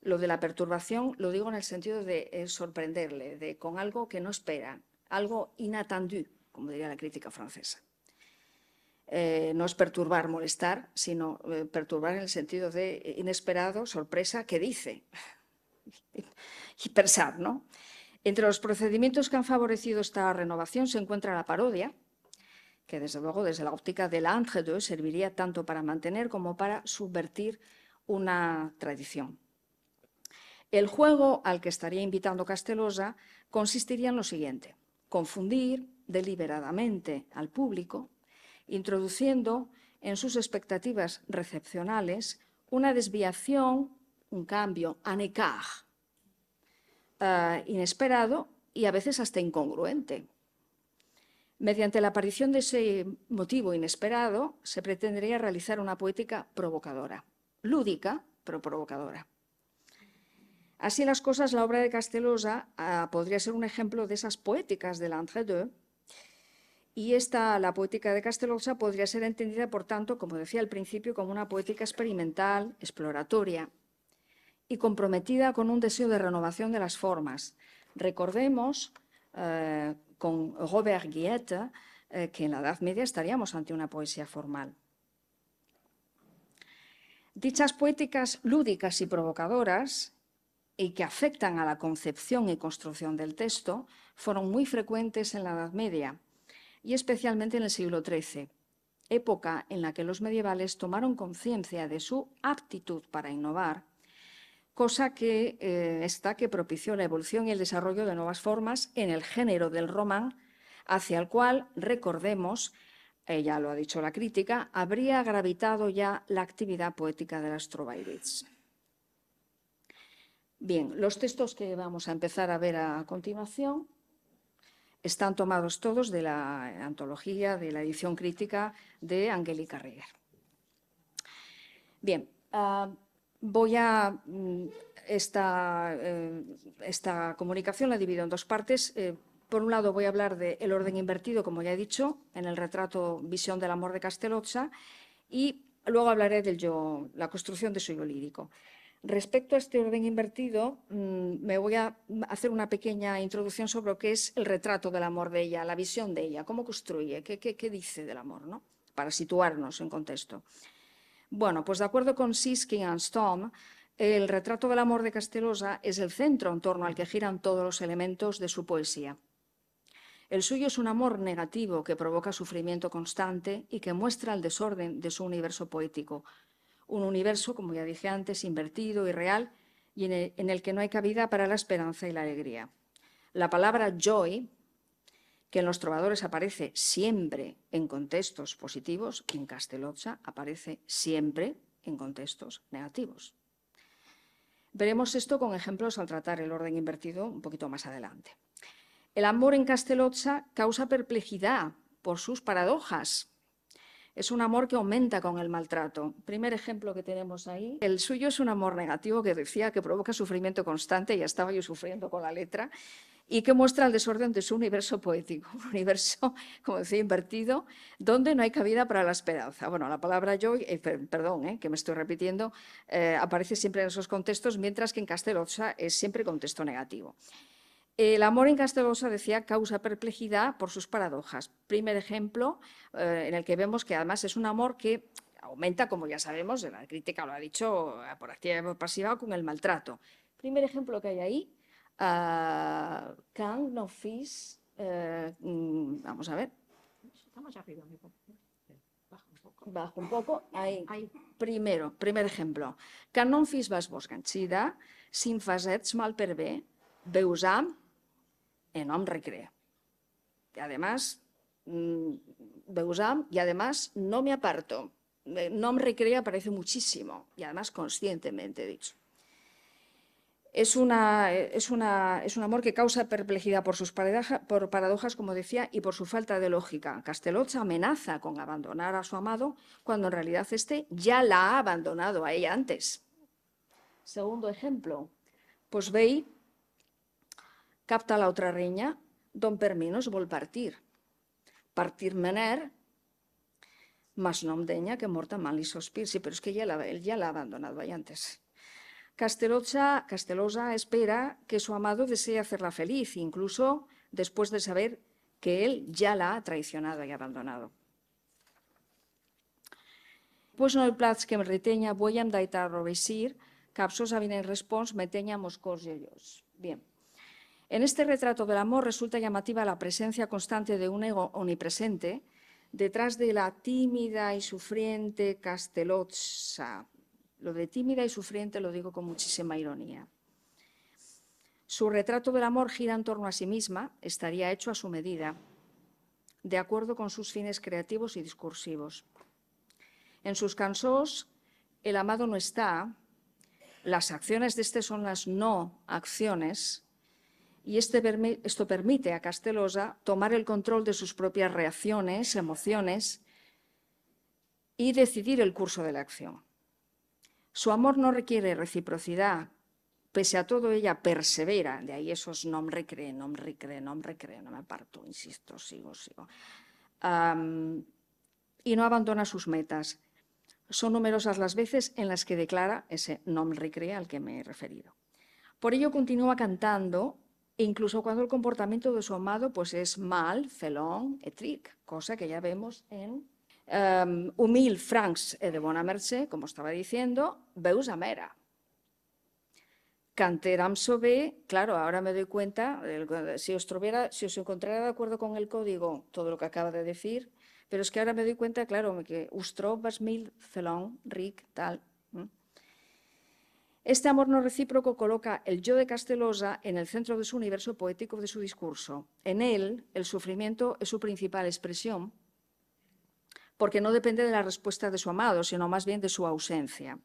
Lo de la perturbación lo digo en el sentido de eh, sorprenderle, de con algo que no espera, algo inattendu, como diría la crítica francesa. Eh, no es perturbar, molestar, sino eh, perturbar en el sentido de inesperado, sorpresa, que dice. y pensar, ¿no? Entre los procedimientos que han favorecido esta renovación se encuentra la parodia, que desde luego desde la óptica del la serviría tanto para mantener como para subvertir una tradición. El juego al que estaría invitando Castelosa consistiría en lo siguiente, confundir deliberadamente al público, introduciendo en sus expectativas recepcionales una desviación, un cambio, un eh, inesperado y a veces hasta incongruente, Mediante la aparición de ese motivo inesperado, se pretendería realizar una poética provocadora, lúdica, pero provocadora. Así las cosas, la obra de Castelosa ah, podría ser un ejemplo de esas poéticas de entre-deux, y esta, la poética de Castelosa, podría ser entendida, por tanto, como decía al principio, como una poética experimental, exploratoria y comprometida con un deseo de renovación de las formas. Recordemos eh, con Robert Guillette eh, que en la Edad Media estaríamos ante una poesía formal. Dichas poéticas lúdicas y provocadoras y que afectan a la concepción y construcción del texto fueron muy frecuentes en la Edad Media y especialmente en el siglo XIII, época en la que los medievales tomaron conciencia de su aptitud para innovar cosa que eh, está que propició la evolución y el desarrollo de nuevas formas en el género del román, hacia el cual, recordemos, eh, ya lo ha dicho la crítica, habría gravitado ya la actividad poética de las Trovairits. Bien, los textos que vamos a empezar a ver a continuación están tomados todos de la antología, de la edición crítica de Angélica Rieger. Bien, ah, Voy a... Mm, eh, esta, comunicación la divido en dos partes. Eh, por un lado voy a hablar del orden invertido, como ya he dicho, en el retrato Visión del amor de Castelocha. y luego hablaré del yo, la construcción de su yo lírico. Respecto a este orden invertido, mm, me voy a hacer una pequeña introducción sobre lo que es el retrato del amor de ella, la visión de ella, cómo construye, qué, qué dice del amor, ¿no? para situarnos en contexto. Bueno, pues de acuerdo con Siskin and Storm, el retrato del amor de Castelosa es el centro en torno al que giran todos los elementos de su poesía. El suyo es un amor negativo que provoca sufrimiento constante y que muestra el desorden de su universo poético. Un universo, como ya dije antes, invertido, y real y en el que no hay cabida para la esperanza y la alegría. La palabra joy que en Los Trovadores aparece siempre en contextos positivos, en Castelozza aparece siempre en contextos negativos. Veremos esto con ejemplos al tratar el orden invertido un poquito más adelante. El amor en Castelozza causa perplejidad por sus paradojas. Es un amor que aumenta con el maltrato. Primer ejemplo que tenemos ahí. El suyo es un amor negativo que decía que provoca sufrimiento constante, ya estaba yo sufriendo con la letra y que muestra el desorden de su universo poético, un universo, como decía, invertido, donde no hay cabida para la esperanza. Bueno, la palabra yo, eh, perdón, eh, que me estoy repitiendo, eh, aparece siempre en esos contextos, mientras que en Castelosa es siempre contexto negativo. El amor en Castellosa decía, causa perplejidad por sus paradojas. Primer ejemplo en el que vemos que además es un amor que aumenta, como ya sabemos, la crítica lo ha dicho por activa y por pasiva, con el maltrato. Primer ejemplo que hay ahí, Can ah, no fish. Eh, mm, vamos a ver. Bajo un poco. Ahí. Primero, primer ejemplo. can no fis vas vos sin sin mal per beusam en recrea. Y además, beusam mm, y además no me aparto. Eh, no recrea, aparece muchísimo. Y además conscientemente dicho. Es, un amor que causa perplejidad por sus paradojas, como decía, y por su falta de lógica. Castelocha amenaza con abandonar a su amado cuando en realidad éste ya la ha abandonado a ella antes. Segundo ejemplo. Pues veis capta la otra reña, don Perminos vol partir. Partir mener, más em deña que morta mal y sospir. Sí, pero es que él ya la ha abandonado ahí antes. Castelotsa espera que su amado desee hacerla feliz, incluso después de saber que él ya la ha traicionado y abandonado. Pues no que me voy en me moscos y ellos. Bien. En este retrato del amor resulta llamativa la presencia constante de un ego omnipresente detrás de la tímida y sufriente Castelotsa. Lo de tímida y sufriente lo digo con muchísima ironía. Su retrato del amor gira en torno a sí misma, estaría hecho a su medida, de acuerdo con sus fines creativos y discursivos. En sus cansos, el amado no está, las acciones de este son las no acciones, y este esto permite a Castelosa tomar el control de sus propias reacciones, emociones y decidir el curso de la acción. Su amor no requiere reciprocidad, pese a todo ella persevera, de ahí esos nom me recree, no nom recree, no me recree, aparto, insisto, sigo, sigo. y no abandona sus metas. Son numerosas las veces en las que declara ese nom me al que me he referido. Por ello continúa cantando, e incluso cuando el comportamiento de su amado pues, es mal, felón, etric, cosa que ya vemos en Em, Humil, 1.000 francs e. de bona merce, como estaba diciendo, veus a mera. Canteram sobre, claro, ahora me doy cuenta, si os si os encontrara de acuerdo con el código, todo lo que acaba de decir, pero es que ahora me doy cuenta, claro, que us mil, celón, ric, tal. Este amor no recíproco coloca el yo de Castelosa en el centro de su universo poético de su discurso. En él, el sufrimiento es su principal expresión, porque no depende de la respuesta de su amado, sino más bien de su ausencia.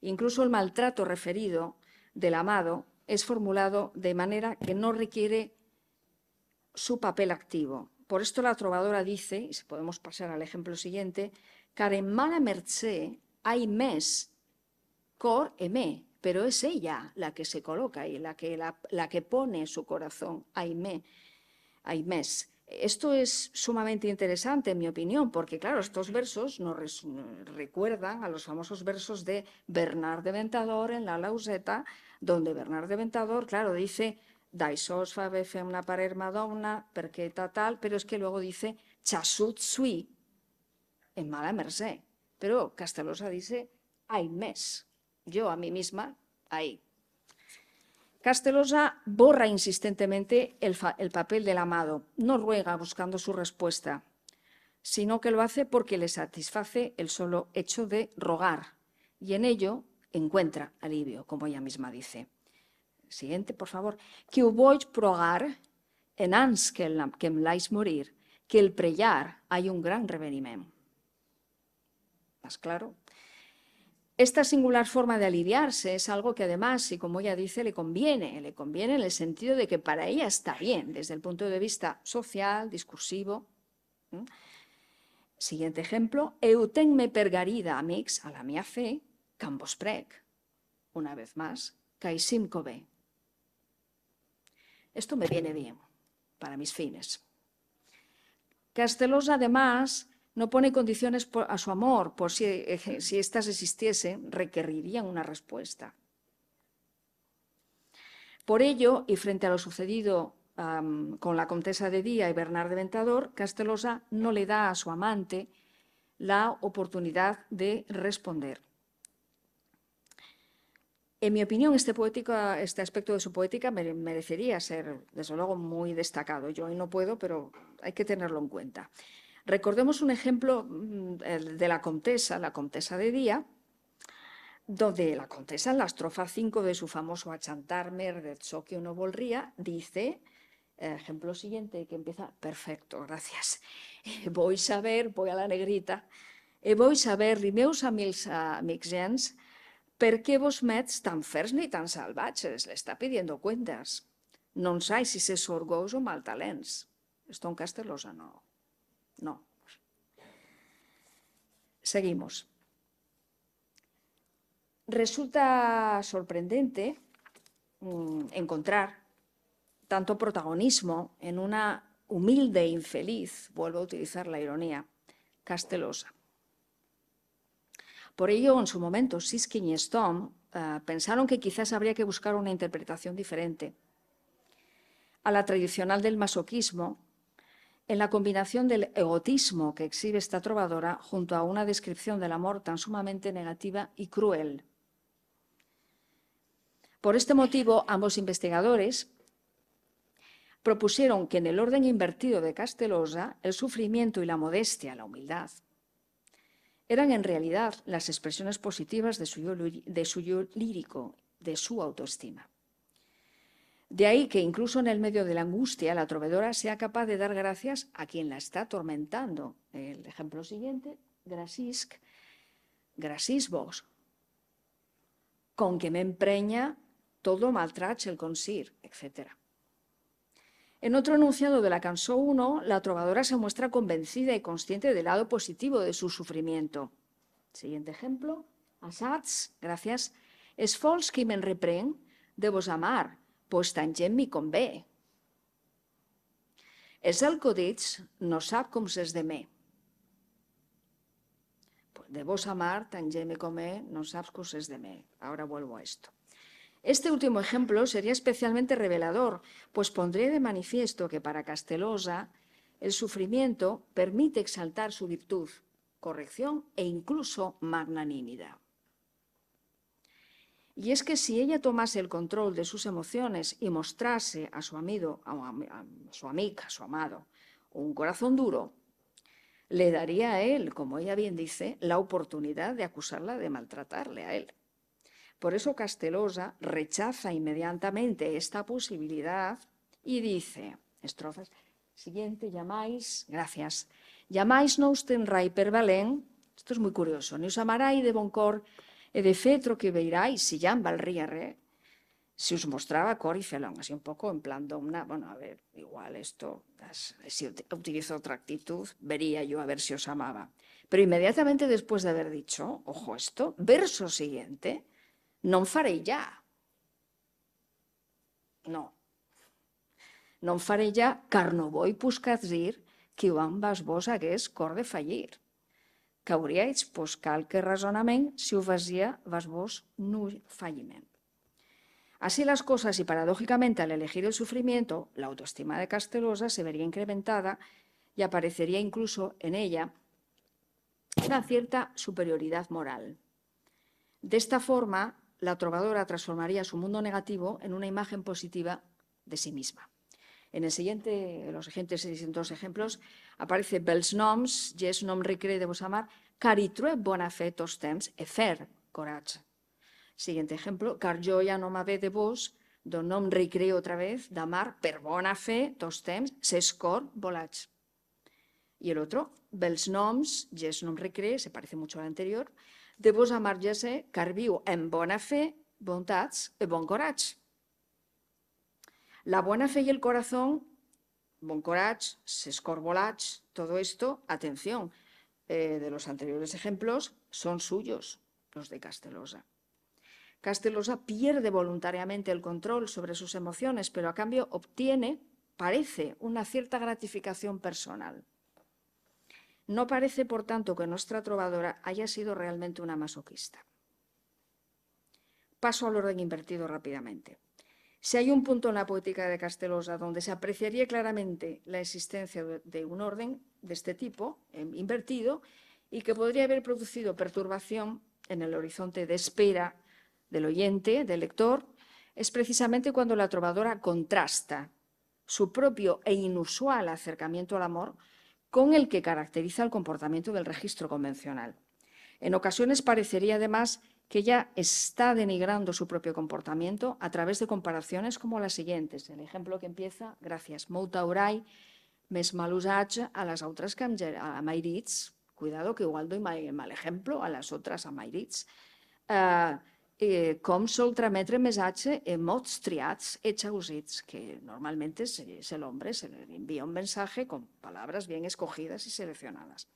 Incluso el maltrato referido del amado es formulado de manera que no requiere su papel activo. Por esto la trovadora dice, y si podemos pasar al ejemplo siguiente, car mala mercé hay mes cor emé, pero es ella la que se coloca y la que, la, que pone su corazón, «hay mes esto es sumamente interesante, en mi opinión, porque, claro, estos versos nos recuerdan a los famosos versos de Bernard de Ventador en La Lauseta, donde Bernard de Ventador, claro, dice Daisos fave femna parer madonna, perqueta tal, pero es que luego dice chasut sui, en mala merced. Pero Castelosa dice, hay mes, yo a mí misma, hay Castelosa borra insistentemente el, papel del amado, no ruega buscando su respuesta, sino que lo hace porque le satisface el solo hecho de rogar y en ello encuentra alivio, como ella misma dice. Siguiente, por favor. Que voy progar en ans que, que em lais morir, que el prellar hay un gran reveniment. ¿Más claro? Esta singular forma de aliviarse es algo que además, y como ella dice, le conviene, le conviene en el sentido de que para ella está bien, desde el punto de vista social, discursivo. Siguiente ejemplo, euten me pergarida amix a la mia fe, cambos Una vez más, caisim Esto me viene bien para mis fines. Castelos, además, no pone condiciones a su amor, por si, éstas existiesen, requerirían una respuesta. Por ello, y frente a lo sucedido con la Contesa de Día y Bernard de Ventador, Castelosa no le da a su amante la oportunidad de responder. En mi opinión, este, este aspecto de su poética merecería ser, desde luego, muy destacado. Yo hoy no puedo, pero hay que tenerlo en cuenta. Recordemos un ejemplo mm, de la contesa la contesa de Día, donde la contesa en la estrofa 5 de su famoso Achantarmer de choque uno volría, dice, eh, ejemplo siguiente que empieza, perfecto, gracias, eh, voy a ver, voy a la negrita, eh, voy a ver, dime a a mis gens, ¿por qué vos mets tan fers ni tan salvajes? Le está pidiendo cuentas. no sabes si se sorgous o mal talents. Esto en no no. Seguimos. Resulta sorprendente mm, encontrar tanto protagonismo en una humilde e infeliz, vuelvo a utilizar la ironía, castelosa. Por ello, en su momento, Siskin y Stone eh, pensaron que quizás habría que buscar una interpretación diferente a la tradicional del masoquismo en la combinación del egotismo que exhibe esta trovadora junto a una descripción del amor tan sumamente negativa y cruel. Por este motivo, ambos investigadores propusieron que en el orden invertido de Castelosa, el sufrimiento y la modestia, la humildad, eran en realidad las expresiones positivas de su de su lírico, de su autoestima. De ahí que incluso en el medio de la angustia la trovadora sea capaz de dar gracias a quien la está atormentando. El ejemplo siguiente, Grasisk, Grasis vos, con que me empreña todo maltrache el consir, etc. En otro enunciado de la canso 1, la trovadora se muestra convencida y consciente del lado positivo de su sufrimiento. Siguiente ejemplo, Asats, gracias, es false que me repren, debo amar, pues tan con m'hi convé. Es alcodits no sap se es De me. Pues vos amar, tan tan con convé, no sabes es de me. Ahora vuelvo a esto. Este último ejemplo sería especialmente revelador, pues pondría de manifiesto que para Castelosa el sufrimiento permite exaltar su virtud, corrección e incluso magnanimidad. Y es que si ella tomase el control de sus emociones y mostrase a su amigo, a, su amiga, su amado, un corazón duro, le daría a él, como ella bien dice, la oportunidad de acusarla de maltratarle a él. Por eso Castelosa rechaza inmediatamente esta posibilidad y dice, estrofas, siguiente, llamáis, gracias, llamáis no usten rai per valen, esto es muy curioso, ni os de boncor E de Fetro que Beirai, Sillán valría re, se os mostraba e Felón, así un pouco en plan domna, bueno, a ver, igual isto, se utilizo outra actitud, vería yo a ver se os amaba. Pero inmediatamente despois de haber dicho, ojo esto, verso siguiente, non farei ya. No. Non farei ya, car no voi buscas dir que o ambas vos hagués cor de fallir. que pues, que razonamen, si vas vos no falliment. Así las cosas y paradójicamente al elegir el sufrimiento, la autoestima de Castelosa se vería incrementada y aparecería incluso en ella una cierta superioridad moral. De esta forma, la trovadora transformaría su mundo negativo en una imagen positiva de sí misma. En el siguiente, los siguientes ejemplos, aparece bels noms, nom nombre de vos amar, caritrue bona fe tos temps e fer Siguiente ejemplo, car yo ya no de vos, don nom recre otra vez, d'amar per bona fe tots temps s'escor volach Y el otro, bels noms, yes nom recree, se parece mucho al anterior, de vos amar jese, car en bona fe, bontats e bon corach la buena fe y el corazón, bon courage, todo esto, atención, eh, de los anteriores ejemplos, son suyos, los de Castellosa. Castellosa pierde voluntariamente el control sobre sus emociones, pero a cambio obtiene, parece, una cierta gratificación personal. No parece, por tanto, que nuestra trovadora haya sido realmente una masoquista. Paso al orden invertido rápidamente. Si hay un punto en la poética de Castelosa donde se apreciaría claramente la existencia de un orden de este tipo, em, invertido, y que podría haber producido perturbación en el horizonte de espera del oyente, del lector, es precisamente cuando la trovadora contrasta su propio e inusual acercamiento al amor con el que caracteriza el comportamiento del registro convencional. En ocasiones parecería además que ya está denigrando su propio comportamiento a través de comparaciones como las siguientes. El ejemplo que empieza, gracias, Moutaurai mes mal a las altres que Cuidado, que igual doy mal ejemplo a las otras a Uh, eh, com sol trametre triats, echausits que normalmente es el hombre, se le envía un mensaje con palabras bien escogidas y seleccionadas.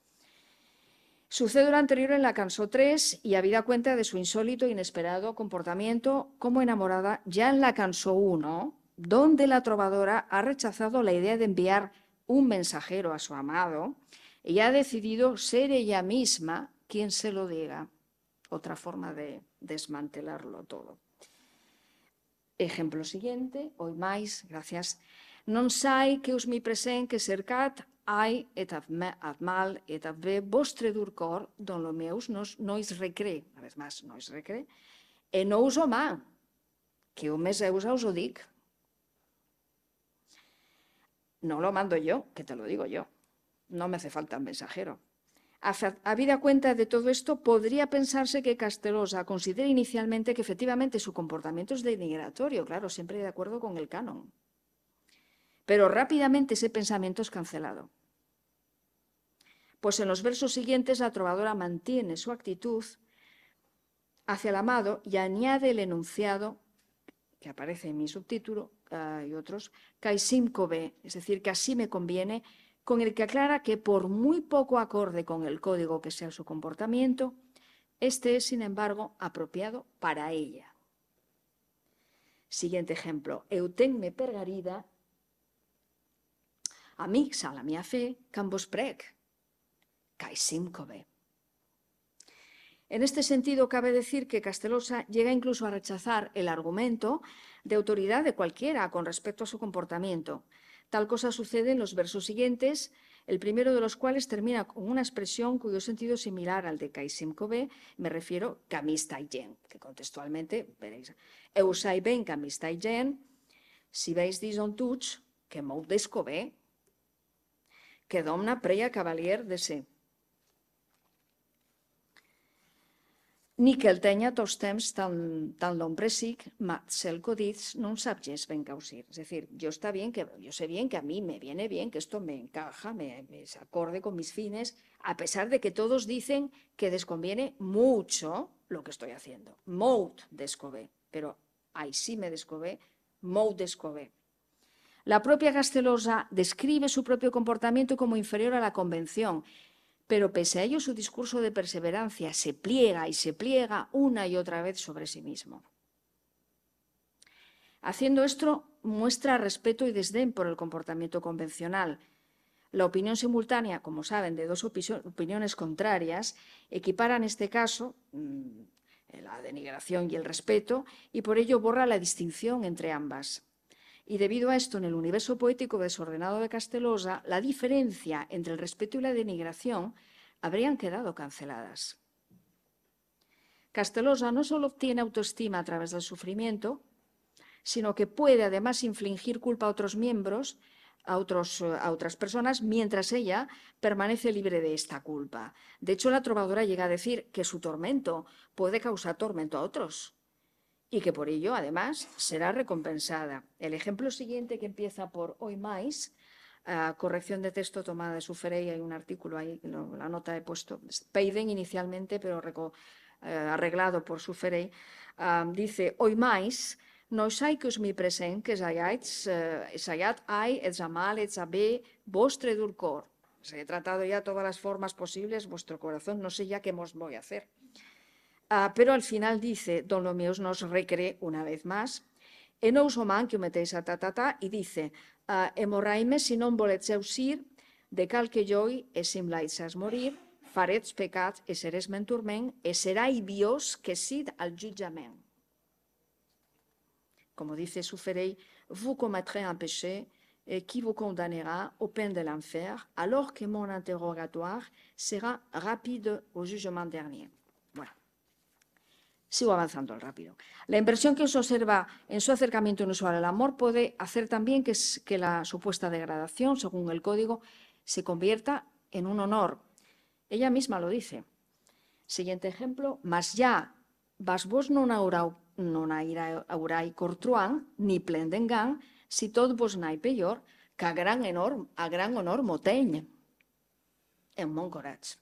Sucede lo anterior en la Canso 3 y habida cuenta de su insólito e inesperado comportamiento como enamorada ya en la Canso 1, donde la trovadora ha rechazado la idea de enviar un mensajero a su amado y ha decidido ser ella misma quien se lo diga. Otra forma de desmantelarlo todo. Ejemplo siguiente, hoy más, gracias. Non sai que os mi presen que cercat ai et me, mal et vostre dur don lo meus no, nois recre Una vez más, nois recre e no uso que un mes eusa us ho No lo mando yo, que te lo digo yo. No me hace falta el mensajero. A, habida cuenta de todo esto, podría pensarse que Castelosa considera inicialmente que efectivamente su comportamiento es denigratorio, claro, siempre de acuerdo con el canon pero rápidamente ese pensamiento es cancelado. Pues en los versos siguientes la trovadora mantiene su actitud hacia el amado y añade el enunciado que aparece en mi subtítulo y otros, Kaisim es decir, que así me conviene, con el que aclara que por muy poco acorde con el código que sea su comportamiento, este es, sin embargo, apropiado para ella. Siguiente ejemplo, Euten me pergarida a a la mia fe, cambos prec, En este sentido, cabe decir que Castelosa llega incluso a rechazar el argumento de autoridad de cualquiera con respecto a su comportamiento. Tal cosa sucede en los versos siguientes, el primero de los cuales termina con una expresión cuyo sentido es similar al de Cove, me refiero camista que contextualmente veréis, eusai ben camista si veis on que que domna Preia Cavalier de sé. Ni que el tostems tan, tan lompresic, ma el codiz no ben causir. Es decir, yo, está bien que, yo sé bien que a mí me viene bien, que esto me encaja, me, me acorde con mis fines, a pesar de que todos dicen que desconviene mucho lo que estoy haciendo. Mout descobé, pero ahí sí me descobé, mout descobé. La propia Castelosa describe su propio comportamiento como inferior a la convención, pero pese a ello su discurso de perseverancia se pliega y se pliega una y otra vez sobre sí mismo. Haciendo esto, muestra respeto y desdén por el comportamiento convencional. La opinión simultánea, como saben, de dos opiniones contrarias, equipara en este caso mm, la denigración y el respeto, y por ello borra la distinción entre ambas. Y debido a esto, en el universo poético desordenado de Castelosa, la diferencia entre el respeto y la denigración habrían quedado canceladas. Castelosa no solo obtiene autoestima a través del sufrimiento, sino que puede además infligir culpa a otros miembros, a, a otras personas, mientras ella permanece libre de esta culpa. De hecho, la trovadora llega a decir que su tormento puede causar tormento a otros y que por ello, además, será recompensada. El ejemplo siguiente que empieza por hoy más, corrección de texto tomada de su hay un artículo ahí, la nota he puesto, Peiden inicialmente, pero eh, arreglado por su dice hoy más. No os mi present que es eh, sayat ai, es es a vostre dulcor. Se he tratado ya todas las formas posibles, vuestro corazón, no sé ya qué os voy a hacer. Ah, pero al final dice, Don Lomeus nos recree una vez más. En man que metéis a ta, ta, ta, y dice, uh, «Hemorraime si non voletzeus ir, de cal que joi e simlaisas em morir, farets pecats e seres menturmen, e será dios que sid al jutjament. Como dice Suferey, «Vous commettrez un péché, et eh, qui vous condamnera aux peines de l'enfer, alors que mon interrogatoire sera rapide au jugement dernier» sigo avanzando al rápido. La inversión que se observa en su acercamiento inusual al amor puede hacer también que, que la supuesta degradación, según el código, se convierta en un honor. Ella misma lo dice. Siguiente ejemplo. Más ya vas vos non, aurau, aurai cortruán, ni plendengan, si tot vos nai peor, que a gran, honor, a gran honor moteñ. En Moncorach.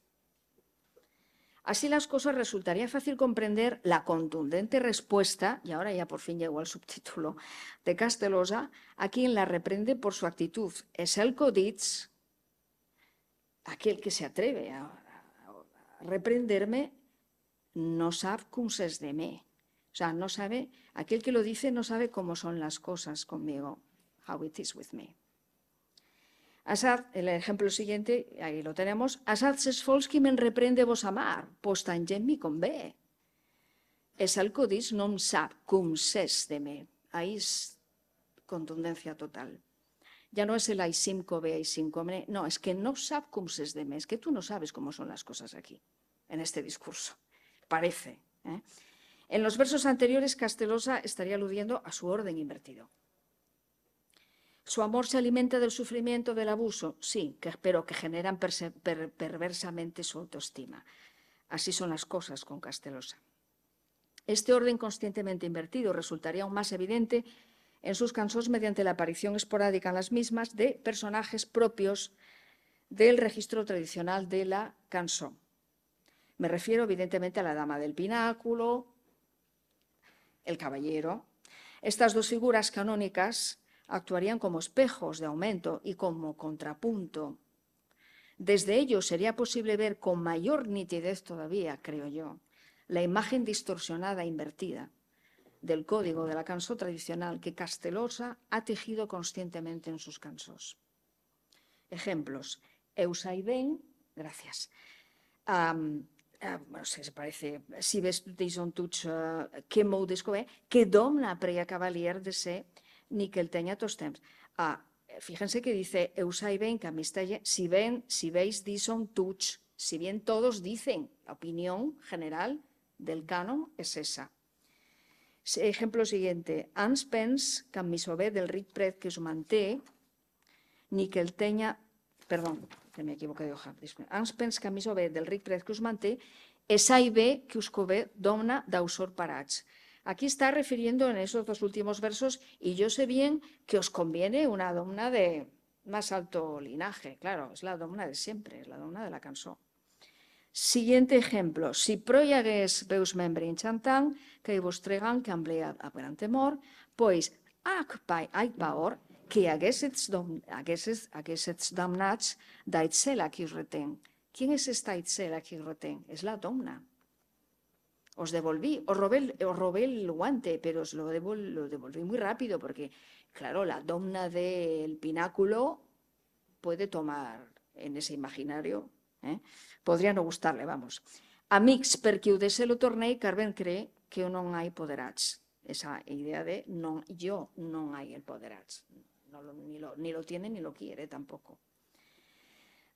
Así las cosas resultaría fácil comprender la contundente respuesta, y ahora ya por fin llegó el subtítulo, de Castelosa, a quien la reprende por su actitud. Es el aquel que se atreve a, reprenderme, no sabe se de mí. O sea, no sabe, aquel que lo dice no sabe cómo son las cosas conmigo, how it is with me. Asad, el ejemplo siguiente, ahí lo tenemos, Asad sesfolski men reprende vos amar, postangem mi ve. Es al codis non sap cum me. Ahí es contundencia total. Ya no es el aisim cove, aisim come, no, es que no sap cum me. es que tú no sabes cómo son las cosas aquí, en este discurso. Parece. ¿eh? En los versos anteriores, Castelosa estaría aludiendo a su orden invertido. Su amor se alimenta del sufrimiento del abuso, sí, que, pero que generan perversamente su autoestima. Así son las cosas con Castelosa. Este orden conscientemente invertido resultaría aún más evidente en sus cansos mediante la aparición esporádica en las mismas de personajes propios del registro tradicional de la canción. Me refiero evidentemente a la dama del pináculo, el caballero. Estas dos figuras canónicas actuarían como espejos de aumento y como contrapunto. Desde ello sería posible ver con mayor nitidez todavía, creo yo, la imagen distorsionada e invertida del código de la canso tradicional que Castelosa ha tejido conscientemente en sus cansos. Ejemplos. Eusaiden, gracias. Ah, se parece, si ves que ah, que eh, dom la cavalier de ni que el teña temps. Ah, fíjense que dice, Eusai ben, si ven, si veis, dison, touch. Si bien todos dicen, la opinión general del canon es esa. Ejemplo siguiente. Ans pens que del ric pred que us manté, ni que el teña, Perdón, que me equivoqué de hoja. Ans pens que del ric pred que us manté, esai ve que us cové dona d'ausor parats. Aquí está refiriendo en esos dos últimos versos, y yo sé bien que os conviene una domna de más alto linaje, claro, es la domna de siempre, es la domna de la canción. Siguiente ejemplo. Si proyagues veus membrin chantan, que vos tregan que amble a gran temor, pues ac pai ait que aguesets dom, aguesets, damnats da qui reten. ¿Quién es esta itzela qui reten? Es la domna os devolví, os robé, os robé el guante, pero os lo, devolví muy rápido porque, claro, la domna del pináculo puede tomar en ese imaginario. ¿eh? Podría no gustarle, vamos. A mix per udese lo tornei, Carmen cree que no hay poderats. Esa idea de no, yo no hay el poderats. No ni lo tiene ni lo quiere tampoco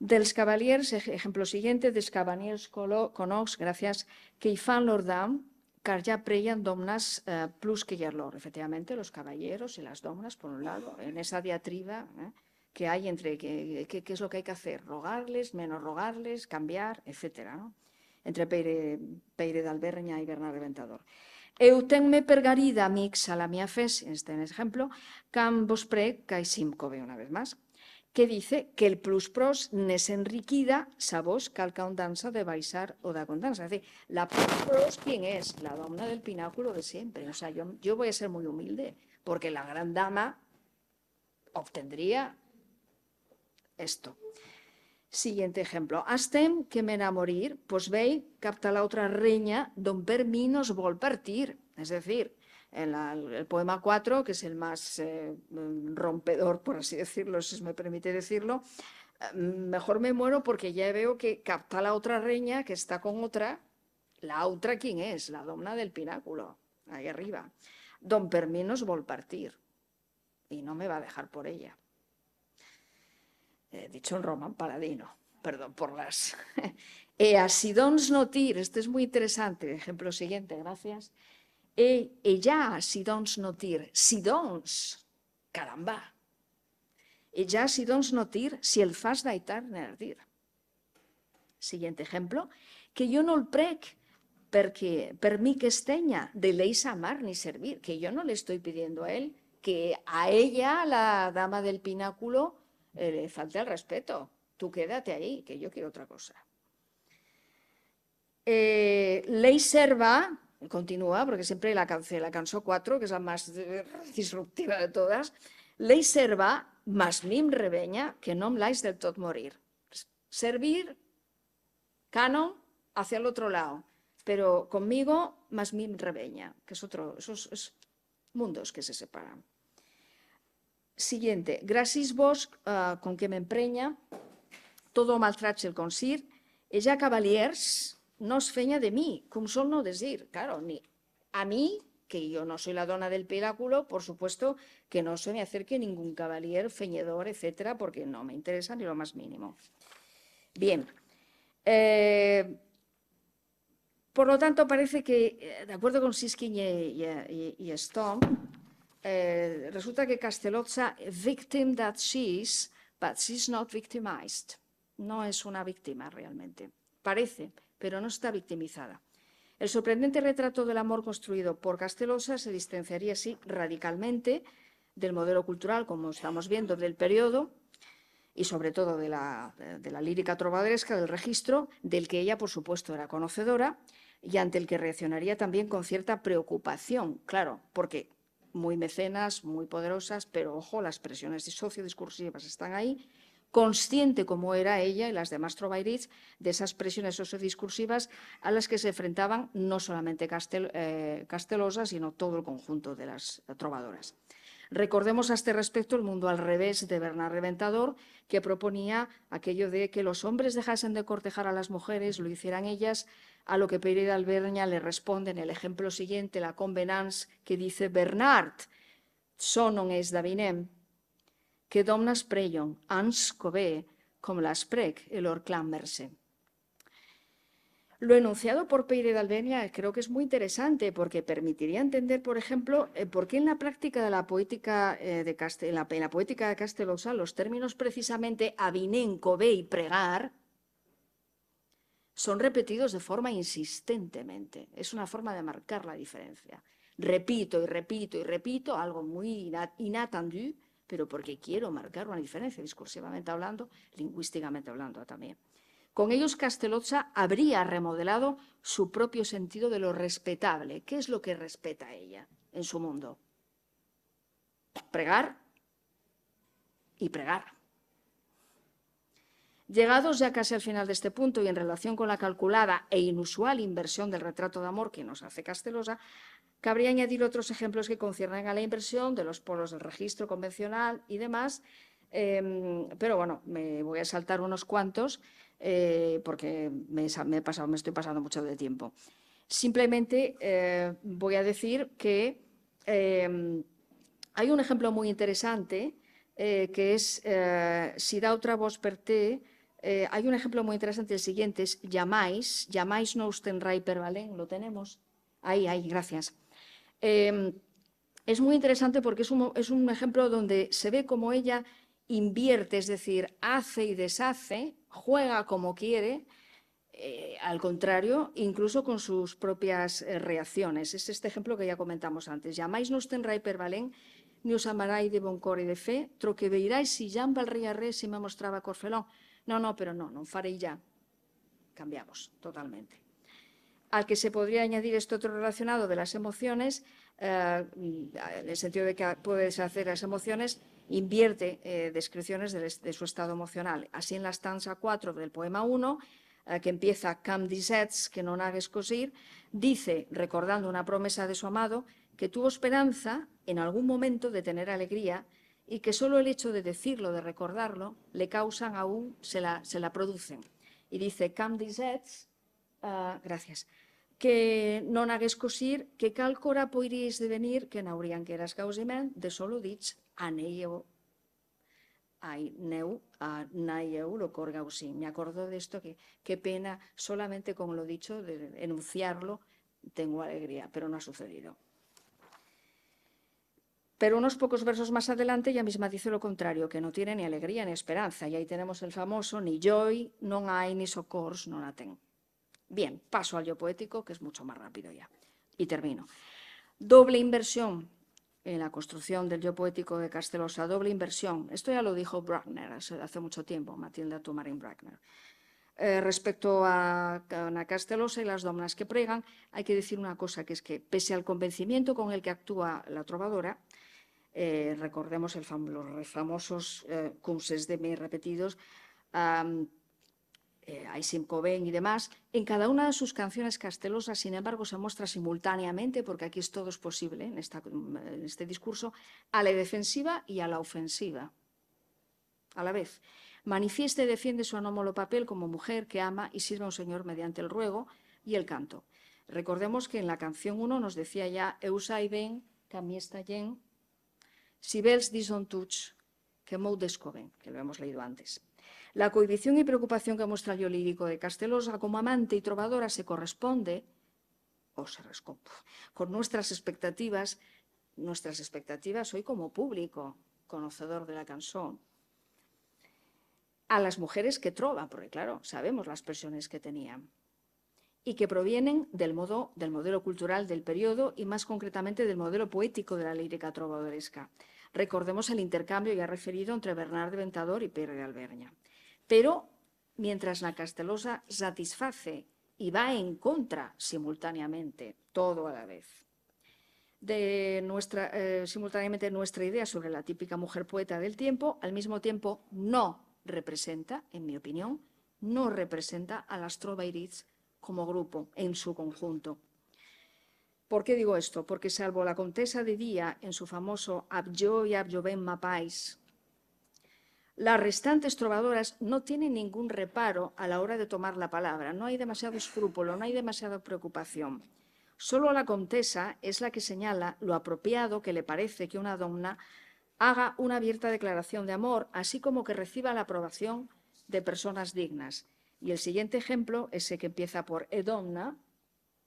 dels cavaliers, ejemplo siguiente, dels cavaliers conox, gracias, que ifan fan l'ordam, car ya preyan domnas eh, plus que yarlor, efectivamente, los caballeros y las domnas, por un lado, en esa diatriba eh, que hay entre qué es lo que hay que hacer, rogarles, menos rogarles, cambiar, etc. entre Peire, de d'Alberña y Bernard Reventador. me pergarida mixa a la mia fes, este el ejemplo, cam cinco, simcove, una vez más, que dice que el plus pros nes enriquida calca un danza de baisar o da condanza. Es decir, la plus pros, ¿quién es? La dama del pináculo de siempre. O sea, yo, yo voy a ser muy humilde, porque la gran dama obtendría esto. Siguiente ejemplo. Astem que me morir, pues vei capta la otra reña don Perminos vol partir. Es decir, en el poema 4, que es el más eh, mm, rompedor, por así decirlo, si me permite decirlo, mm, mejor me muero porque ya veo que capta la otra reña que está con otra. La otra, ¿quién es? La domna del pináculo, ahí arriba. Don perminos vol partir y no me va a dejar por ella. He dicho en román Paladino, perdón por las. «Ea así dons notir, este es muy interesante. Ejemplo siguiente, gracias e, ya, si dons no si dons, caramba, Ella si dons no si el fas d'aitar nerdir. Siguiente ejemplo, que yo no el prec porque per que esteña de leis amar ni servir, que yo no le estoy pidiendo a él que a ella, la dama del pináculo, eh, le falte el respeto. Tú quédate ahí, que yo quiero otra cosa. Eh, ley serva continúa, porque siempre la cancela, la Canso 4, que es la más eh, disruptiva de todas, ley serva, mas mim reveña, que no me lais del tot morir. Pues, servir, canon, hacia el otro lado, pero conmigo, mas mim rebeña. que es otro, esos, mundos que se separan. Siguiente, gracias vos eh, con que me empreña, todo maltrache el consir, ella cavaliers, no es feña de mí, como son no decir, claro, ni a mí, que yo no soy la dona del peláculo, por supuesto que no se me acerque ningún caballero, feñedor, etcétera, porque no me interesa ni lo más mínimo. Bien. Eh, por lo tanto, parece que, eh, de acuerdo con Siskin y, Stone, eh, resulta que Castelozza, victim that she is, but she's not victimized. No es una víctima realmente. Parece pero no está victimizada. El sorprendente retrato del amor construido por Castelosa se distanciaría así radicalmente del modelo cultural, como estamos viendo, del periodo y sobre todo de la, lírica trovadoresca, del registro, del que ella, por supuesto, era conocedora y ante el que reaccionaría también con cierta preocupación, claro, porque muy mecenas, muy poderosas, pero ojo, las presiones sociodiscursivas están ahí consciente como era ella y las demás trovairis de esas presiones sociodiscursivas a las que se enfrentaban no solamente eh, Castelosa, sino todo el conjunto de las trovadoras. Recordemos a este respecto el mundo al revés de Bernard Reventador, que proponía aquello de que los hombres dejasen de cortejar a las mujeres, lo hicieran ellas, a lo que Pereira Alberña le responde en el ejemplo siguiente, la convenance que dice Bernard, sonon es davinem, que domnas preyon ans cove, las prec, el or Lo enunciado por Peire de Albenia creo que es muy interesante porque permitiría entender, por ejemplo, eh, por qué en la práctica de la poética eh, de, la, poética de Castelosa los términos precisamente avinen, y pregar son repetidos de forma insistentemente. Es una forma de marcar la diferencia. Repito y repito y repito, algo muy inatendido pero porque quiero marcar una diferencia discursivamente hablando, lingüísticamente hablando también. Con ellos Casteloza habría remodelado su propio sentido de lo respetable. ¿Qué es lo que respeta ella en su mundo? Pregar y pregar. Llegados ya casi al final de este punto y en relación con la calculada e inusual inversión del retrato de amor que nos hace Casteloza, Cabría añadir otros ejemplos que conciernen a la inversión, de los polos del registro convencional y demás, em, pero bueno, me voy a saltar unos cuantos eh, porque me, estoy pasando mucho de tiempo. Simplemente eh, voy a decir que em, hay un ejemplo muy interesante eh, que es si da otra voz per eh, hay un ejemplo muy interesante, el siguiente es llamáis, llamáis no usted en lo tenemos. Ahí, ahí, gracias. Em, es muy interesante porque es un, ejemplo donde se ve cómo ella invierte, es decir, hace y deshace, juega como quiere, eh, al contrario, incluso con sus propias eh, reacciones. Es este ejemplo que ya comentamos antes. Llamáis no tenrai per ni os amarai de bon y de fe, tro si Jan valría re si me mostraba Corfelón. No, no, pero no, no faré ya. Cambiamos totalmente al que se podría añadir esto otro relacionado de las emociones, eh, mm, en el sentido de que puede deshacer las emociones, invierte eh, descripciones de, su estado emocional. Así en la stanza 4 del poema 1, eh, que empieza Cam disets, que no nagues cosir, dice, recordando una promesa de su amado, que tuvo esperanza en algún momento de tener alegría y que solo el hecho de decirlo, de recordarlo, le causan aún, se la, se la producen. Y dice, Cam disets, Ah, gracias. Que no nagues cosir que calcora podríais devenir que habrían que eras gausimen, de solo dich neu, ay neu, a naieu lo corgausi. Me acuerdo de esto que qué pena, solamente con lo dicho, de enunciarlo, tengo alegría, pero no ha sucedido. Pero unos pocos versos más adelante ella misma dice lo contrario, que no tiene ni alegría ni esperanza. Y ahí tenemos el famoso ni joy, non hay, ni socors, non la Bien, paso al yo poético, que es mucho más rápido ya. Y termino. Doble inversión en la construcción del yo poético de Castelosa, doble inversión. Esto ya lo dijo Bruckner hace, mucho tiempo, Matilda Tomarín Bruckner. Eh, respecto a Castelosa y las domnas que pregan, hay que decir una cosa, que es que pese al convencimiento con el que actúa la trovadora, eh, recordemos los famosos eh, cunses de me repetidos, hay eh, Aysim y demás, en cada una de sus canciones castelosas, sin embargo, se muestra simultáneamente, porque aquí es todo es posible en, este discurso, a la defensiva y a la ofensiva, a la vez. Manifiesta y defiende su anómalo papel como mujer que ama y sirve a un Señor mediante el ruego y el canto. Recordemos que en la canción 1 nos decía ya Eusai ben, camiesta yen, si bels touch, que mou que lo hemos leído antes. La cohibición y preocupación que muestra el yo lírico de Castelosa como amante y trovadora se corresponde, o se con nuestras expectativas, nuestras expectativas hoy como público, conocedor de la canción, a las mujeres que trovan, porque claro, sabemos las presiones que tenían, y que provienen del, modo, del modelo cultural del periodo y más concretamente del modelo poético de la lírica trovadoresca. Recordemos el intercambio ya referido entre Bernard de Ventador y Pierre de Alberña. Pero mientras la Castelosa satisface y va en contra simultáneamente, todo a la vez de nuestra, eh, simultáneamente nuestra idea sobre la típica mujer poeta del tiempo, al mismo tiempo no representa, en mi opinión, no representa a las Trovairids como grupo en su conjunto. ¿Por qué digo esto? Porque salvo la contesa de Día en su famoso Abjo y Abjoven Mapais, las restantes trovadoras no tienen ningún reparo a la hora de tomar la palabra, no hay demasiado escrúpulo, no hay demasiada preocupación. Solo la contesa es la que señala lo apropiado que le parece que una donna haga una abierta declaración de amor, así como que reciba la aprobación de personas dignas. Y el siguiente ejemplo, es ese que empieza por Edomna,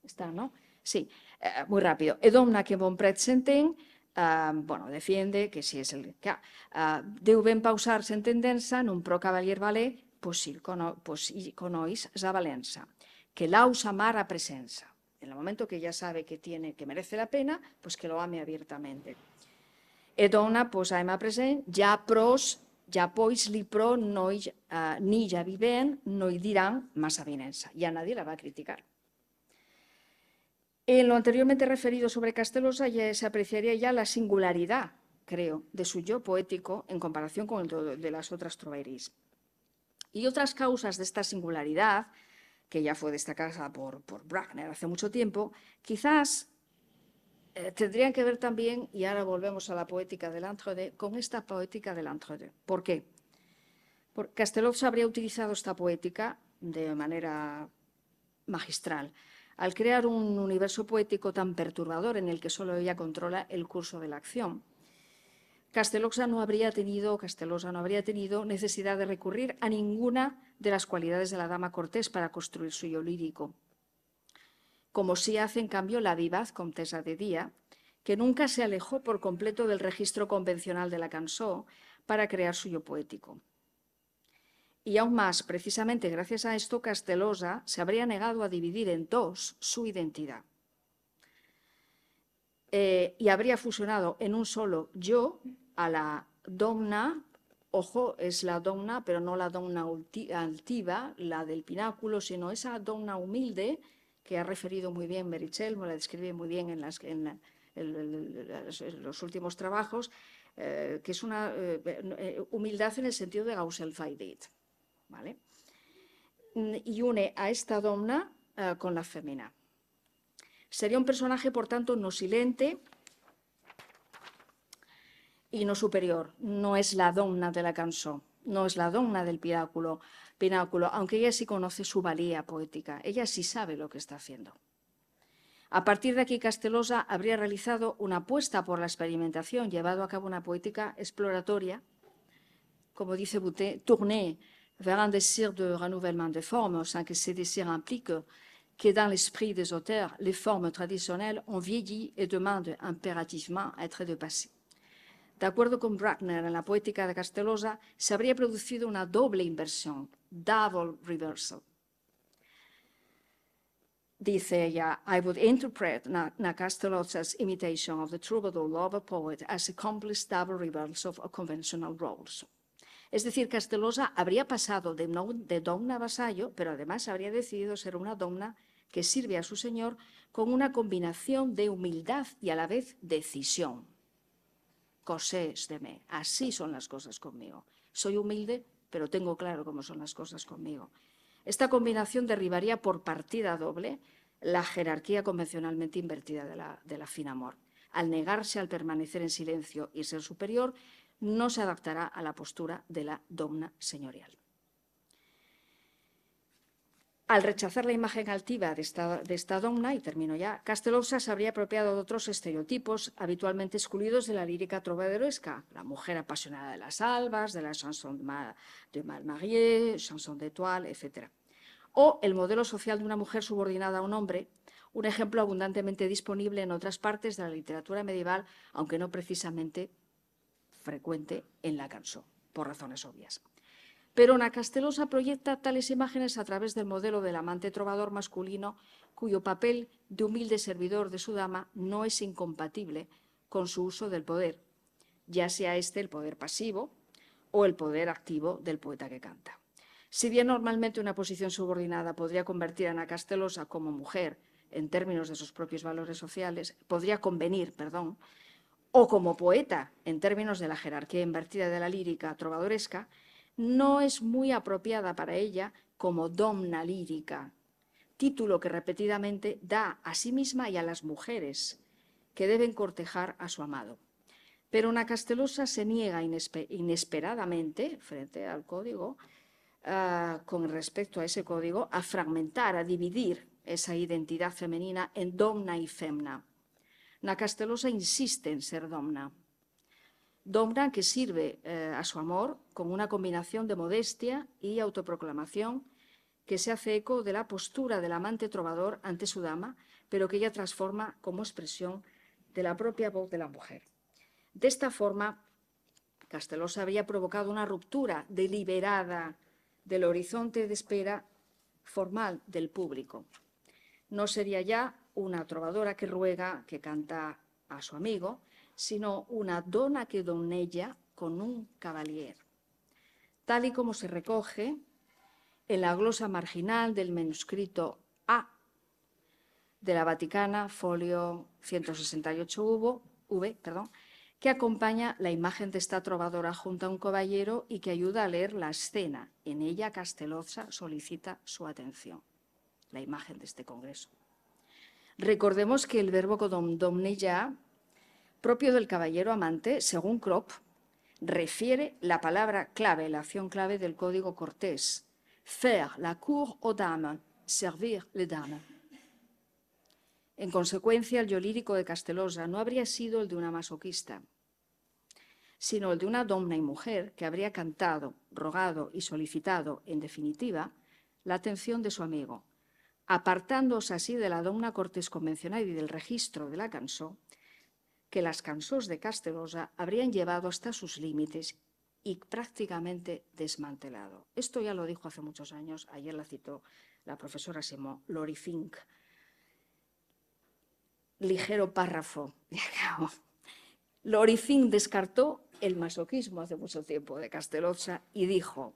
está, ¿no? Sí, eh, muy rápido. Edonna que von Pretzentin Ah, bueno, defiende que si es el que uh, pausarse pausar en tendencia en un pro caballer vale pues, esa valenza que la usamara a En el momento que ya sabe que, tiene, que merece la pena, pues que lo ame abiertamente. Edona, pues, a present, pros, ya pois li pro, no, ni ya viven, no dirán más massa Ya nadie la va a criticar. En lo anteriormente referido sobre Castelosa se apreciaría ya la singularidad, creo, de su yo poético en comparación con el de las otras troveris. Y otras causas de esta singularidad, que ya fue destacada por, por hace mucho tiempo, quizás eh, tendrían que ver también, y ahora volvemos a la poética del Lantrode con esta poética del Lantrode. ¿Por qué? Porque Castelosa habría utilizado esta poética de manera magistral al crear un universo poético tan perturbador en el que solo ella controla el curso de la acción. Castelosa no habría tenido, no habría tenido necesidad de recurrir a ninguna de las cualidades de la dama Cortés para construir su yo lírico, como sí hace en cambio la vivaz Comtesa de Día, que nunca se alejó por completo del registro convencional de la Cansó para crear su yo poético. Y aún más, precisamente gracias a esto, Castelosa se habría negado a dividir en dos su identidad. Eh, y habría fusionado en un solo yo a la domna, ojo, es la domna, pero no la domna altiva, la del pináculo, sino esa domna humilde que ha referido muy bien Merichel, me la describe muy bien en, los últimos trabajos, eh, que es una eh, humildad en el sentido de gausel Mm, y une a esta domna eh, con la Femina. Sería un personaje, por tanto, no silente y no superior. No es la domna de la canción, no es la domna del pináculo, aunque ella sí conoce su valía poética, ella sí sabe lo que está haciendo. A partir de aquí, Castelosa habría realizado una apuesta por la experimentación, llevado a cabo una poética exploratoria, como dice Boutet, tournée vers un désir de renouvellement des formes, sans que ce désir implique que dans l'esprit des auteurs, les formes traditionnelles ont vieilli et demandent impérativement à être dépassées. D'accord avec con Bruckner, en la poétique de Castellosa, se habría producido una doble inversión, double reversal. Dice ella, I would interpret na Castellosa's imitation of the troubadour lover poet as a complex double reversal of conventional roles. Es decir, Castelosa habría pasado de, donna vasallo, pero además habría decidido ser una donna que sirve a su señor con una combinación de humildad y a la vez decisión. Cosés de me, así son las cosas conmigo. Soy humilde, pero tengo claro cómo son las cosas conmigo. Esta combinación derribaría por partida doble la jerarquía convencionalmente invertida de la, de la Finamor. Al negarse al permanecer en silencio y ser superior, no se adaptará a la postura de la domna señorial. Al rechazar la imagen altiva de esta, de domna, y termino ya, Castelosa se habría apropiado de otros estereotipos habitualmente excluidos de la lírica trovadoresca, la mujer apasionada de las albas, de la chanson de, Ma, de chanson d'étoile, etc. O el modelo social de una mujer subordinada a un hombre, un ejemplo abundantemente disponible en otras partes de la literatura medieval, aunque no precisamente frecuente en la canción, por razones obvias. Pero Ana Castelosa proyecta tales imágenes a través del modelo del amante trovador masculino, cuyo papel de humilde servidor de su dama no es incompatible con su uso del poder, ya sea este el poder pasivo o el poder activo del poeta que canta. Si bien normalmente una posición subordinada podría convertir a Ana Castelosa como mujer en términos de sus propios valores sociales, podría convenir, perdón, o como poeta, en términos de la jerarquía invertida de la lírica trovadoresca, no es muy apropiada para ella como domna lírica, título que repetidamente da a sí misma y a las mujeres que deben cortejar a su amado. Pero una Castelosa se niega inesperadamente, frente al código, ah, con respecto a ese código, a fragmentar, a dividir esa identidad femenina en domna y femna la Castelosa insiste en ser domna. Domna que sirve eh, a su amor con una combinación de modestia y autoproclamación que se hace eco de la postura del amante trovador ante su dama, pero que ella transforma como expresión de la propia voz de la mujer. De esta forma, Castelosa había provocado una ruptura deliberada del horizonte de espera formal del público. No sería ya una trovadora que ruega, que canta a su amigo, sino una dona que donella con un cavalier, tal y como se recoge en la glosa marginal del manuscrito A de la Vaticana, folio 168 v, que acompaña la imagen de esta trovadora junto a un caballero y que ayuda a leer la escena. En ella Casteloza solicita su atención, la imagen de este congreso. Recordemos que el verbo domne ya propio del caballero amante, según crop refiere la palabra clave, la acción clave del código cortés, faire la cour aux dames, servir les dames. En consecuencia, el yo lírico de Castelosa no habría sido el de una masoquista, sino el de una domna y mujer que habría cantado, rogado y solicitado, en definitiva, la atención de su amigo, apartándose así de la Domna cortes convencional y del registro de la canso, que las cansos de Castelosa habrían llevado hasta sus límites y prácticamente desmantelado. Esto ya lo dijo hace muchos años, ayer la citó la profesora Simón Lori Fink. Ligero párrafo, Lori Fink descartó el masoquismo hace mucho tiempo de Castelosa y dijo,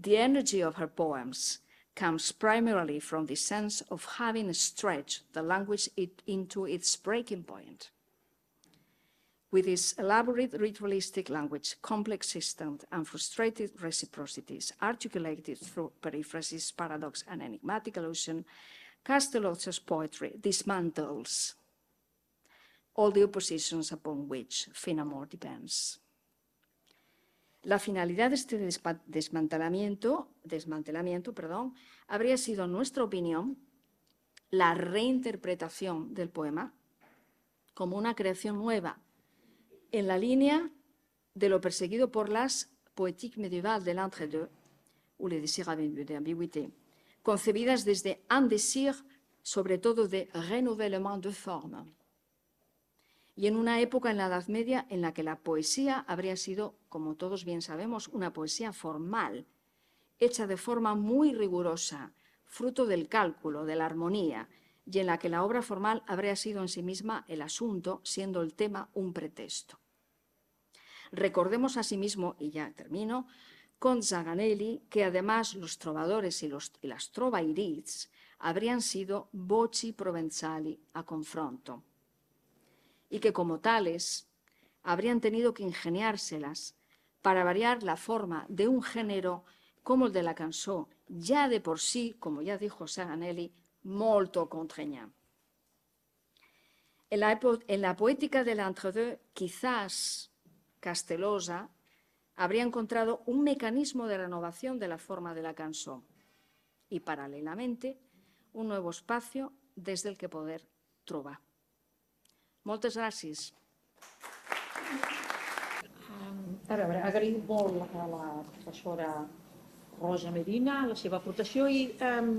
The energy of her poems comes primarily from the sense of having stretched the language it into its breaking point. With its elaborate ritualistic language, complex systems, and frustrated reciprocities articulated through periphrases, paradox, and enigmatic allusion, Castellotta's poetry dismantles all the oppositions upon which Finamore depends. La finalidad de este desmantelamiento, desmantelamiento perdón, habría sido, en nuestra opinión, la reinterpretación del poema como una creación nueva, en la línea de lo perseguido por las poétiques medievales de l'entre-deux, ou les de d'ambiguïté, concebidas desde un désir, sobre todo de renouvellement de forme y en una época en la Edad Media en la que la poesía habría sido, como todos bien sabemos, una poesía formal, hecha de forma muy rigurosa, fruto del cálculo, de la armonía, y en la que la obra formal habría sido en sí misma el asunto, siendo el tema un pretexto. Recordemos asimismo, y ya termino, con Zaganelli que además los trovadores y, las trovairids habrían sido voci provenzali a confronto y que como tales habrían tenido que ingeniárselas para variar la forma de un género como el de la canción, ya de por sí, como ya dijo Saganelli, molto contraña. En la, en la poética del quizás Castelosa habría encontrado un mecanismo de renovación de la forma de la canción y, paralelamente, un nuevo espacio desde el que poder trobar. Moltes gràcies. A veure, agraïm molt a la professora Rosa Medina la seva aportació i eh,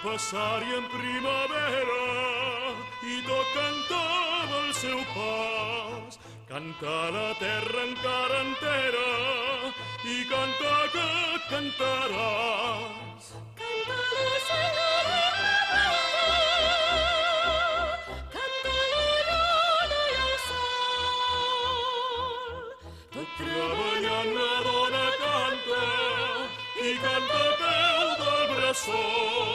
passar hi en primavera i tot cantava el seu pas. Canta la terra encara entera i canta que cantaràs. Canta l'ocellet Treballant la dona canta i canta peu del bressol.